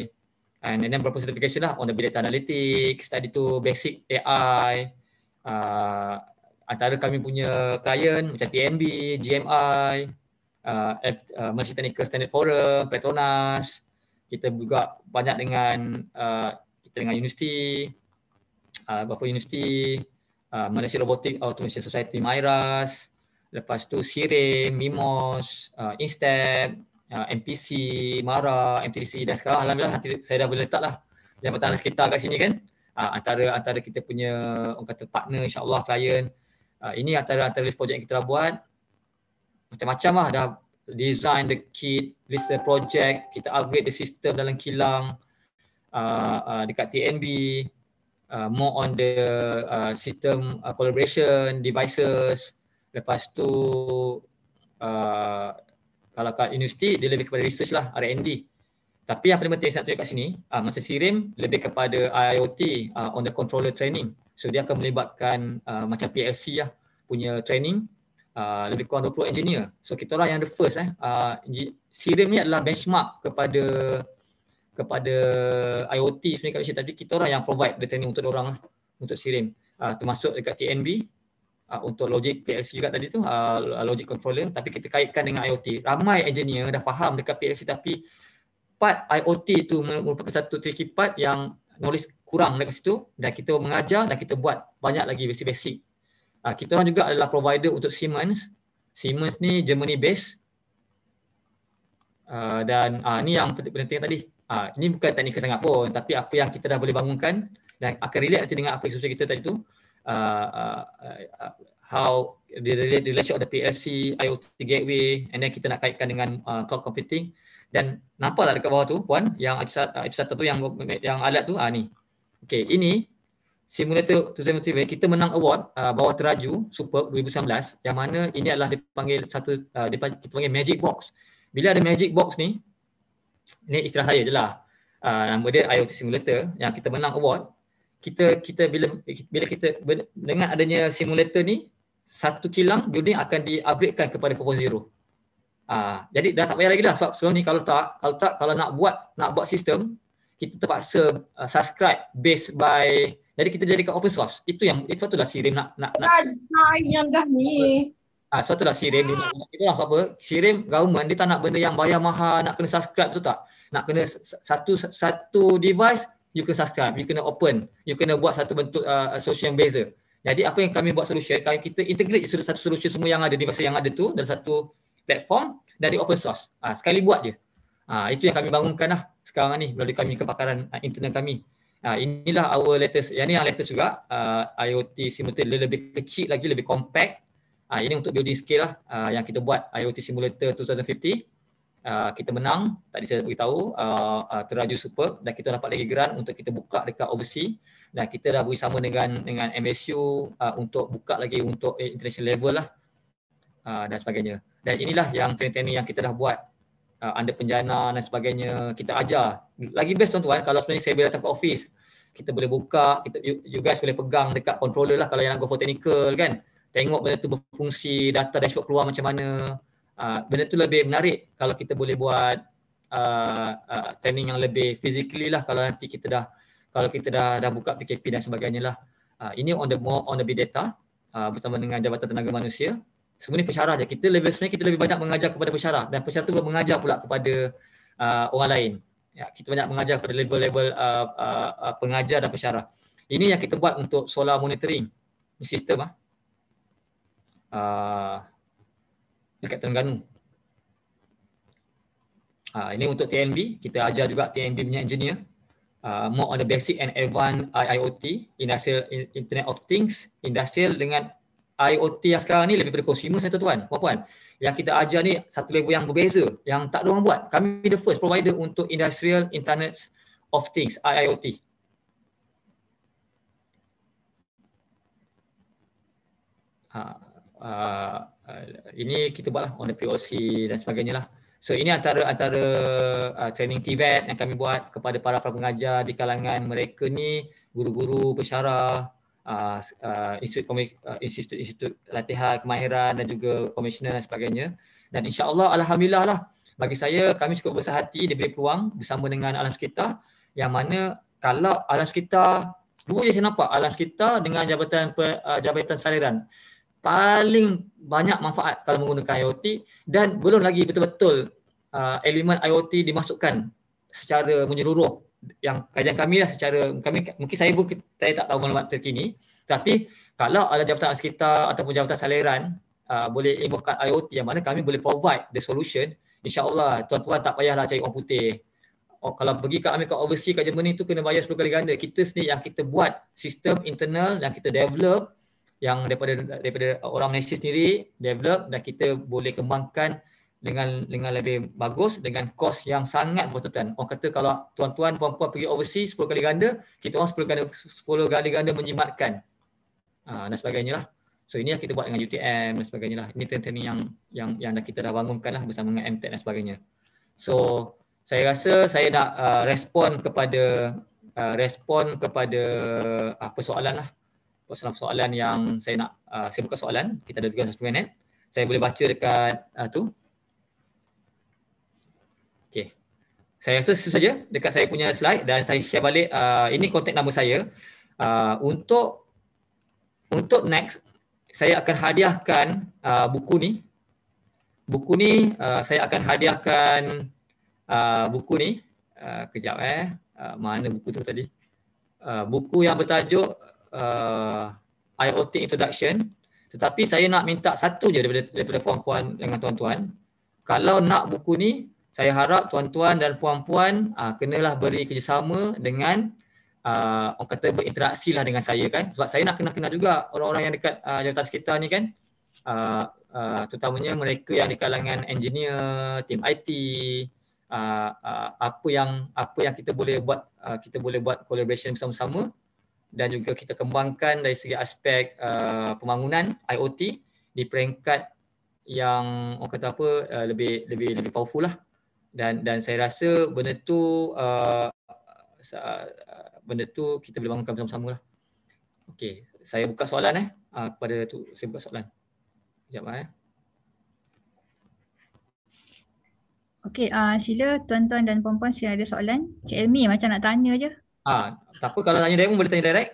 Speaker 1: ah, and then beberapa certification lah on the data analytics, tadi tu basic AI, ah, antara kami punya client macam TNB, GMI, uh, uh, Mercy Technical Standard Forum, Petronas, kita juga banyak dengan uh, kita dengan universiti, uh, beberapa universiti, uh, Malaysia Robotic Automation Society, MIRAS, lepas tu Sire, MIMOS, uh, INSTEP, uh, MPC, MARA, MTC dan sekarang Alhamdulillah nanti saya dah boleh letak lah, letaklah jabatan kita kat sini kan uh, antara antara kita punya orang kata partner insyaAllah klien uh, ini antara antara list projek yang kita dah buat macam-macam lah dah design the kit, list the project, kita upgrade the system dalam kilang uh, uh, dekat TNB, uh, more on the uh, system uh, collaboration, devices. Lepas tu uh, kalau kat universiti dia lebih kepada research lah R&D. Tapi yang paling penting saya tunjuk kat sini, uh, macam SIRIM lebih kepada IoT uh, on the controller training. So dia akan melibatkan uh, macam PLC lah punya training Ah, lebih kurang 20 engineer. So kita lah yang the first eh. Uh, ni adalah benchmark kepada kepada IoT sebenarnya kat Malaysia tadi kita orang yang provide the training untuk orang lah untuk Serim uh, ah, termasuk dekat TNB uh, untuk logic PLC juga tadi tu uh, logic controller tapi kita kaitkan dengan IoT ramai engineer dah faham dekat PLC tapi part IoT tu merupakan satu tricky part yang knowledge kurang dekat situ dan kita mengajar dan kita buat banyak lagi basic-basic Ah kita orang juga adalah provider untuk Siemens. Siemens ni Germany based. Uh, dan uh, ni yang penting tadi. Ah ini bukan teknikal sangat pun tapi apa yang kita dah boleh bangunkan dan akan relate nanti dengan apa isu kita tadi tu. Uh, uh, uh, how the relationship of the PLC, IoT gateway and then kita nak kaitkan dengan uh, cloud computing dan nampaklah dekat bawah tu puan yang satu uh, satu tu yang yang alat tu ah ni. Okey, ini simulator to TV kita menang award uh, bawah teraju super 2019 yang mana ini adalah dipanggil satu uh, dipanggil, kita panggil magic box bila ada magic box ni ni istilah saya jelah uh, nama dia IoT simulator yang kita menang award kita kita bila bila kita dengan adanya simulator ni satu kilang building akan diupgradekan kepada 4.0 uh, ah, jadi dah tak payah lagi dah sebab sebelum ni kalau tak kalau tak kalau nak buat nak buat sistem kita terpaksa uh, subscribe based by jadi kita jadikan open source. Itu yang itu lah Sirim nak nak
Speaker 3: nak. yang dah ni.
Speaker 1: Ah, sebab itulah Sirim dia nak kita lah apa? Sirim government dia tak nak benda yang bayar mahal, nak kena subscribe tu tak? Nak kena satu satu device you kena subscribe, you kena open, you kena buat satu bentuk uh, solution yang beza. Jadi apa yang kami buat solution, kami kita integrate satu solution semua yang ada di device yang ada tu dalam satu platform dari open source. Ah, sekali buat je. Ah, itu yang kami bangunkan lah sekarang ni melalui kami kepakaran ah, internet kami. Uh, inilah our latest, yang ni yang latest juga, uh, ah, IoT simulator dia lebih kecil lagi, lebih compact. Uh, ini untuk building scale lah, uh, yang kita buat IoT simulator 2050. Uh, kita menang, tadi saya beritahu, uh, uh, teraju super dan kita dapat lagi grant untuk kita buka dekat overseas dan kita dah sama dengan dengan MSU uh, untuk buka lagi untuk international level lah uh, dan sebagainya. Dan inilah yang training-training yang kita dah buat uh, under penjana dan sebagainya, kita ajar. Lagi best tuan-tuan, kalau sebenarnya saya boleh datang ke office, kita boleh buka, kita you, you guys boleh pegang dekat controller lah kalau yang go for technical kan. Tengok benda tu berfungsi, data dashboard keluar macam mana. Uh, benda tu lebih menarik kalau kita boleh buat uh, uh, training yang lebih physically lah kalau nanti kita dah kalau kita dah dah buka PKP dan sebagainya lah. Uh, ini on the more on the big data uh, bersama dengan Jabatan Tenaga Manusia. semua Sebenarnya pesyarah je. Kita lebih sebenarnya kita lebih banyak mengajar kepada pesyarah dan pesyarah tu pun mengajar pula kepada uh, orang lain ya kita banyak mengajar pada level-level uh, uh, uh, pengajar dan pensyarah ini yang kita buat untuk solar monitoring sistem ah uh, dekat Terengganu uh, ini untuk TNB kita ajar juga TNB punya engineer Uh, more on the basic and advanced IoT industrial internet of things, industrial dengan IoT yang sekarang ni lebih pada consumer saya tuan-tuan, puan-puan. Yang kita ajar ni satu level yang berbeza yang tak ada orang buat. Kami the first provider untuk industrial internet of things (IOT). Ha, uh, ini kita buatlah on the POC dan sebagainya lah. So ini antara antara uh, training TVET yang kami buat kepada para para pengajar di kalangan mereka ni guru-guru, pensyarah, Uh, uh, institut uh, uh, institut latihan kemahiran dan juga komisioner dan sebagainya. Dan insya alhamdulillah lah bagi saya kami cukup besar hati diberi peluang bersama dengan alam sekitar yang mana kalau alam sekitar dua je saya nampak alam sekitar dengan jabatan per, uh, jabatan saliran paling banyak manfaat kalau menggunakan IoT dan belum lagi betul-betul uh, elemen IoT dimasukkan secara menyeluruh yang kajian kami lah secara kami mungkin saya pun saya tak tahu maklumat terkini tapi kalau ada jabatan sekitar ataupun jabatan saliran uh, boleh involvekan IoT yang mana kami boleh provide the solution insyaallah tuan-tuan tak payahlah cari orang putih oh, kalau pergi ke Amerika overseas ke Germany tu kena bayar 10 kali ganda kita sendiri yang kita buat sistem internal yang kita develop yang daripada daripada orang Malaysia sendiri develop dan kita boleh kembangkan dengan dengan lebih bagus dengan kos yang sangat berkaitan. Orang kata kalau tuan-tuan puan-puan pergi overseas 10 kali ganda, kita orang 10 kali 10 kali ganda menjimatkan. Uh, dan sebagainya lah. So ini yang kita buat dengan UTM dan sebagainya lah. Ini training yang yang yang kita dah bangunkan lah bersama dengan MTech dan sebagainya. So saya rasa saya nak uh, respon kepada uh, respon kepada uh, soalan lah. Soalan-soalan yang saya nak uh, saya buka soalan. Kita ada juga satu minit. Saya boleh baca dekat uh, tu. Saya rasa itu saja dekat saya punya slide dan saya share balik uh, ini kontak nama saya. Uh, untuk untuk next saya akan hadiahkan uh, buku ni. Buku ni uh, saya akan hadiahkan uh, buku ni. Uh, kejap eh. Uh, mana buku tu tadi? Uh, buku yang bertajuk uh, IoT Introduction. Tetapi saya nak minta satu je daripada, daripada puan-puan dengan tuan-tuan. Kalau nak buku ni, saya harap tuan-tuan dan puan-puan uh, kenalah beri kerjasama dengan uh, orang kata berinteraksi lah dengan saya kan sebab saya nak kenal-kenal juga orang-orang yang dekat uh, ah, jawatan sekitar ni kan uh, uh, terutamanya mereka yang di kalangan engineer, tim IT Uh, uh, apa yang apa yang kita boleh buat uh, kita boleh buat collaboration bersama-sama dan juga kita kembangkan dari segi aspek uh, pembangunan IoT di peringkat yang orang kata apa uh, lebih lebih lebih powerful lah dan dan saya rasa benda tu uh, benda tu kita boleh bangunkan bersama-sama lah. Okey, saya buka soalan eh uh, kepada tu saya buka soalan. Sekejap ah, eh.
Speaker 3: Okey, uh, sila tuan-tuan dan puan-puan sila ada soalan. Cik Elmi macam nak tanya je.
Speaker 1: Ah, tak apa kalau tanya direct boleh tanya direct.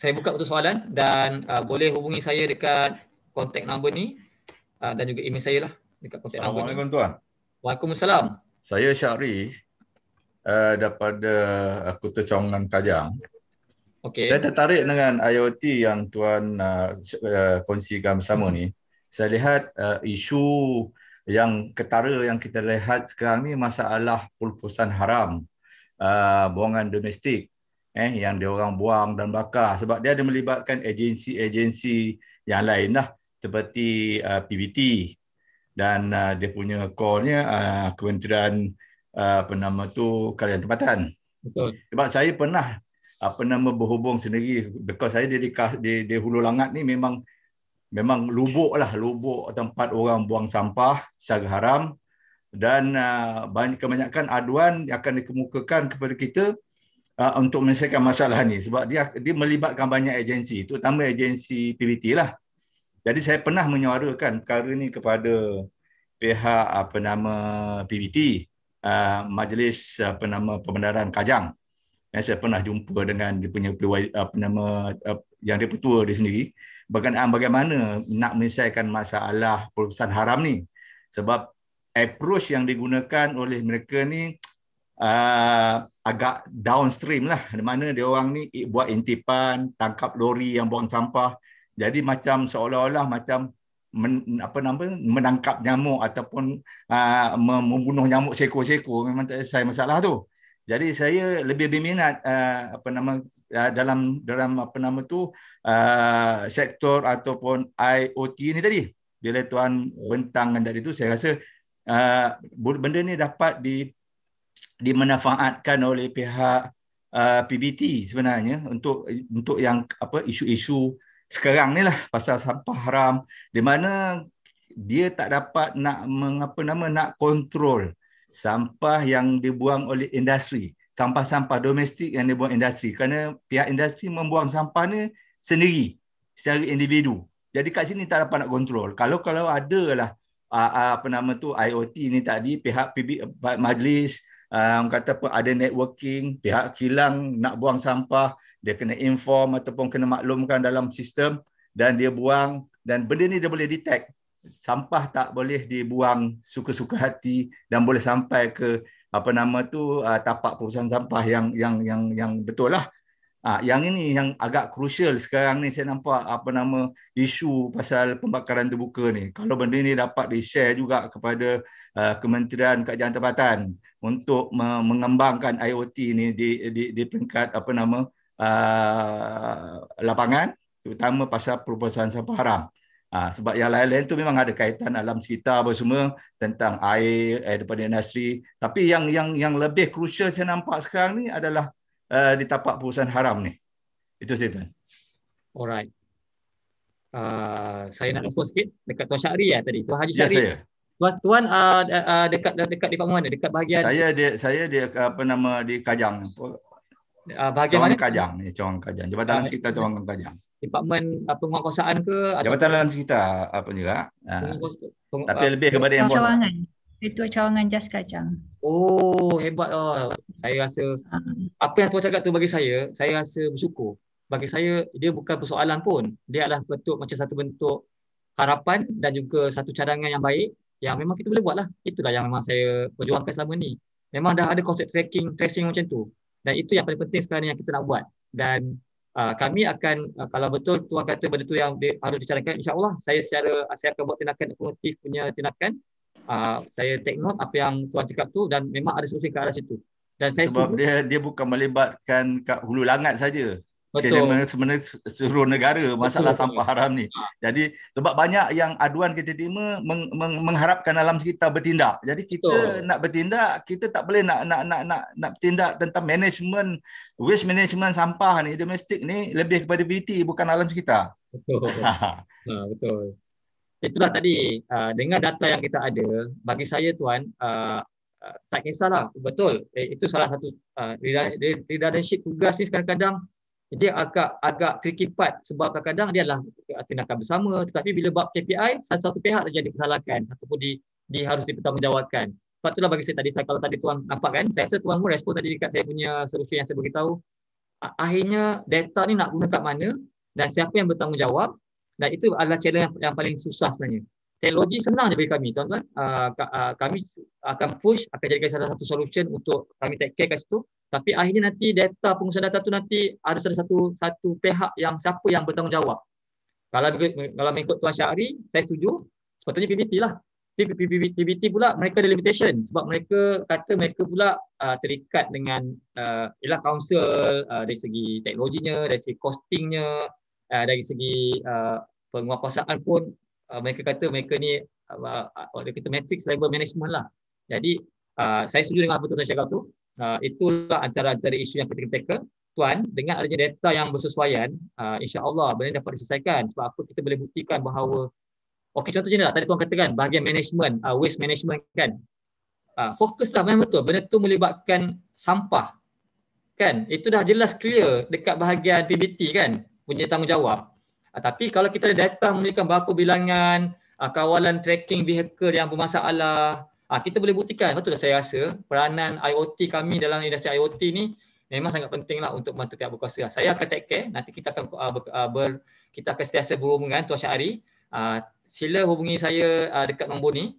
Speaker 1: Saya buka untuk soalan dan uh, boleh hubungi saya dekat kontak nombor ni uh, dan juga email saya lah dekat konsep Sarawak. Assalamualaikum tuan. Waalaikumsalam.
Speaker 4: Saya Syahri uh, daripada uh, Kota Congan Kajang. Okay. Saya tertarik dengan IoT yang tuan uh, kongsikan bersama hmm. ni. Saya lihat uh, isu yang ketara yang kita lihat sekarang ni masalah pelupusan haram uh, buangan domestik eh yang dia orang buang dan bakar sebab dia ada melibatkan agensi-agensi yang lain lah seperti uh, PBT dan uh, dia punya callnya uh, kementerian uh, apa nama tu kerajaan tempatan. Betul. Sebab saya pernah apa nama berhubung sendiri because saya di di, di, Hulu Langat ni memang memang lubuk lah lubuk tempat orang buang sampah secara haram dan uh, banyak kebanyakan aduan yang akan dikemukakan kepada kita uh, untuk menyelesaikan masalah ni sebab dia dia melibatkan banyak agensi terutama agensi PBT lah jadi saya pernah menyuarakan perkara ini kepada pihak apa nama PBT uh, Majlis apa nama Pembenaran Kajang. Yang eh, saya pernah jumpa dengan dia punya apa nama uh, yang dia petua dia sendiri berkenaan bagaimana nak menyelesaikan masalah perusahaan haram ni. Sebab approach yang digunakan oleh mereka ni uh, agak downstream lah. Di mana dia orang ni buat intipan, tangkap lori yang buang sampah, jadi macam seolah-olah macam men, apa nama menangkap nyamuk ataupun aa, ah, membunuh nyamuk seko-seko memang tak selesai masalah tu jadi saya lebih berminat aa, ah, apa nama ah, dalam dalam apa nama tu aa, sektor ataupun IoT ni tadi bila tuan rentang bentangkan tadi tu saya rasa aa, benda ni dapat di dimanfaatkan oleh pihak uh, PBT sebenarnya untuk untuk yang apa isu-isu sekarang ni lah pasal sampah haram di mana dia tak dapat nak mengapa nama nak kontrol sampah yang dibuang oleh industri sampah-sampah domestik yang dibuang industri kerana pihak industri membuang sampah ni sendiri secara individu jadi kat sini tak dapat nak kontrol kalau kalau ada lah apa nama tu IOT ni tadi pihak PB, majlis um, kata pun ada networking ya. pihak kilang nak buang sampah dia kena inform ataupun kena maklumkan dalam sistem dan dia buang dan benda ni dia boleh detect sampah tak boleh dibuang suka-suka hati dan boleh sampai ke apa nama tu uh, tapak perusahaan sampah yang yang yang yang betul lah uh, yang ini yang agak krusial sekarang ni saya nampak apa nama isu pasal pembakaran terbuka ni kalau benda ni dapat di share juga kepada uh, kementerian kajian tempatan untuk mengembangkan IoT ini di di di peringkat apa nama uh, lapangan terutama pasal perubahan sampah haram. Uh, sebab yang lain-lain tu memang ada kaitan alam sekitar apa semua tentang air, air daripada industri. Tapi yang yang yang lebih krusial saya nampak sekarang ni adalah uh, di tapak perubahan haram ni. Itu saja.
Speaker 1: Alright. Uh, saya nak info sikit dekat Tuan Syahri ya tadi. Tuan Haji Syahri. Ya, Tuan tuan uh, uh, dekat
Speaker 4: dekat di mana? Dekat bahagian Saya dia saya dia apa nama di Kajang. Uh, bahagian mana? Kajang ni, ya, Cawang Kajang. Jabatan Alam Sekitar Cawang Kajang. Departmen uh, penguatkuasaan ke Jabatan Alam Sekitar apa juga? Uh, tapi uh, lebih kepada yang
Speaker 3: Cawangan. Ketua Cawangan Jas Kajang.
Speaker 4: Oh, hebat oh. Saya rasa uh. apa yang tuan cakap tu
Speaker 1: bagi saya, saya rasa bersyukur. Bagi saya dia bukan persoalan pun. Dia adalah bentuk macam satu bentuk harapan dan juga satu cadangan yang baik yang memang kita boleh buat lah. Itulah yang memang saya perjuangkan selama ni. Memang dah ada konsep tracking, tracing macam tu. Dan itu yang paling penting sekarang yang kita nak buat. Dan uh, kami akan, uh, kalau betul tuan kata benda tu yang harus dicarakan, insyaAllah saya secara, saya akan buat tindakan ekonomatif punya tindakan. Uh, saya take note
Speaker 4: apa yang tuan cakap tu dan memang ada solusi ke arah situ. Dan saya Sebab dia dia bukan melibatkan kat hulu langat saja. Betul. sebenarnya seluruh negara masalah Betul. sampah haram ni. Ah. Jadi sebab banyak yang aduan kita terima meng, meng, mengharapkan alam sekitar bertindak. Jadi kita Betul. nak bertindak, kita tak boleh nak nak nak nak nak bertindak tentang management waste management sampah ni domestik ni lebih kepada BT bukan alam sekitar. Betul. *laughs* Ha, ha. Ha,
Speaker 1: betul. Itulah tadi dengan data yang kita ada, bagi saya tuan tak kisahlah. Betul. Eh, itu salah satu leadership tugas ni kadang-kadang dia agak agak tricky part sebab kadang-kadang dia adalah tindakan bersama tetapi bila bab KPI salah satu pihak saja dipersalahkan ataupun di, di harus dipertanggungjawabkan. Sebab itulah bagi saya tadi saya kalau tadi tuan nampak kan saya rasa tuan pun respon tadi dekat saya punya solution yang saya beritahu akhirnya data ni nak guna kat mana dan siapa yang bertanggungjawab dan itu adalah challenge yang paling susah sebenarnya teknologi senang daripada kami tuan-tuan ah, ah, kami akan push akan jadikan salah satu solution untuk kami take care kat situ tapi akhirnya nanti data pengusaha data tu nanti ada salah satu satu pihak yang siapa yang bertanggungjawab kalau kalau mengikut tuan Syahri saya setuju sepatutnya PBT lah PBT pula mereka ada limitation sebab mereka kata mereka pula uh, terikat dengan uh, ialah council uh, dari segi teknologinya dari segi costingnya uh, dari segi uh, penguatkuasaan pun uh, mereka kata mereka ni uh, orang kata matrix level management lah. Jadi uh, saya setuju dengan apa tuan cakap tu. Uh, itulah antara antara isu yang kita kena tackle. Tuan dengan adanya data yang bersesuaian, uh, insya-Allah benda dapat diselesaikan sebab apa kita boleh buktikan bahawa Okey contoh macam lah. tadi tuan katakan bahagian management, uh, waste management kan. Uh, fokuslah memang betul benda tu melibatkan sampah. Kan? Itu dah jelas clear dekat bahagian PBT kan punya tanggungjawab. Uh, tapi kalau kita ada data menunjukkan berapa bilangan uh, kawalan tracking vehicle yang bermasalah, uh, kita boleh buktikan. Betul saya rasa peranan IoT kami dalam industri IoT ni memang sangat pentinglah untuk membantu pihak berkuasa. Saya akan take care. Nanti kita akan uh, ber, uh, ber, kita akan setiasa berhubungan Tuan Syahari. Uh, sila hubungi saya uh, dekat nombor ni.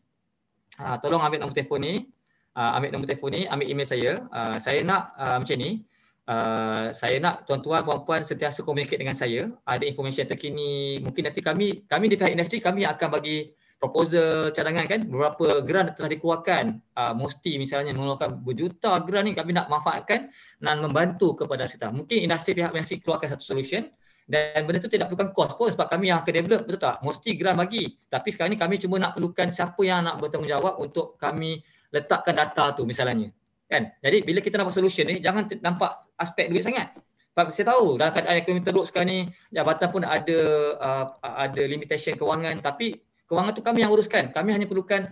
Speaker 1: Uh, tolong ambil nombor telefon ni. Uh, ambil nombor telefon ni, ambil email saya. Uh, saya nak uh, macam ni. Uh, saya nak tuan-tuan puan-puan sentiasa communicate dengan saya ada information terkini mungkin nanti kami kami di pihak industri kami akan bagi proposal cadangan kan berapa geran telah dikeluarkan uh, ah, mesti misalnya mengeluarkan berjuta geran ni kami nak manfaatkan dan membantu kepada kita mungkin industri pihak industri keluarkan satu solution dan benda tu tidak perlukan cost pun sebab kami yang akan develop betul tak mesti geran bagi tapi sekarang ni kami cuma nak perlukan siapa yang nak bertanggungjawab untuk kami letakkan data tu misalnya Kan? Jadi bila kita nampak solution ni, jangan nampak aspek duit sangat. Sebab saya tahu dalam keadaan ekonomi teruk sekarang ni, jabatan pun ada uh, ada limitation kewangan tapi kewangan tu kami yang uruskan. Kami hanya perlukan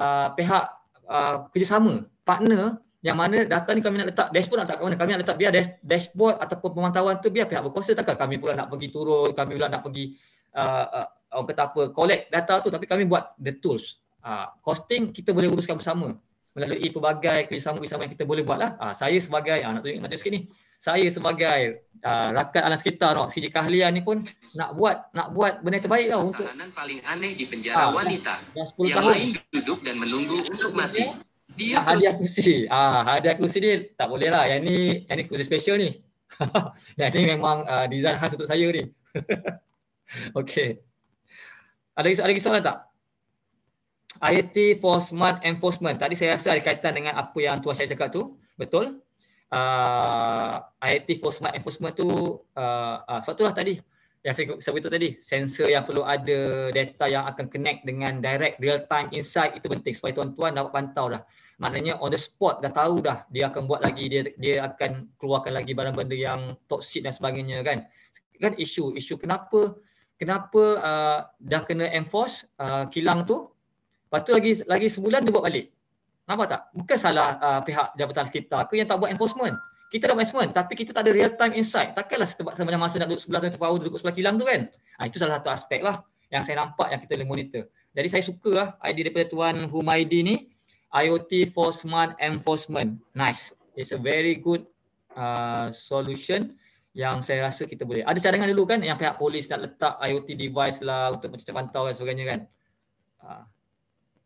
Speaker 1: uh, pihak uh, kerjasama, partner yang mana data ni kami nak letak dashboard nak letak kat mana? Kami nak letak biar dash, dashboard ataupun pemantauan tu biar pihak berkuasa takkan kami pula nak pergi turun, kami pula nak pergi uh, uh, orang kata apa, collect data tu tapi kami buat the tools. Uh, costing kita boleh uruskan bersama melalui pelbagai kerjasama-kerjasama yang kita boleh buat lah. Ah, saya sebagai, ah, nak tunjuk, nak tunjuk sikit ni. Saya sebagai ah, rakan alam sekitar, no, sijil keahlian ni pun nak buat nak buat benda terbaik lah untuk... Tahanan
Speaker 5: paling aneh di penjara ah, wanita yang, tahun. lain
Speaker 1: duduk dan menunggu untuk mati. Dia ah, hadiah kursi. Ah, hadiah kursi ni tak boleh lah. Yang ni, yang ni kursi special ni. *laughs* yang ni memang ah, design khas untuk saya ni. *laughs* okay. Ada, ada, ada soalan tak? IoT for smart enforcement. Tadi saya rasa ada kaitan dengan apa yang Tuan saya cakap tu. Betul. Uh, ah, IoT for smart enforcement tu uh, ah, uh, ah, satu lah tadi. Yang saya sebut tadi. Sensor yang perlu ada, data yang akan connect dengan direct real time insight itu penting. Supaya tuan-tuan dapat pantau dah. Maknanya on the spot dah tahu dah dia akan buat lagi, dia dia akan keluarkan lagi barang benda yang toxic dan sebagainya kan. Kan isu, isu kenapa kenapa uh, dah kena enforce uh, kilang tu Lepas tu lagi lagi sebulan dia buat balik. Nampak tak? Bukan salah uh, pihak jabatan sekitar ke yang tak buat enforcement. Kita dah buat enforcement tapi kita tak ada real time insight. Takkanlah sebab sepanjang masa nak duduk sebelah tu, tu duduk sebelah kilang tu kan. Ha, itu salah satu aspek lah yang saya nampak yang kita boleh monitor. Jadi saya suka lah idea daripada Tuan Humaidi ni. IoT for smart enforcement. Nice. It's a very good uh, solution yang saya rasa kita boleh. Ada cadangan dulu kan yang pihak polis nak letak IoT device lah untuk mencetak pantau dan sebagainya kan. Uh,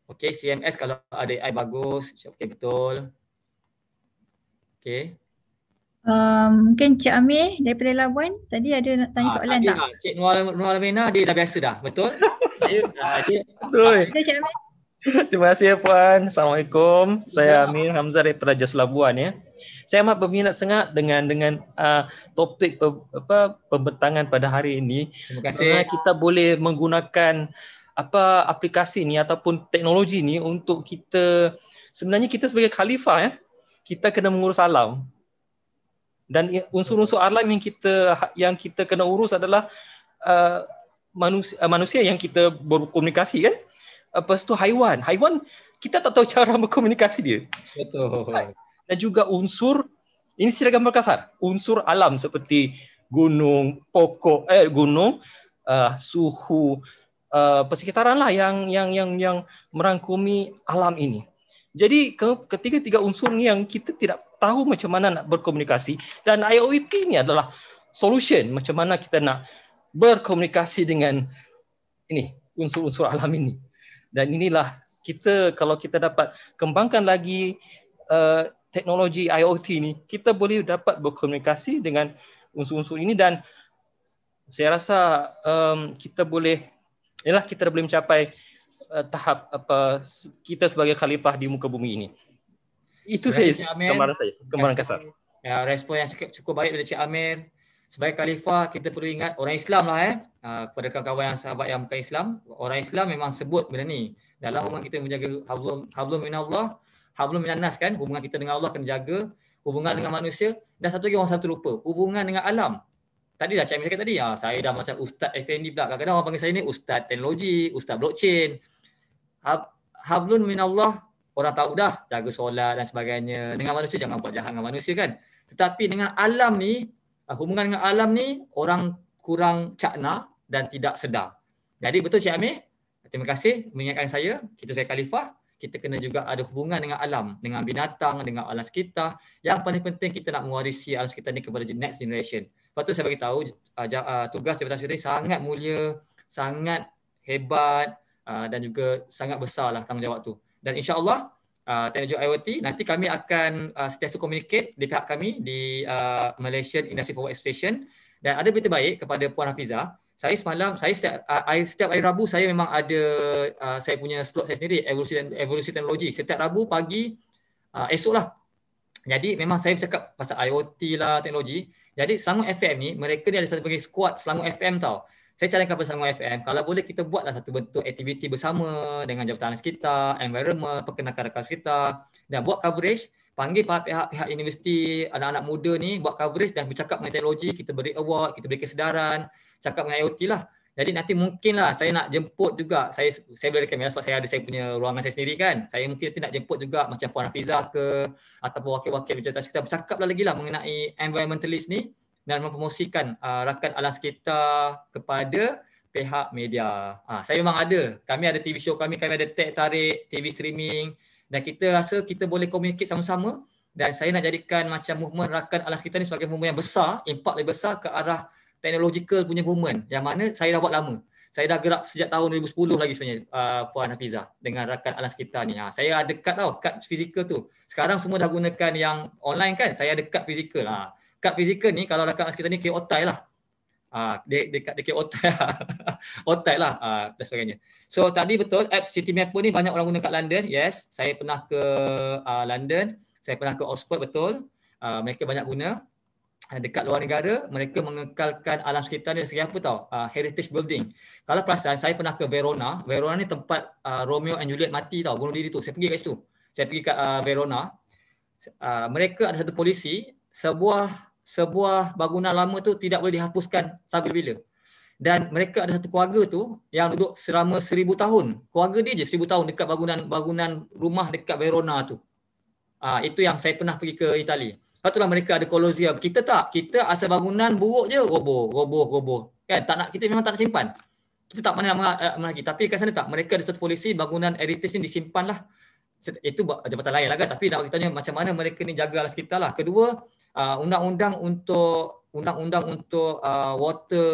Speaker 1: Okay, CMS kalau ada AI bagus. Okay, betul. Okay.
Speaker 3: Um, mungkin Cik Amir daripada Labuan tadi ada nak tanya ah, soalan tak? tak? Ah,
Speaker 1: Cik Nuala, Nuala Mena dia dah biasa dah,
Speaker 5: betul?
Speaker 3: Ah, betul. ah, Cik Amir.
Speaker 5: Terima kasih Puan. Assalamualaikum. Saya Amir Hamzah dari Peraja Labuan ya. Saya amat berminat sangat dengan dengan uh, topik pe, apa pembentangan pada hari ini. Terima kasih. kita boleh menggunakan apa aplikasi ni ataupun teknologi ni untuk kita sebenarnya kita sebagai khalifah ya kita kena mengurus alam dan unsur-unsur alam yang kita yang kita kena urus adalah uh, manusia, uh, manusia yang kita berkomunikasi kan uh, lepas tu haiwan haiwan kita tak tahu *laughs* cara berkomunikasi dia betul dan juga unsur ini secara gambar kasar unsur alam seperti gunung pokok eh gunung uh, suhu Eh, persekitaran lah yang yang yang yang merangkumi alam ini. Jadi ketiga-tiga unsur ni yang kita tidak tahu macam mana nak berkomunikasi dan IoT ni adalah solution macam mana kita nak berkomunikasi dengan ini unsur-unsur alam ini. Dan inilah kita kalau kita dapat kembangkan lagi uh, teknologi IoT ini, kita boleh dapat berkomunikasi dengan unsur-unsur ini dan saya rasa um, kita boleh inilah kita belum capai uh, eh, tahap apa kita sebagai khalifah di muka bumi ini. Itu saya. kemarahan saya, kemarahan kasar. Ya,
Speaker 1: respon yang cukup, cukup baik dari Cik Amir. Sebagai khalifah, kita perlu ingat orang Islam lah eh. Uh, kepada kawan-kawan yang sahabat yang bukan Islam. Orang Islam memang sebut benda ni. Dalam hubungan kita menjaga hablum, hablum minah Allah, hablum minah nas kan. Hubungan kita dengan Allah kena jaga. Hubungan dengan manusia. Dan satu lagi orang satu terlupa. Hubungan dengan alam tadi dah cakap tadi ya saya dah macam ustaz FND pula kadang-kadang orang panggil saya ni ustaz teknologi ustaz blockchain Hab, hablun minallah orang tahu dah jaga solat dan sebagainya dengan manusia jangan buat jahat dengan manusia kan tetapi dengan alam ni ah, hubungan dengan alam ni orang kurang cakna dan tidak sedar jadi betul Cik Amir terima kasih mengingatkan saya kita sebagai khalifah kita kena juga ada hubungan dengan alam dengan binatang dengan alam sekitar yang paling penting kita nak mewarisi alam sekitar ni kepada next generation Lepas tu saya bagi tahu uh, ah, ah, tugas jabatan sekretaris sangat mulia, sangat hebat uh, dan juga sangat besarlah tanggungjawab tu. Dan insya-Allah uh, teknologi IoT nanti kami akan uh, sentiasa communicate di pihak kami di uh, Malaysian Industry Forward Station dan ada berita baik kepada Puan Hafiza. Saya semalam saya setiap hari uh, setiap hari Rabu saya memang ada uh, saya punya slot saya sendiri evolusi evolusi teknologi. Setiap Rabu pagi uh, lah. Jadi memang saya bercakap pasal IoT lah teknologi jadi Selangor FM ni mereka ni ada satu pergi squad Selangor FM tau. Saya cari kepada Selangor FM kalau boleh kita buatlah satu bentuk aktiviti bersama dengan jabatan sekitar, environment, perkenalkan rakan sekitar dan buat coverage panggil pihak-pihak universiti anak-anak muda ni buat coverage dan bercakap mengenai teknologi kita beri award kita beri kesedaran cakap mengenai IoT lah jadi nanti mungkinlah saya nak jemput juga saya saya boleh rekam ya, sebab saya ada saya punya ruangan saya sendiri kan. Saya mungkin nanti nak jemput juga macam Puan Hafizah ke ataupun wakil-wakil macam kita bercakap lah lagi lah mengenai environmentalist ni dan mempromosikan uh, rakan alam sekitar kepada pihak media. ha, saya memang ada. Kami ada TV show kami, kami ada tag tarik, TV streaming dan kita rasa kita boleh communicate sama-sama dan saya nak jadikan macam movement rakan alam sekitar ni sebagai movement yang besar, impak lebih besar ke arah technological punya movement yang mana saya dah buat lama. Saya dah gerak sejak tahun 2010 lagi sebenarnya uh, Puan Hafizah dengan rakan alam sekitar ni. Ha, saya ada kad tau, kad fizikal tu. Sekarang semua dah gunakan yang online kan, saya ada kad fizikal. Ha. Kad fizikal ni kalau rakan alam sekitar ni kira otai lah. Ha, dia, dia, dia, kira otai lah. *laughs* otai lah ha, dan sebagainya. So tadi betul, app City map ni banyak orang guna kat London. Yes, saya pernah ke uh, London. Saya pernah ke Oxford betul. Uh, mereka banyak guna. Eh, dekat luar negara mereka mengekalkan alam sekitar dia segi apa tahu uh, ah, heritage building kalau perasan saya pernah ke Verona Verona ni tempat uh, Romeo and Juliet mati tahu bunuh diri tu saya pergi kat situ saya pergi kat uh, Verona uh, mereka ada satu polisi sebuah sebuah bangunan lama tu tidak boleh dihapuskan sampai bila dan mereka ada satu keluarga tu yang duduk selama seribu tahun keluarga dia je seribu tahun dekat bangunan bangunan rumah dekat Verona tu uh, itu yang saya pernah pergi ke Itali patutlah mereka ada kolosium. Kita tak. Kita asal bangunan buruk je roboh, roboh, roboh. Kan? Tak nak kita memang tak nak simpan. Kita tak mana nak lagi. Eh, Tapi kat sana tak. Mereka ada satu polisi bangunan eritis ni disimpan lah. Itu jabatan lain lah kan. Tapi nak tanya macam mana mereka ni jaga alas kita lah. Kedua, uh, undang-undang untuk undang-undang untuk uh, water,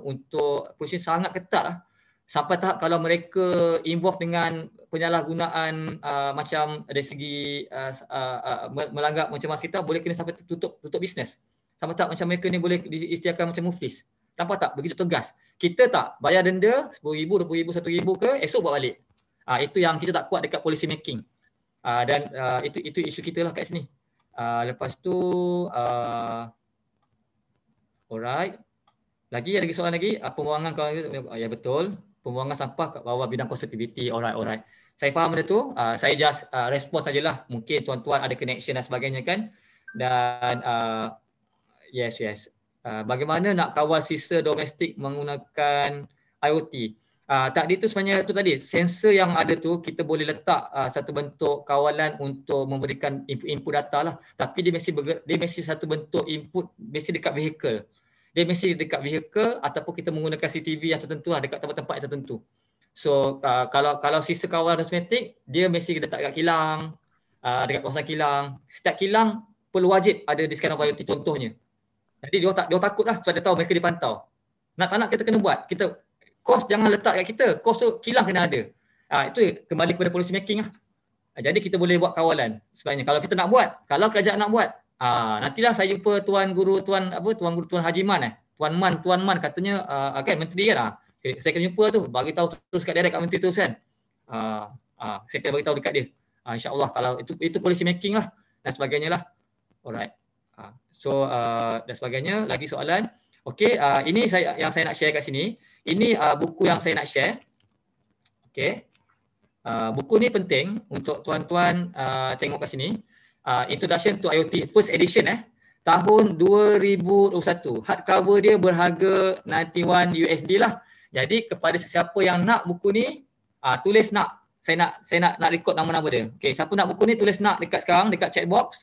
Speaker 1: untuk polisi sangat ketat lah. Sampai tahap kalau mereka involve dengan penyalahgunaan uh, macam dari segi uh, uh, uh melanggar macam mas kita boleh kena sampai tutup tutup bisnes. Sama tak macam mereka ni boleh diistiakan macam muflis. Nampak tak begitu tegas. Kita tak bayar denda RM10,000, RM20,000, RM1,000 ke esok buat balik. Uh, itu yang kita tak kuat dekat policy making. Uh, dan uh, itu itu isu kita lah kat sini. Uh, lepas tu, uh, alright. Lagi ada lagi soalan lagi? Uh, pembuangan kawan-kawan, ya betul pembuangan sampah kat bawah bidang konservativiti. Alright, alright. Saya faham benda tu. Uh, saya just uh, respon sajalah. Mungkin tuan-tuan ada connection dan sebagainya kan. Dan uh, yes, yes. Uh, bagaimana nak kawal sisa domestik menggunakan IoT? Uh, tadi tu sebenarnya tu tadi sensor yang ada tu kita boleh letak uh, satu bentuk kawalan untuk memberikan input, input data lah tapi dia mesti dia mesti satu bentuk input mesti dekat vehicle dia mesti dekat vehicle ataupun kita menggunakan CCTV yang tertentu lah, dekat tempat-tempat yang tertentu. So uh, kalau kalau sisa kawalan dasmetik dia mesti letak dekat kilang, uh, dekat kawasan kilang. Setiap kilang perlu wajib ada di scan of contohnya. Jadi dia tak dia takut lah sebab dia tahu mereka dipantau. Nak tak nak kita kena buat. Kita kos jangan letak dekat kita. Kos tu kilang kena ada. Ah uh, itu kembali kepada policy making lah. Uh, jadi kita boleh buat kawalan sebenarnya. Kalau kita nak buat, kalau kerajaan nak buat, Ah, nantilah saya jumpa tuan guru tuan apa tuan guru tuan Haji Man eh. Tuan Man, tuan Man katanya uh, kan menteri kan. Ah. Saya kena jumpa tu, bagi tahu terus kat dia kat menteri tu kan. Ah, ah, saya kena bagi tahu dekat dia. Ah, InsyaAllah kalau itu itu policy making lah dan sebagainya lah. Alright. Ah, so uh, dan sebagainya, lagi soalan. Okay, uh, ini saya yang saya nak share kat sini. Ini uh, buku yang saya nak share. Okay. Uh, buku ni penting untuk tuan-tuan uh, tengok kat sini uh, Introduction to IoT first edition eh tahun 2021 hardcover dia berharga 91 USD lah jadi kepada sesiapa yang nak buku ni uh, tulis nak saya nak saya nak nak record nama-nama dia okey siapa nak buku ni tulis nak dekat sekarang dekat chat box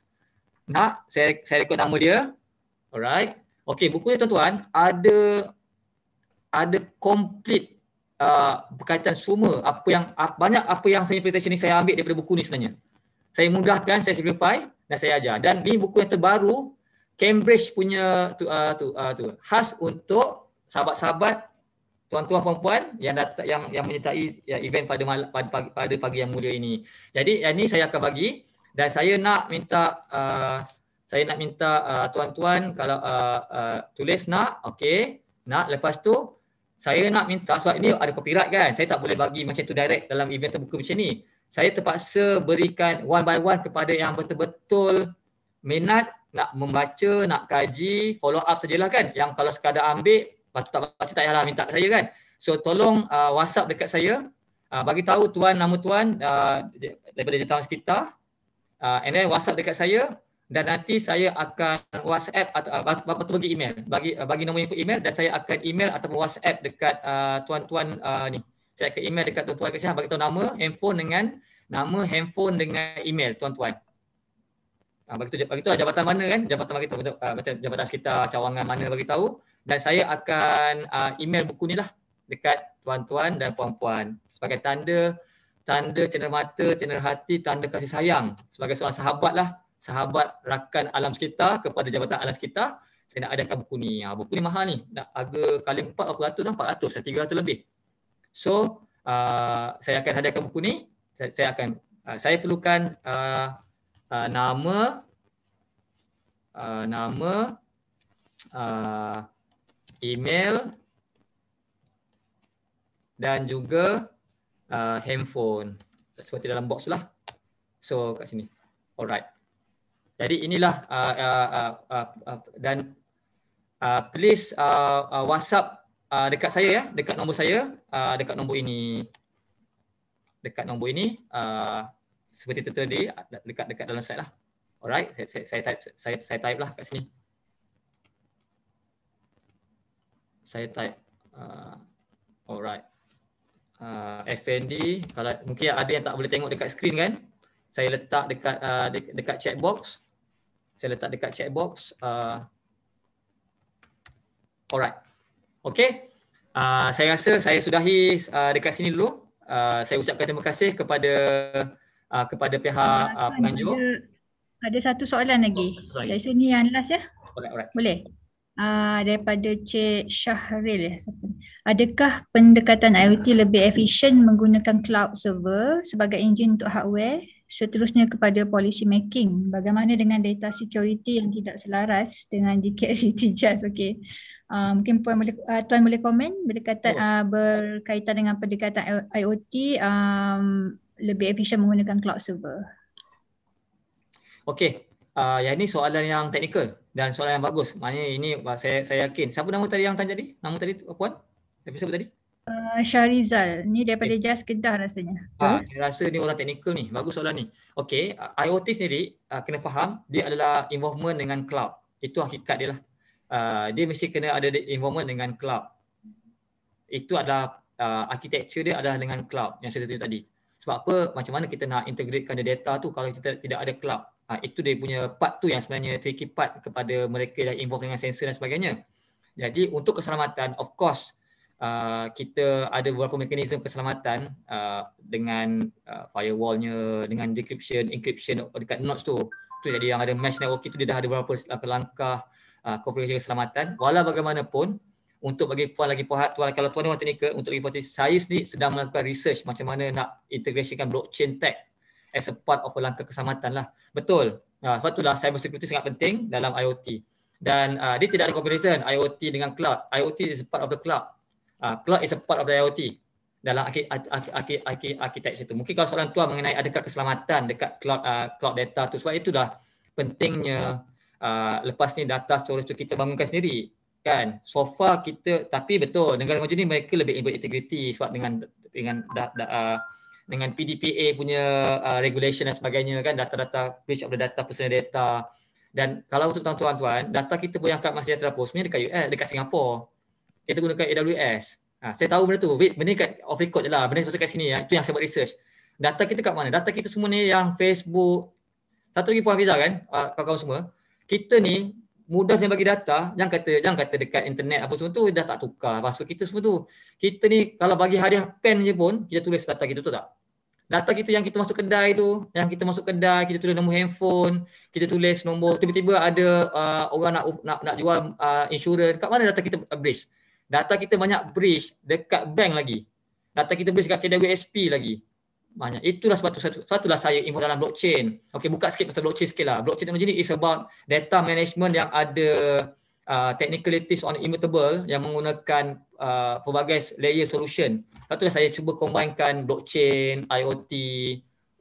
Speaker 1: nak saya saya record nama dia alright okey buku ni tuan-tuan ada ada complete Uh, berkaitan semua apa yang banyak apa yang saya presentation ni saya ambil daripada buku ni sebenarnya saya mudahkan, saya simplify dan saya ajar. Dan ni buku yang terbaru Cambridge punya tu uh, tu uh, tu khas untuk sahabat-sahabat tuan-tuan puan-puan yang datang yang yang menyertai ya, event pada malam pada pagi, pada pagi yang mulia ini. Jadi yang ni saya akan bagi dan saya nak minta uh, saya nak minta uh, tuan-tuan kalau uh, uh, tulis nak okey nak lepas tu saya nak minta sebab ini ada copyright kan saya tak boleh bagi macam tu direct dalam event terbuka macam ni saya terpaksa berikan one by one kepada yang betul-betul minat nak membaca, nak kaji, follow up sajalah kan. Yang kalau sekadar ambil, lepas tak baca tak payahlah minta saya kan. So tolong uh, WhatsApp dekat saya, uh, bagi tahu tuan nama tuan uh, daripada jutaan sekitar. Uh, and then WhatsApp dekat saya dan nanti saya akan WhatsApp atau apa uh, bagi email, bagi uh, bagi nombor info email dan saya akan email atau WhatsApp dekat uh, tuan-tuan uh, ni. Uh, saya akan email dekat tuan-tuan ke sini bagi tahu nama handphone dengan nama handphone dengan email tuan-tuan. Ah bagi bagi tahu lah jabatan mana kan? Jabatan bagi tahu ah, macam jabatan kita cawangan mana bagi tahu dan saya akan ah, email buku ni lah dekat tuan-tuan dan puan-puan sebagai tanda tanda cender mata, cender hati, tanda kasih sayang sebagai seorang sahabat lah sahabat rakan alam sekitar kepada jabatan alam sekitar saya nak adakan buku ni. Ha, buku ni mahal ni. Nak harga kali empat 400 sampai 400 sampai 300 lebih. So uh, saya akan hadirkan buku ni. Saya, saya akan uh, saya perlukan uh, uh, nama uh, nama uh, email dan juga uh, handphone seperti dalam box lah. So kat sini. Alright. Jadi inilah uh, uh, uh, uh, uh, dan uh, please uh, uh, WhatsApp uh, dekat saya ya, dekat nombor saya, uh, dekat nombor ini, dekat nombor ini, uh, seperti tertera di dekat dekat dalam slide lah. Alright, saya, saya, saya type saya saya type lah kat sini. Saya type. Uh, alright. Uh, FND kalau mungkin ada yang tak boleh tengok dekat skrin kan saya letak dekat uh, de- dekat chat box saya letak dekat chat box uh, alright Okay, Uh, ah, saya rasa saya sudahi uh, dekat sini dulu. Uh, saya ucapkan terima kasih kepada uh, kepada pihak uh, penganjur. Ada,
Speaker 3: ada satu soalan lagi. Oh, saya rasa ni yang last ya. Alright, alright. Boleh. Uh, daripada Cik Syahril ya. Adakah pendekatan IoT lebih efisien menggunakan cloud server sebagai enjin untuk hardware? Seterusnya kepada policy making, bagaimana dengan data security yang tidak selaras dengan GKS Citizens? okay? Uh, mungkin puan boleh uh, tuan boleh komen bila kata uh, berkaitan dengan pendekatan IoT um, lebih efisien menggunakan cloud server.
Speaker 1: Okey. Ah uh, yang ini soalan yang teknikal dan soalan yang bagus. Maknanya ini saya saya yakin. Siapa nama tadi yang tanya tadi? Nama tadi puan? Tapi siapa tadi?
Speaker 3: Uh, Syarizal. Ni daripada okay. Eh. Jas Kedah rasanya.
Speaker 1: Ah, ha, saya rasa ni orang teknikal ni. Bagus soalan ni. Okay, uh, IoT sendiri uh, kena faham dia adalah involvement dengan cloud. Itu hakikat dia lah. Ah, dia mesti kena ada involvement dengan club. Itu adalah uh, architecture dia adalah dengan club yang saya tunjuk tadi. Sebab apa? Macam mana kita nak integratekan the data tu kalau kita tidak ada club? Ha, itu dia punya part tu yang sebenarnya tricky part kepada mereka yang involved dengan sensor dan sebagainya. Jadi untuk keselamatan, of course, Uh, kita ada beberapa mekanisme keselamatan uh, dengan uh, firewallnya, dengan decryption, encryption dekat notch tu. Tu jadi yang ada mesh network itu dia dah ada beberapa langkah-langkah uh, konfigurasi ah, keselamatan. Walau bagaimanapun, untuk bagi puan lagi puan tuan kalau tuan orang teknikal untuk lagi puan saya sendiri sedang melakukan research macam mana nak integrasikan blockchain tech as a part of langkah keselamatan lah. Betul. Uh, sebab itulah cyber security sangat penting dalam IoT. Dan uh, dia tidak ada comparison IoT dengan cloud. IoT is a part of the cloud. Uh, cloud is a part of the IoT dalam arkitektur itu. Mungkin kalau soalan tuan mengenai adakah keselamatan dekat cloud uh, cloud data tu sebab itulah pentingnya Ah, lepas ni data storage tu kita bangunkan sendiri kan so far kita tapi betul negara macam ni mereka lebih ikut integriti sebab dengan dengan da, da, uh, dengan PDPA punya uh, regulation dan sebagainya kan data-data breach of the data personal data dan kalau untuk tuan-tuan data kita boleh angkat masa data pun sebenarnya dekat US dekat Singapura kita gunakan AWS ha, saya tahu benda tu benda ni kat off record je lah benda masuk kat sini ya itu yang saya buat research data kita kat mana data kita semua ni yang Facebook satu lagi Puan Fiza kan uh, kawan-kawan semua kita ni mudah dia bagi data jangan kata jangan kata dekat internet apa semua tu dah tak tukar password kita semua tu kita ni kalau bagi hadiah pen je pun kita tulis data kita tu tak data kita yang kita masuk kedai tu yang kita masuk kedai kita tulis nombor handphone kita tulis nombor tiba-tiba ada uh, orang nak nak nak jual uh, insurans kat mana data kita breach data kita banyak breach dekat bank lagi data kita breach kat KWSP lagi banyak. Itulah satu satu satulah saya info dalam blockchain. Okey buka sikit pasal blockchain sikit lah. Blockchain technology ni is about data management yang ada uh, technicalities on immutable yang menggunakan uh, pelbagai layer solution. Satulah saya cuba combinekan blockchain, IoT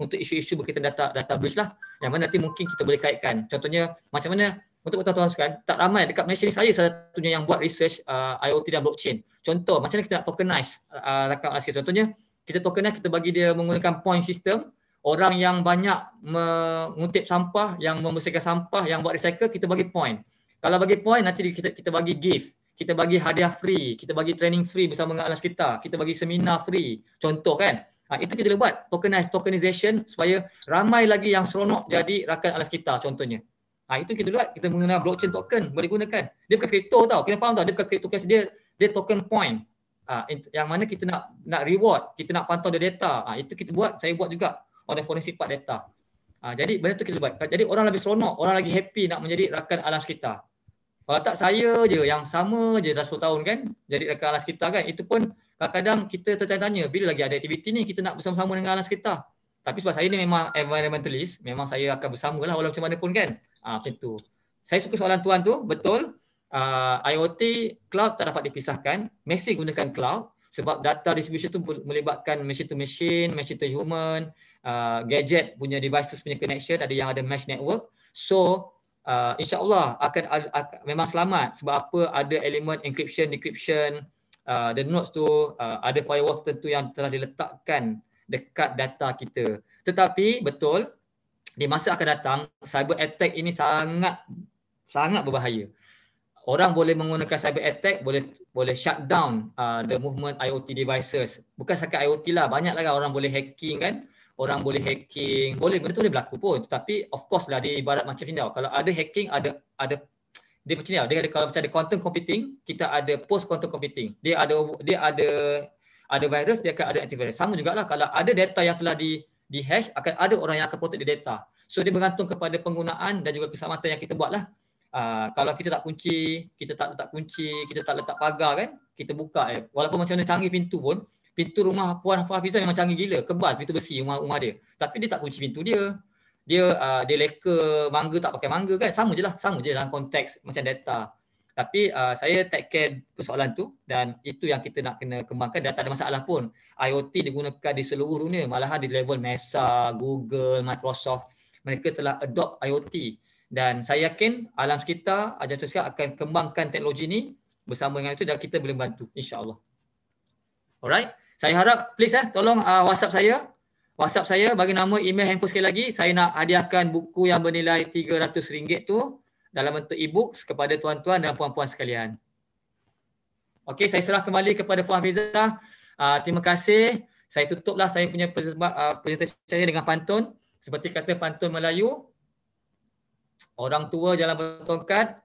Speaker 1: untuk isu-isu berkaitan data database lah. Yang mana nanti mungkin kita boleh kaitkan. Contohnya macam mana untuk tuan-tuan sekalian, tak ramai dekat Malaysia ni saya satunya yang buat research uh, IoT dan blockchain. Contoh macam mana kita nak tokenize uh, rakam aset. Contohnya kita tokennya kita bagi dia menggunakan point system orang yang banyak mengutip sampah yang membersihkan sampah yang buat recycle kita bagi point kalau bagi point nanti kita kita bagi gift kita bagi hadiah free kita bagi training free bersama dengan alam kita kita bagi seminar free contoh kan ha, itu kita buat tokenize tokenization supaya ramai lagi yang seronok jadi rakan alas kita contohnya ha, itu kita buat kita menggunakan blockchain token boleh gunakan dia bukan crypto tau kena faham tau dia bukan crypto cash dia dia token point uh, yang mana kita nak nak reward, kita nak pantau the data. Uh, itu kita buat, saya buat juga oleh forensic part data. Uh, jadi benda tu kita buat. Jadi orang lebih seronok, orang lagi happy nak menjadi rakan alam kita. Kalau tak saya je yang sama je dah 10 tahun kan jadi rakan alam kita kan. Itu pun kadang-kadang kita tertanya-tanya bila lagi ada aktiviti ni kita nak bersama-sama dengan alam kita. Tapi sebab saya ni memang environmentalist, memang saya akan bersamalah walaupun macam mana pun kan. Ah uh, macam tu. Saya suka soalan tuan tu, betul uh, ah, IoT cloud tak dapat dipisahkan mesin gunakan cloud sebab data distribution tu melibatkan machine to machine machine to human uh, gadget punya devices punya connection ada yang ada mesh network so uh, insyaallah akan, akan memang selamat sebab apa ada elemen encryption decryption uh, the nodes tu uh, ada firewall tertentu yang telah diletakkan dekat data kita tetapi betul di masa akan datang cyber attack ini sangat sangat berbahaya orang boleh menggunakan cyber attack boleh boleh shut down uh, the movement IoT devices bukan sekat IoT lah banyak lah kan orang boleh hacking kan orang boleh hacking boleh benda tu boleh berlaku pun tapi of course lah di ibarat macam ni tau kalau ada hacking ada ada dia macam ni tau lah. dia ada kalau macam ada quantum computing kita ada post quantum computing dia ada dia ada ada virus dia akan ada antivirus sama jugalah kalau ada data yang telah di di hash akan ada orang yang akan protect the data so dia bergantung kepada penggunaan dan juga keselamatan yang kita buat lah Uh, kalau kita tak kunci, kita tak letak kunci, kita tak letak pagar kan, kita buka eh. Walaupun macam mana canggih pintu pun, pintu rumah Puan Hafizah memang canggih gila. Kebal pintu besi rumah, rumah dia. Tapi dia tak kunci pintu dia. Dia uh, dia leka mangga tak pakai mangga kan. Sama je lah. Sama je dalam konteks macam data. Tapi uh, saya take care persoalan tu dan itu yang kita nak kena kembangkan dan tak ada masalah pun. IoT digunakan di seluruh dunia. Malahan di level NASA, Google, Microsoft. Mereka telah adopt IoT dan saya yakin alam sekitar ajar sekitar akan kembangkan teknologi ini bersama dengan itu dan kita boleh bantu insya Allah. alright saya harap please eh tolong uh, WhatsApp saya WhatsApp saya bagi nama email handphone sekali lagi saya nak hadiahkan buku yang bernilai RM300 tu dalam bentuk e-books kepada tuan-tuan dan puan-puan sekalian. Okey, saya serah kembali kepada Puan Hafizah. Uh, terima kasih. Saya tutuplah saya punya uh, presentasi saya dengan pantun. Seperti kata pantun Melayu, Orang tua jalan bertongkat.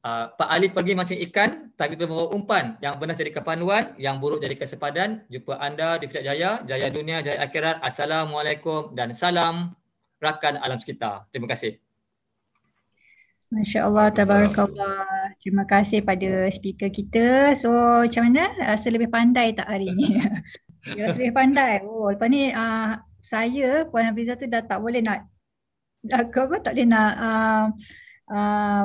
Speaker 1: Ah, Pak Ali pergi macam ikan, tapi itu membawa umpan. Yang benar jadi kepanuan, yang buruk jadi kesepadan. Jumpa anda di Fidak Jaya. Jaya dunia, jaya akhirat. Assalamualaikum dan salam rakan alam sekitar. Terima kasih.
Speaker 3: Masya Allah, tabarakallah. Terima kasih pada speaker kita. So macam mana? Ah, rasa lebih pandai tak hari ni? *laughs* Rasa lebih pandai. Oh, lepas ni uh, saya, Puan Hafizah tu dah tak boleh nak aku apa tak boleh nak uh, uh,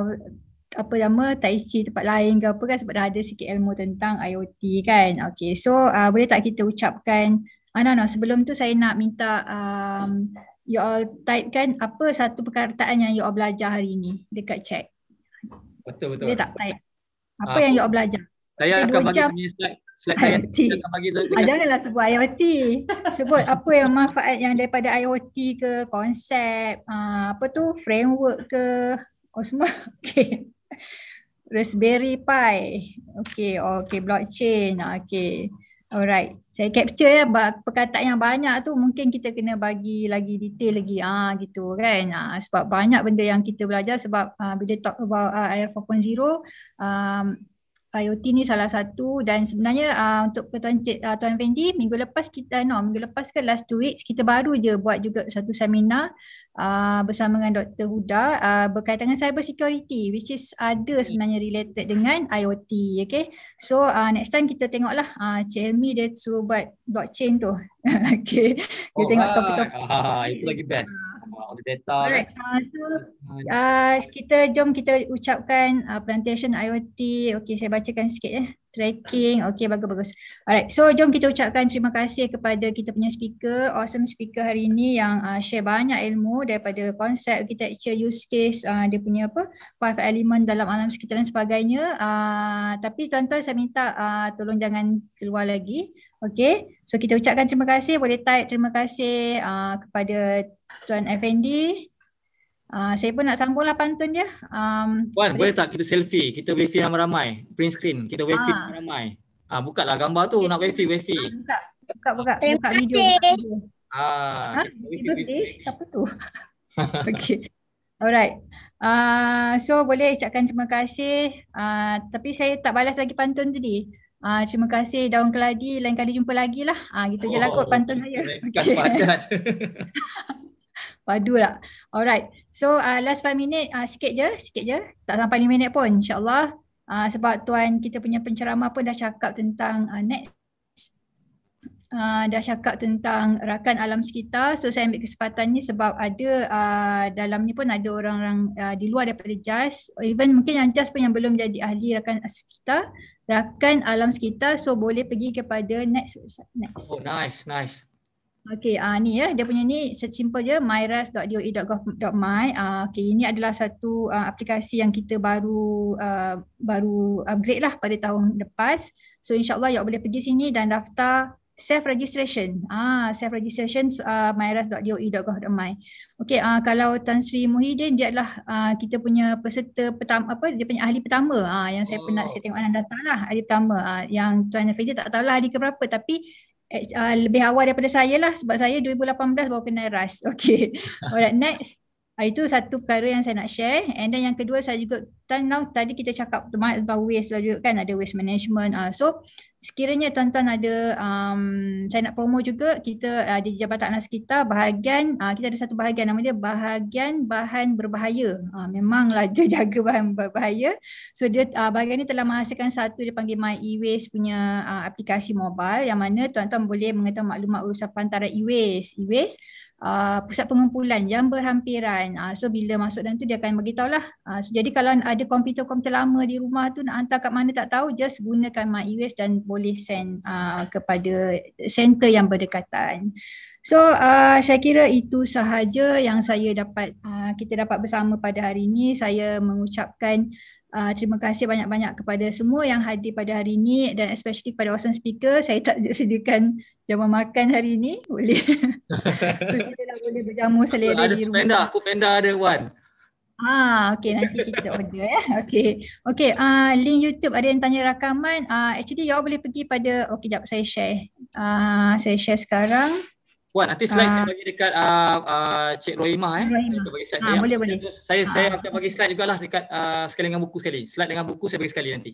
Speaker 3: apa nama tai chi tempat lain ke apa kan sebab dah ada sikit ilmu tentang IoT kan. Okay so uh, boleh tak kita ucapkan Ah, no, no. Sebelum tu saya nak minta um, you all type kan apa satu perkataan yang you all belajar hari ini dekat chat.
Speaker 4: Betul, betul. Boleh tak
Speaker 3: type? Apa uh, yang you all belajar?
Speaker 5: Saya okay, akan bagi jam. slide. Silakan bagi tu. Ah, janganlah
Speaker 3: sebut IoT. Sebut apa yang manfaat yang daripada IoT ke konsep uh, apa tu framework ke oh, semua. *laughs* Okay. Raspberry Pi. Okay, okay, blockchain. Ah, okay. Alright. Saya capture ya perkataan yang banyak tu mungkin kita kena bagi lagi detail lagi ah ha, gitu kan ha, sebab banyak benda yang kita belajar sebab uh, bila talk about uh, AR 4.0 um, IoT ni salah satu dan sebenarnya uh, untuk Tuan Cik, uh, Tuan Fendi minggu lepas kita no minggu lepas ke last two weeks kita baru je buat juga satu seminar uh, bersama dengan Dr. Huda uh, berkaitan dengan cyber security which is ada sebenarnya related dengan IoT okay so uh, next time kita tengoklah uh, Cik Helmi dia suruh buat blockchain tu *laughs* okay kita oh, tengok topik-topik
Speaker 1: ah, *laughs* itu lagi best all the data. Alright,
Speaker 3: kan? so uh, ya, kita jom kita ucapkan uh, plantation IoT. Okay, saya bacakan sikit ya. Eh. Tracking, okay, bagus-bagus. Alright, so jom kita ucapkan terima kasih kepada kita punya speaker, awesome speaker hari ini yang uh, share banyak ilmu daripada konsep kita architecture, use case, uh, dia punya apa, five element dalam alam sekitar dan sebagainya. Uh, tapi tuan-tuan saya minta uh, tolong jangan keluar lagi. Okay, so kita ucapkan terima kasih. Boleh type terima kasih uh, kepada Tuan FND. Uh, saya pun nak sambung lah pantun dia. Um, Puan, boleh, boleh
Speaker 1: tak kita selfie? Kita wifi yang ramai Print screen. Kita wifi ah. yang ramai-ramai. Uh, ah, buka lah gambar tu. Nak wifi, wifi. Ah,
Speaker 3: buka, buka, buka. Terima buka video. Ah, kasih. Ha, wifi, wifi, wifi. Eh, siapa tu? *laughs* okay. Alright. Uh, so boleh ucapkan terima kasih. Uh, tapi saya tak balas lagi pantun tadi. Ah uh, terima kasih daun keladi lain kali jumpa lagi lah. Ah uh, gitu oh, je lah kot oh, pantun saya. Okay. *laughs* *laughs* Padu lah. Alright. So uh, last five minit uh, ah, sikit je, sikit je. Tak sampai lima minit pun insyaAllah. Uh, sebab tuan kita punya pencerama pun dah cakap tentang uh, next. Uh, dah cakap tentang rakan alam sekitar so saya ambil kesempatan ni sebab ada uh, dalam ni pun ada orang-orang uh, di luar daripada JAS even mungkin yang JAS pun yang belum jadi ahli rakan sekitar rakan alam sekitar so boleh pergi kepada next website next. Oh
Speaker 1: nice nice.
Speaker 3: Okay uh, ah, ni ya dia punya ni simple je myras.doe.gov.my uh, ah, Okay ini adalah satu uh, aplikasi yang kita baru uh, baru upgrade lah pada tahun lepas So insyaAllah awak boleh pergi sini dan daftar self registration ah self registration uh, ah, myras.doe.gov.my okey uh, kalau Tan Sri Muhyiddin dia adalah uh, kita punya peserta pertama apa dia punya ahli pertama ah uh, yang saya oh. pernah saya tengok anda salah ahli pertama uh, yang tuan Fadil tak lah ahli ke berapa tapi uh, lebih awal daripada saya lah sebab saya 2018 baru kenal RAS *laughs* okey alright next Uh, itu satu perkara yang saya nak share and then yang kedua saya juga tahu tadi kita cakap tentang waste lah juga kan ada waste management uh, so sekiranya tuan-tuan ada um, saya nak promo juga kita uh, di Jabatan Tanah kita bahagian uh, kita ada satu bahagian namanya bahagian bahan berbahaya uh, memanglah dia *laughs* jaga bahan berbahaya so dia uh, bahagian ini telah menghasilkan satu dia panggil My E-Waste punya uh, aplikasi mobile yang mana tuan-tuan boleh mengetahui maklumat urusan pantara E-Waste e Uh, pusat pengumpulan yang berhampiran. Uh, so bila masuk dan tu dia akan beritahu lah. Uh, so, jadi kalau ada komputer-komputer lama di rumah tu nak hantar kat mana tak tahu just gunakan my dan boleh send uh, kepada center yang berdekatan. So uh, saya kira itu sahaja yang saya dapat uh, kita dapat bersama pada hari ini. Saya mengucapkan uh, terima kasih banyak-banyak kepada semua yang hadir pada hari ini dan especially kepada awesome speaker. Saya tak *laughs* sediakan jamuan makan hari ini. Boleh. *laughs* so, kita dah boleh berjamu selera di
Speaker 5: rumah. Aku penda,
Speaker 1: ada one.
Speaker 3: Ah, okay nanti kita order ya. Eh. *laughs* Okay. Okay, uh, ah, link YouTube ada yang tanya rakaman. Ah, uh, actually you boleh pergi pada Okay, oh, jap saya share. Ah, uh, saya share sekarang.
Speaker 1: Wah, nanti slide uh, saya ah. bagi dekat ah uh, uh, Cik Rohimah eh. Rohimah. Ha, boleh boleh. Terus saya ha. saya akan bagi slide juga lah dekat uh, sekali dengan buku sekali. Slide dengan buku saya bagi sekali nanti.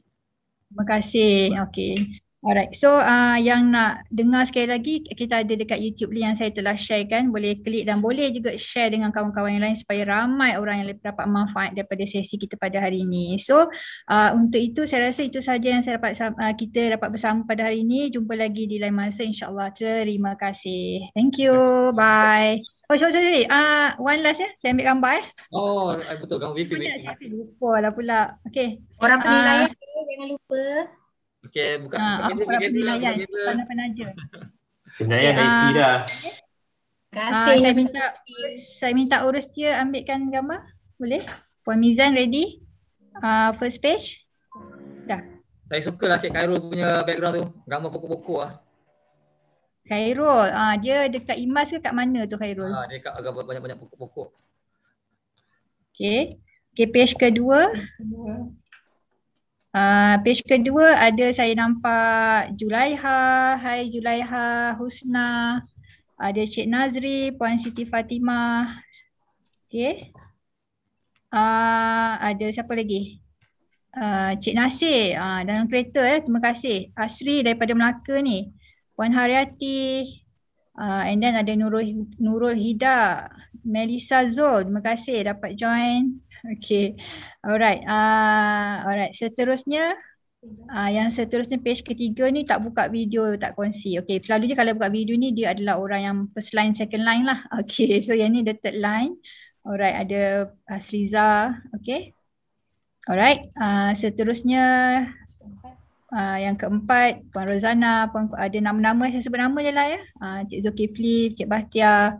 Speaker 3: Terima kasih. Okay. Alright. So uh, yang nak dengar sekali lagi kita ada dekat YouTube link yang saya telah share kan. Boleh klik dan boleh juga share dengan kawan-kawan yang lain supaya ramai orang yang lebih dapat manfaat daripada sesi kita pada hari ini. So uh, untuk itu saya rasa itu saja yang saya dapat uh, kita dapat bersama pada hari ini. Jumpa lagi di lain masa insyaAllah. Terima kasih. Thank you. Bye. Oh, sorry, sorry. Uh, one last ya. Yeah. Saya ambil gambar eh.
Speaker 1: Oh, betul. Kamu wifi. Saya
Speaker 3: lupa lah pula. Okay. Orang penilaian uh, jangan lupa. Okay, bukan ha, ah, aku pernah pergi penaja. Penaya okay, ah, IC dah. Ah, okay. Kasih. Ha, saya minta saya minta urus dia ambilkan gambar. Boleh? Puan Mizan ready? Uh, first page. Dah.
Speaker 1: Saya suka lah Cik Khairul punya background tu. Gambar pokok-pokok lah. ah.
Speaker 3: Khairul, ha, dia dekat Imas ke kat mana tu Khairul? Ha,
Speaker 1: dia dekat gambar banyak-banyak pokok-pokok.
Speaker 3: Okay. Okay, page kedua. Kedua. Uh, page kedua ada saya nampak Julaiha, hai Julaiha, Husna, ada Cik Nazri, Puan Siti Fatimah. Okay. Uh, ah, ada siapa lagi? Uh, Cik Nasir uh, dalam kereta, eh. terima kasih. Asri daripada Melaka ni. Puan Haryati. Uh, and then ada Nurul, Nurul Hida. Melissa Zul, terima kasih dapat join. *laughs* Okay, alright. Uh, alright, seterusnya. Uh, yang seterusnya page ketiga ni tak buka video, tak kongsi. Okay, selalu je kalau buka video ni dia adalah orang yang first line, second line lah. *laughs* Okay, so yang ni the third line. Alright, ada Asliza. Uh, okay. Alright, uh, seterusnya uh, yang keempat, Puan Rozana, Puan, ada nama-nama, saya sebut nama je lah ya. Uh, Cik Zulkifli, Cik Bahtia.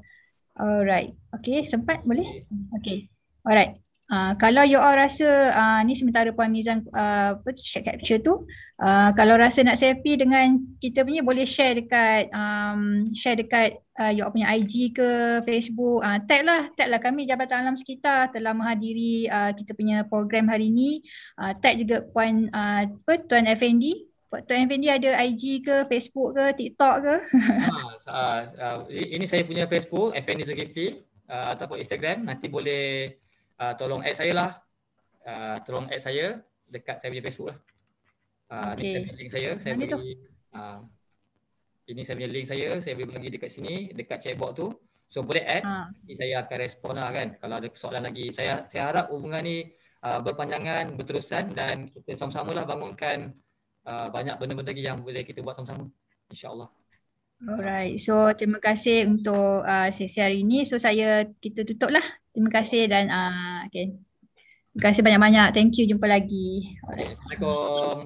Speaker 3: Alright, Okay, sempat boleh? Okay. Alright. Uh, kalau you all rasa uh, ni sementara Puan Mizan uh, ah, share capture tu uh, kalau rasa nak selfie dengan kita punya boleh share dekat um, share dekat uh, you all punya IG ke Facebook uh, tag lah tag lah kami Jabatan Alam Sekitar telah menghadiri uh, kita punya program hari ni uh, tag juga Puan uh, apa, Tuan FND Tuan FND ada IG ke Facebook ke TikTok ke
Speaker 1: ha, uh, uh, ini saya punya Facebook FND Zulkifli uh, ataupun Instagram nanti boleh uh, tolong add saya lah. Uh, tolong add saya dekat saya punya Facebook lah. Uh, okay. Ini link saya. Saya Mana uh, ini saya punya link saya. Saya boleh bagi dekat sini, dekat chatbot tu. So boleh add. Ha. Nanti saya akan respon lah kan. Kalau ada soalan lagi. Saya saya harap hubungan ni uh, berpanjangan, berterusan dan kita sama-sama lah bangunkan uh, banyak benda-benda lagi yang boleh kita buat sama-sama. InsyaAllah.
Speaker 3: Alright. So terima kasih untuk uh, sesi hari ini. So saya kita tutup lah. Terima kasih dan uh, okay. terima kasih banyak-banyak. Thank you. Jumpa lagi.
Speaker 5: Alright. Assalamualaikum.